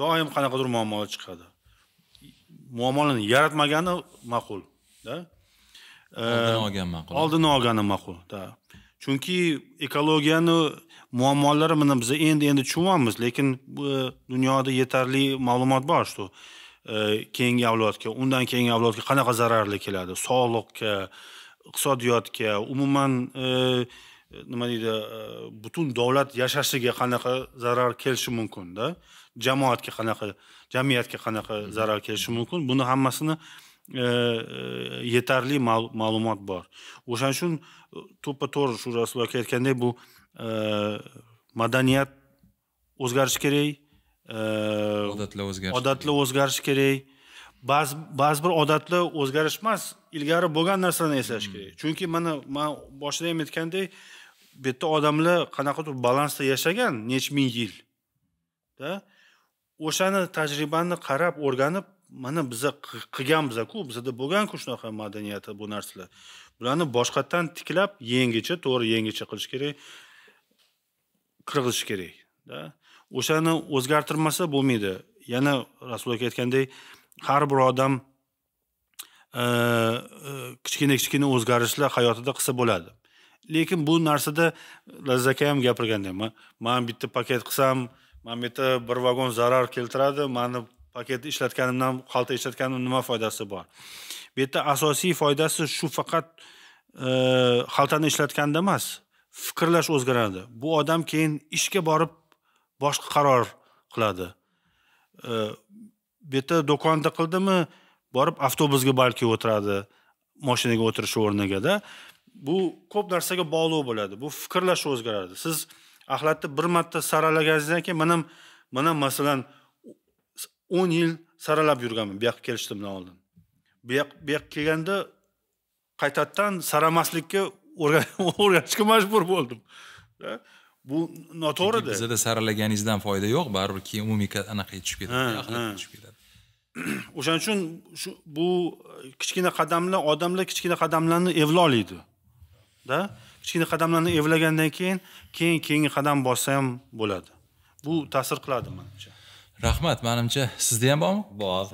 doim qanaqadir muammolar chiqadi muammolarni yaratmagani ma'quldada oldini ehm, olgan ma'qul oldini olgani ma'qul да chunki ekologiyani muammolari mana biz endi endi tushunyapmiz lekin bu dunyoda yetarli ma'lumot bor что ehm, keyingi avlodga undan keyingi avlodga qanaqa zararli keladi sog'liqqa iqtisodiyotga umuman ehm, nima deydi butun davlat yashashiga qanaqa zarar kelishi mumkinda jamoatga qanaqa jamiyatga qanaqa zarar kelishi mumkin buni hammasini e, e, yetarli ma'lumot bor o'shaning uchun e, to'ppa to'g'ri shu rasul aka aytgandek bu madaniyat o'zgarishi kerak odatlar o'zgarishi odatlar o'zgarishi kerak ba'zi ba'zi bir odatlar o'zgarish emas ilgari bo'lgan narsani eslash kerak chunki mana man boshida ham aytgandek bu yerda odamlar qanaqadir balansda yashagan necha ming yil da o'shani tajribani qarab o'rganib mana biza qilganmizku bizada bo'lganku shunaqa madaniyati bu narsalar bularni boshqatdan tiklab yangicha to'g'ri yangicha qilish kerak kirg'izish kerakda o'shani o'zgartirmasa bo'lmaydi yana rasululloh aka aytgandek har bir odam e, e, kichkina kichkina o'zgarishlar hayotida qilsa bo'ladi lekin bu narsada lazzaka ham gapirganda man bitta paket qilsam mana bu yerda bir vagon zarar keltiradi mani paketni ishlatganimdan xalta ishlatganimni nima foydasi bor bu yerda asosiy foydasi shu faqat e, xaltani ishlatganda emas fikrlash o'zgaradi bu odam keyin ishga borib boshqa qaror qiladi e, bu yerda do'konda qildimi borib avtobusga balki o'tiradi moshinaga o'tirish o'rnigada bu ko'p narsaga bog'liq bo'ladi bu fikrlash o'zgaradi siz uh, axlatni bir marta saralaganingizdan keyin men ham men ham masalan o'n yil saralab yurganman <laughs> bu yoqqa kelishimdan oldin bu yoq bu yoqqa kelganda qaytadan saramaslikka o'rganishga majbur bo'ldim bu da. noto'g'rida bizada saralaganingizdan foyda yo'q baribir keyin umumiy anaqa tushib ketadi tushib ketadi <clears throat> o'shaning uchun şu bu kichkina adamla odamlar kichkina qadamlarni evloliydi da kichkina qadamlarni evlagandan keyin keyin keyingi qadam bossa ham bo'ladi bu ta'sir qiladi manimcha rahmat manimcha sizda ham bormi bor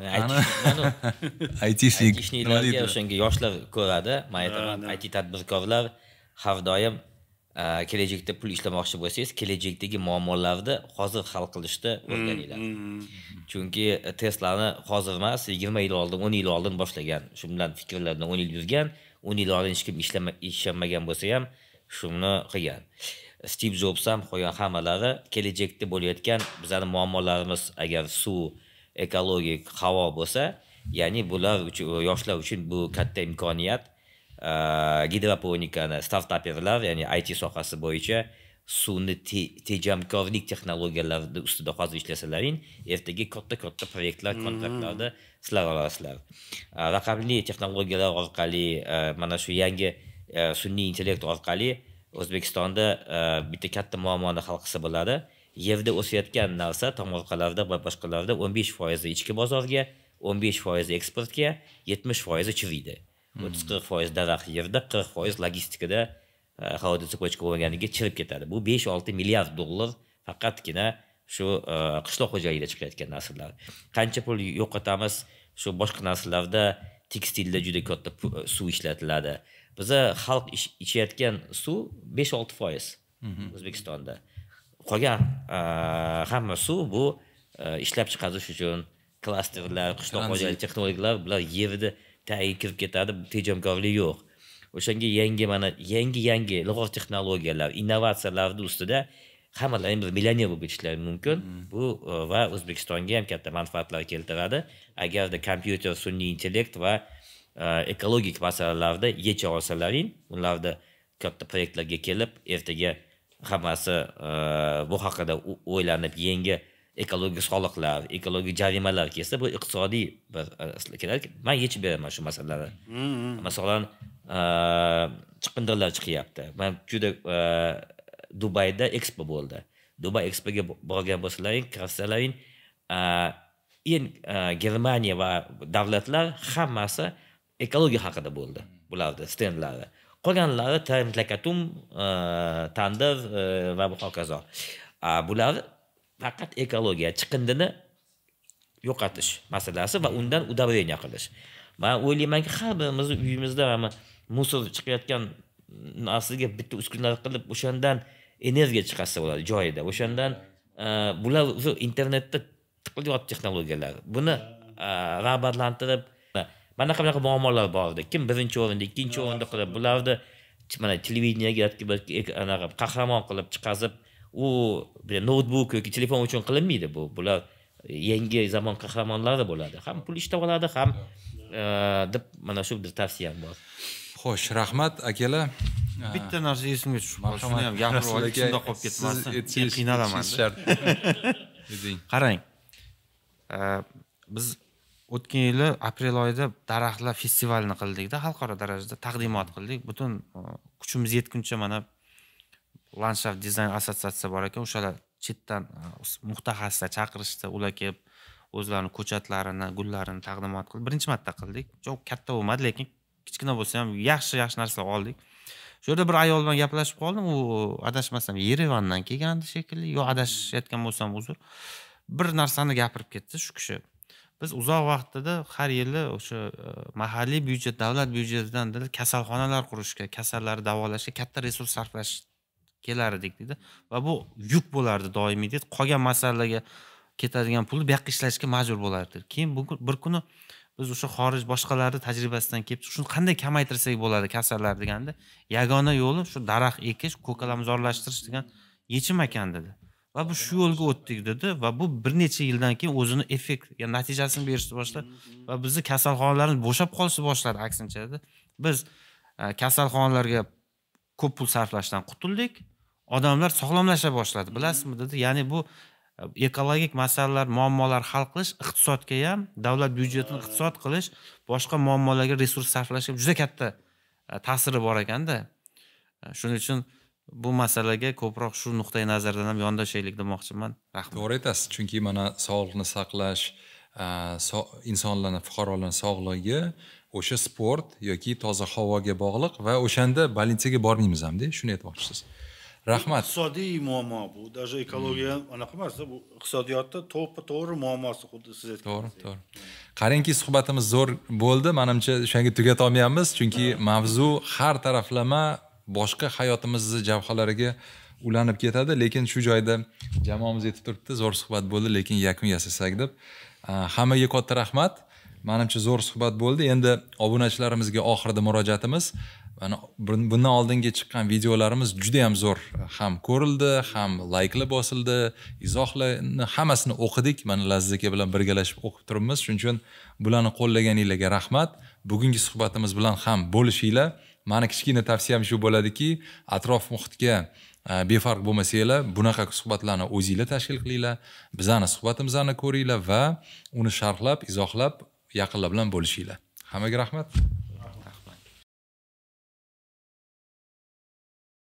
aytishlik <laughs> o'shanga yoshlar ko'radi man aytaman it tadbirkorlar har doim e, kelajakda pul ishlamoqchi bo'lsangiz kelajakdagi muammolarni hozir hal qilishni hmm, o'rganinglar hmm. chunki e, teslani hozir emas yigirma yil oldin o'n yil oldin boshlagan shu bilan fikrlarda o'n yil yurgan o'n yil oldin hech kim ishonmagan bo'lsa ham shuni qilgan stiv jobs ham qo'ygan hammalari kelajakda bo'layotgan bizani muammolarimiz agar suv ekologik havo bo'lsa ya'ni bular uchun yoshlar uchun bu katta imkoniyat gidroponikani startaperlar ya'ni it sohasi bo'yicha suvni tejamkorlik texnologiyalari ustida hozir ishlasalaring ertaga katta katta proyektlar kontraktlarda sizlar olasizlar raqamli texnologiyalar orqali э, mana shu yangi э, sun'iy intellekt orqali o'zbekistonda э, bitta katta muammoni hal qilsa bo'ladi yerda o'sayotgan narsa tomorqalarda va boshqalarda o'n besh foizi ichki bozorga o'n besh foizi eksportga yetmish foizi chiriydi hmm. o'ttiz qirq foiz daraxt yerda qirq foiz logistikada hodisa ko'chki bo'lganligi chirib ketadi bu besh olti milliard dollar faqatgina shu e, qishloq xo'jaligida chiqayotgan narsalar qancha pul yo'qotamiz shu boshqa narsalarda tekstilda juda katta e, suv ishlatiladi biza xalq ichayotgan suv besh olti foiz mhm. o'zbekistonda qolgan e, hamma suv bu ishlab chiqarish uchun klasterlar qishloq xo'jalik texnologiyalar bular yerni tagiga kirib ketadi tejamkorlik yo'q o'shanga yangi mana yangi yangi ilg'or texnologiyalar innovatsiyalarni ustida hammalari bir millioner bo'lib ketishlari mumkin hmm. bu e, va o'zbekistonga ham katta manfaatlar keltiradi agarda kompyuter sun'iy intellekt va e, ekologik masalalarda yecha olsalaring ularda katta proyektlarga kelib ertaga hammasi e, bu haqida o'ylanib yangi ekologik soliqlar ekologik jarimalar kelsa bu iqtisodiy bir kelar man yechib beraman shu masalalarni hmm. masalan chiqindilar chiqyapti man juda dubayda ekspo bo'ldi dubay ekspoga borgan bo'lsalaring kirsalaring eng germaniya va davlatlar hammasi ekologiya haqida bo'ldi bularni stendlari qolganlari tlakatum tandir e, va hokazo bular faqat ekologiya chiqindini yo'qotish masalasi va undan удобрение qilish man o'ylaymanki har birimizni uyimizda mana musor chiqayotgan narsaga bitta uskunalar qilib o'shandan energiya chiqarsa bo'ladi joyida o'shandan e, bular o'zi internetda tiqilyapti texnologiyalar buni e, rag'batlantirib manaqa bunaqa muammolar bor edi kim birinchi o'rinda ikkinchi o'rinda qilib bularni mana televideniyaga yoki anaqa qahramon qilib chiqazib u noutbuk yoki telefon uchun qilinmaydi bu bular yangi zamon qahramonlari bo'ladi ham pul ishlab oladi ham e, deb mana shu bir tavsiyam bor xo'sh rahmat akalar bitta narsa esimga tushib qoldi shuni ham gapirib olib shundoq qolib ketmasin keyin qiynalaman shart <laughs> qarang biz o'tgan yili aprel oyida daraxtlar festivalini qildikda xalqaro darajada taqdimot qildik butun e, kuchimiz yetguncha mana landshaft dizayn assotsiatsiya bor ekan o'shalar chetdan e, mutaxassislar chaqirishdi ular kelib o'zlarini ko'chatlarini gullarini taqdimot qildi birinchi marta qildik katta bo'lmadi lekin kichkina bo'lsa ham yaxshi yaxshi narsalar oldik shu yerda bir ayol bilan gaplashib qoldim u adashmasam yerevandan kelgandi shekilli yo adashayotgan bo'lsam uzr bir narsani gapirib ketdi shu kishi biz uzoq vaqtda har yili o'sha e, mahalliy byudjet davlat byudjetidan kasalxonalar qurishga kasallarni davolashga katta resurs sarflash kelar edik deydi va bu yuk bo'lardi doimiy deydi qolgan masalalarga ketadigan pulni bu yoqqa ishlashga majbur bo'lardi keyin bir kuni biz o'sha xorij boshqalarni tajribasidan kelib shuni qanday kamaytirsak bo'ladi kasallar deganda yagona yo'li shu daraxt ekish ko'kalamzorlashtirish degan yechim ekan dedi va bu shu yo'lga o'tdik dedi va bu bir necha yildan keyin o'zini effekt yani natijasini berishni boshladi va bizni kasalxonalarimiz bo'shab qolishni boshladi aksincha biz e, kasalxonalarga ko'p pul sarflashdan qutuldik odamlar sog'lomlasha boshladi bilasizmi dedi ya'ni bu ekologik masalalar muammolar hal qilish iqtisodga ham davlat byudjetini iqtisod qilish boshqa muammolarga resurs sarflashga juda katta e, ta'siri bor ekanda e, shuning uchun bu masalaga ko'proq shu nuqtai nazardan ham yondashaylik demoqchiman rahmat to'g'ri aytasiz chunki mana sog'liqni saqlash e, insonlarni fuqarolarni sog'lig'i o'sha sport yoki toza havoga bog'liq va o'shanda больницaga bormaymiz hamda shuni aytmoqchisiz rahmat iqtisodiy muammo bu даже ekologiya ham anaqa emas bu iqtisodiyotda to'ppa to'g'ri muammosi xuddi siz aytgan to'g'ri to'g'ri qarangki suhbatimiz zo'r bo'ldi manimcha o'shanga olmayapmiz chunki mavzu har taraflama boshqa hayotimizni javhalariga ulanib ketadi lekin shu joyda jamoamiz yetib turibdi zo'r suhbat bo'ldi lekin yakun yasasak deb hammaga katta rahmat manimcha zo'r suhbat bo'ldi endi obunachilarimizga oxirida murojaatimiz ana bundan oldingi chiqqan videolarimiz juda yam zo'r ham ko'rildi ham layklar bosildi izohlarni hammasini o'qidik mana laziz aka bilan birgalashib o'qib turibmiz shuning uchun bularni qo'llaganinglarga rahmat bugungi suhbatimiz bilan ham bo'lishinglar mani kichkina tavsiyam shu bo'ladiki atrof muhitga e, befarq bo'lmasanglar bunaqa suhbatlarni o'zinglar tashkil qilinglar bizani suhbatimizni ko'ringlar va uni sharhlab izohlab yaqinlar bilan bo'lishinglar hammaga rahmat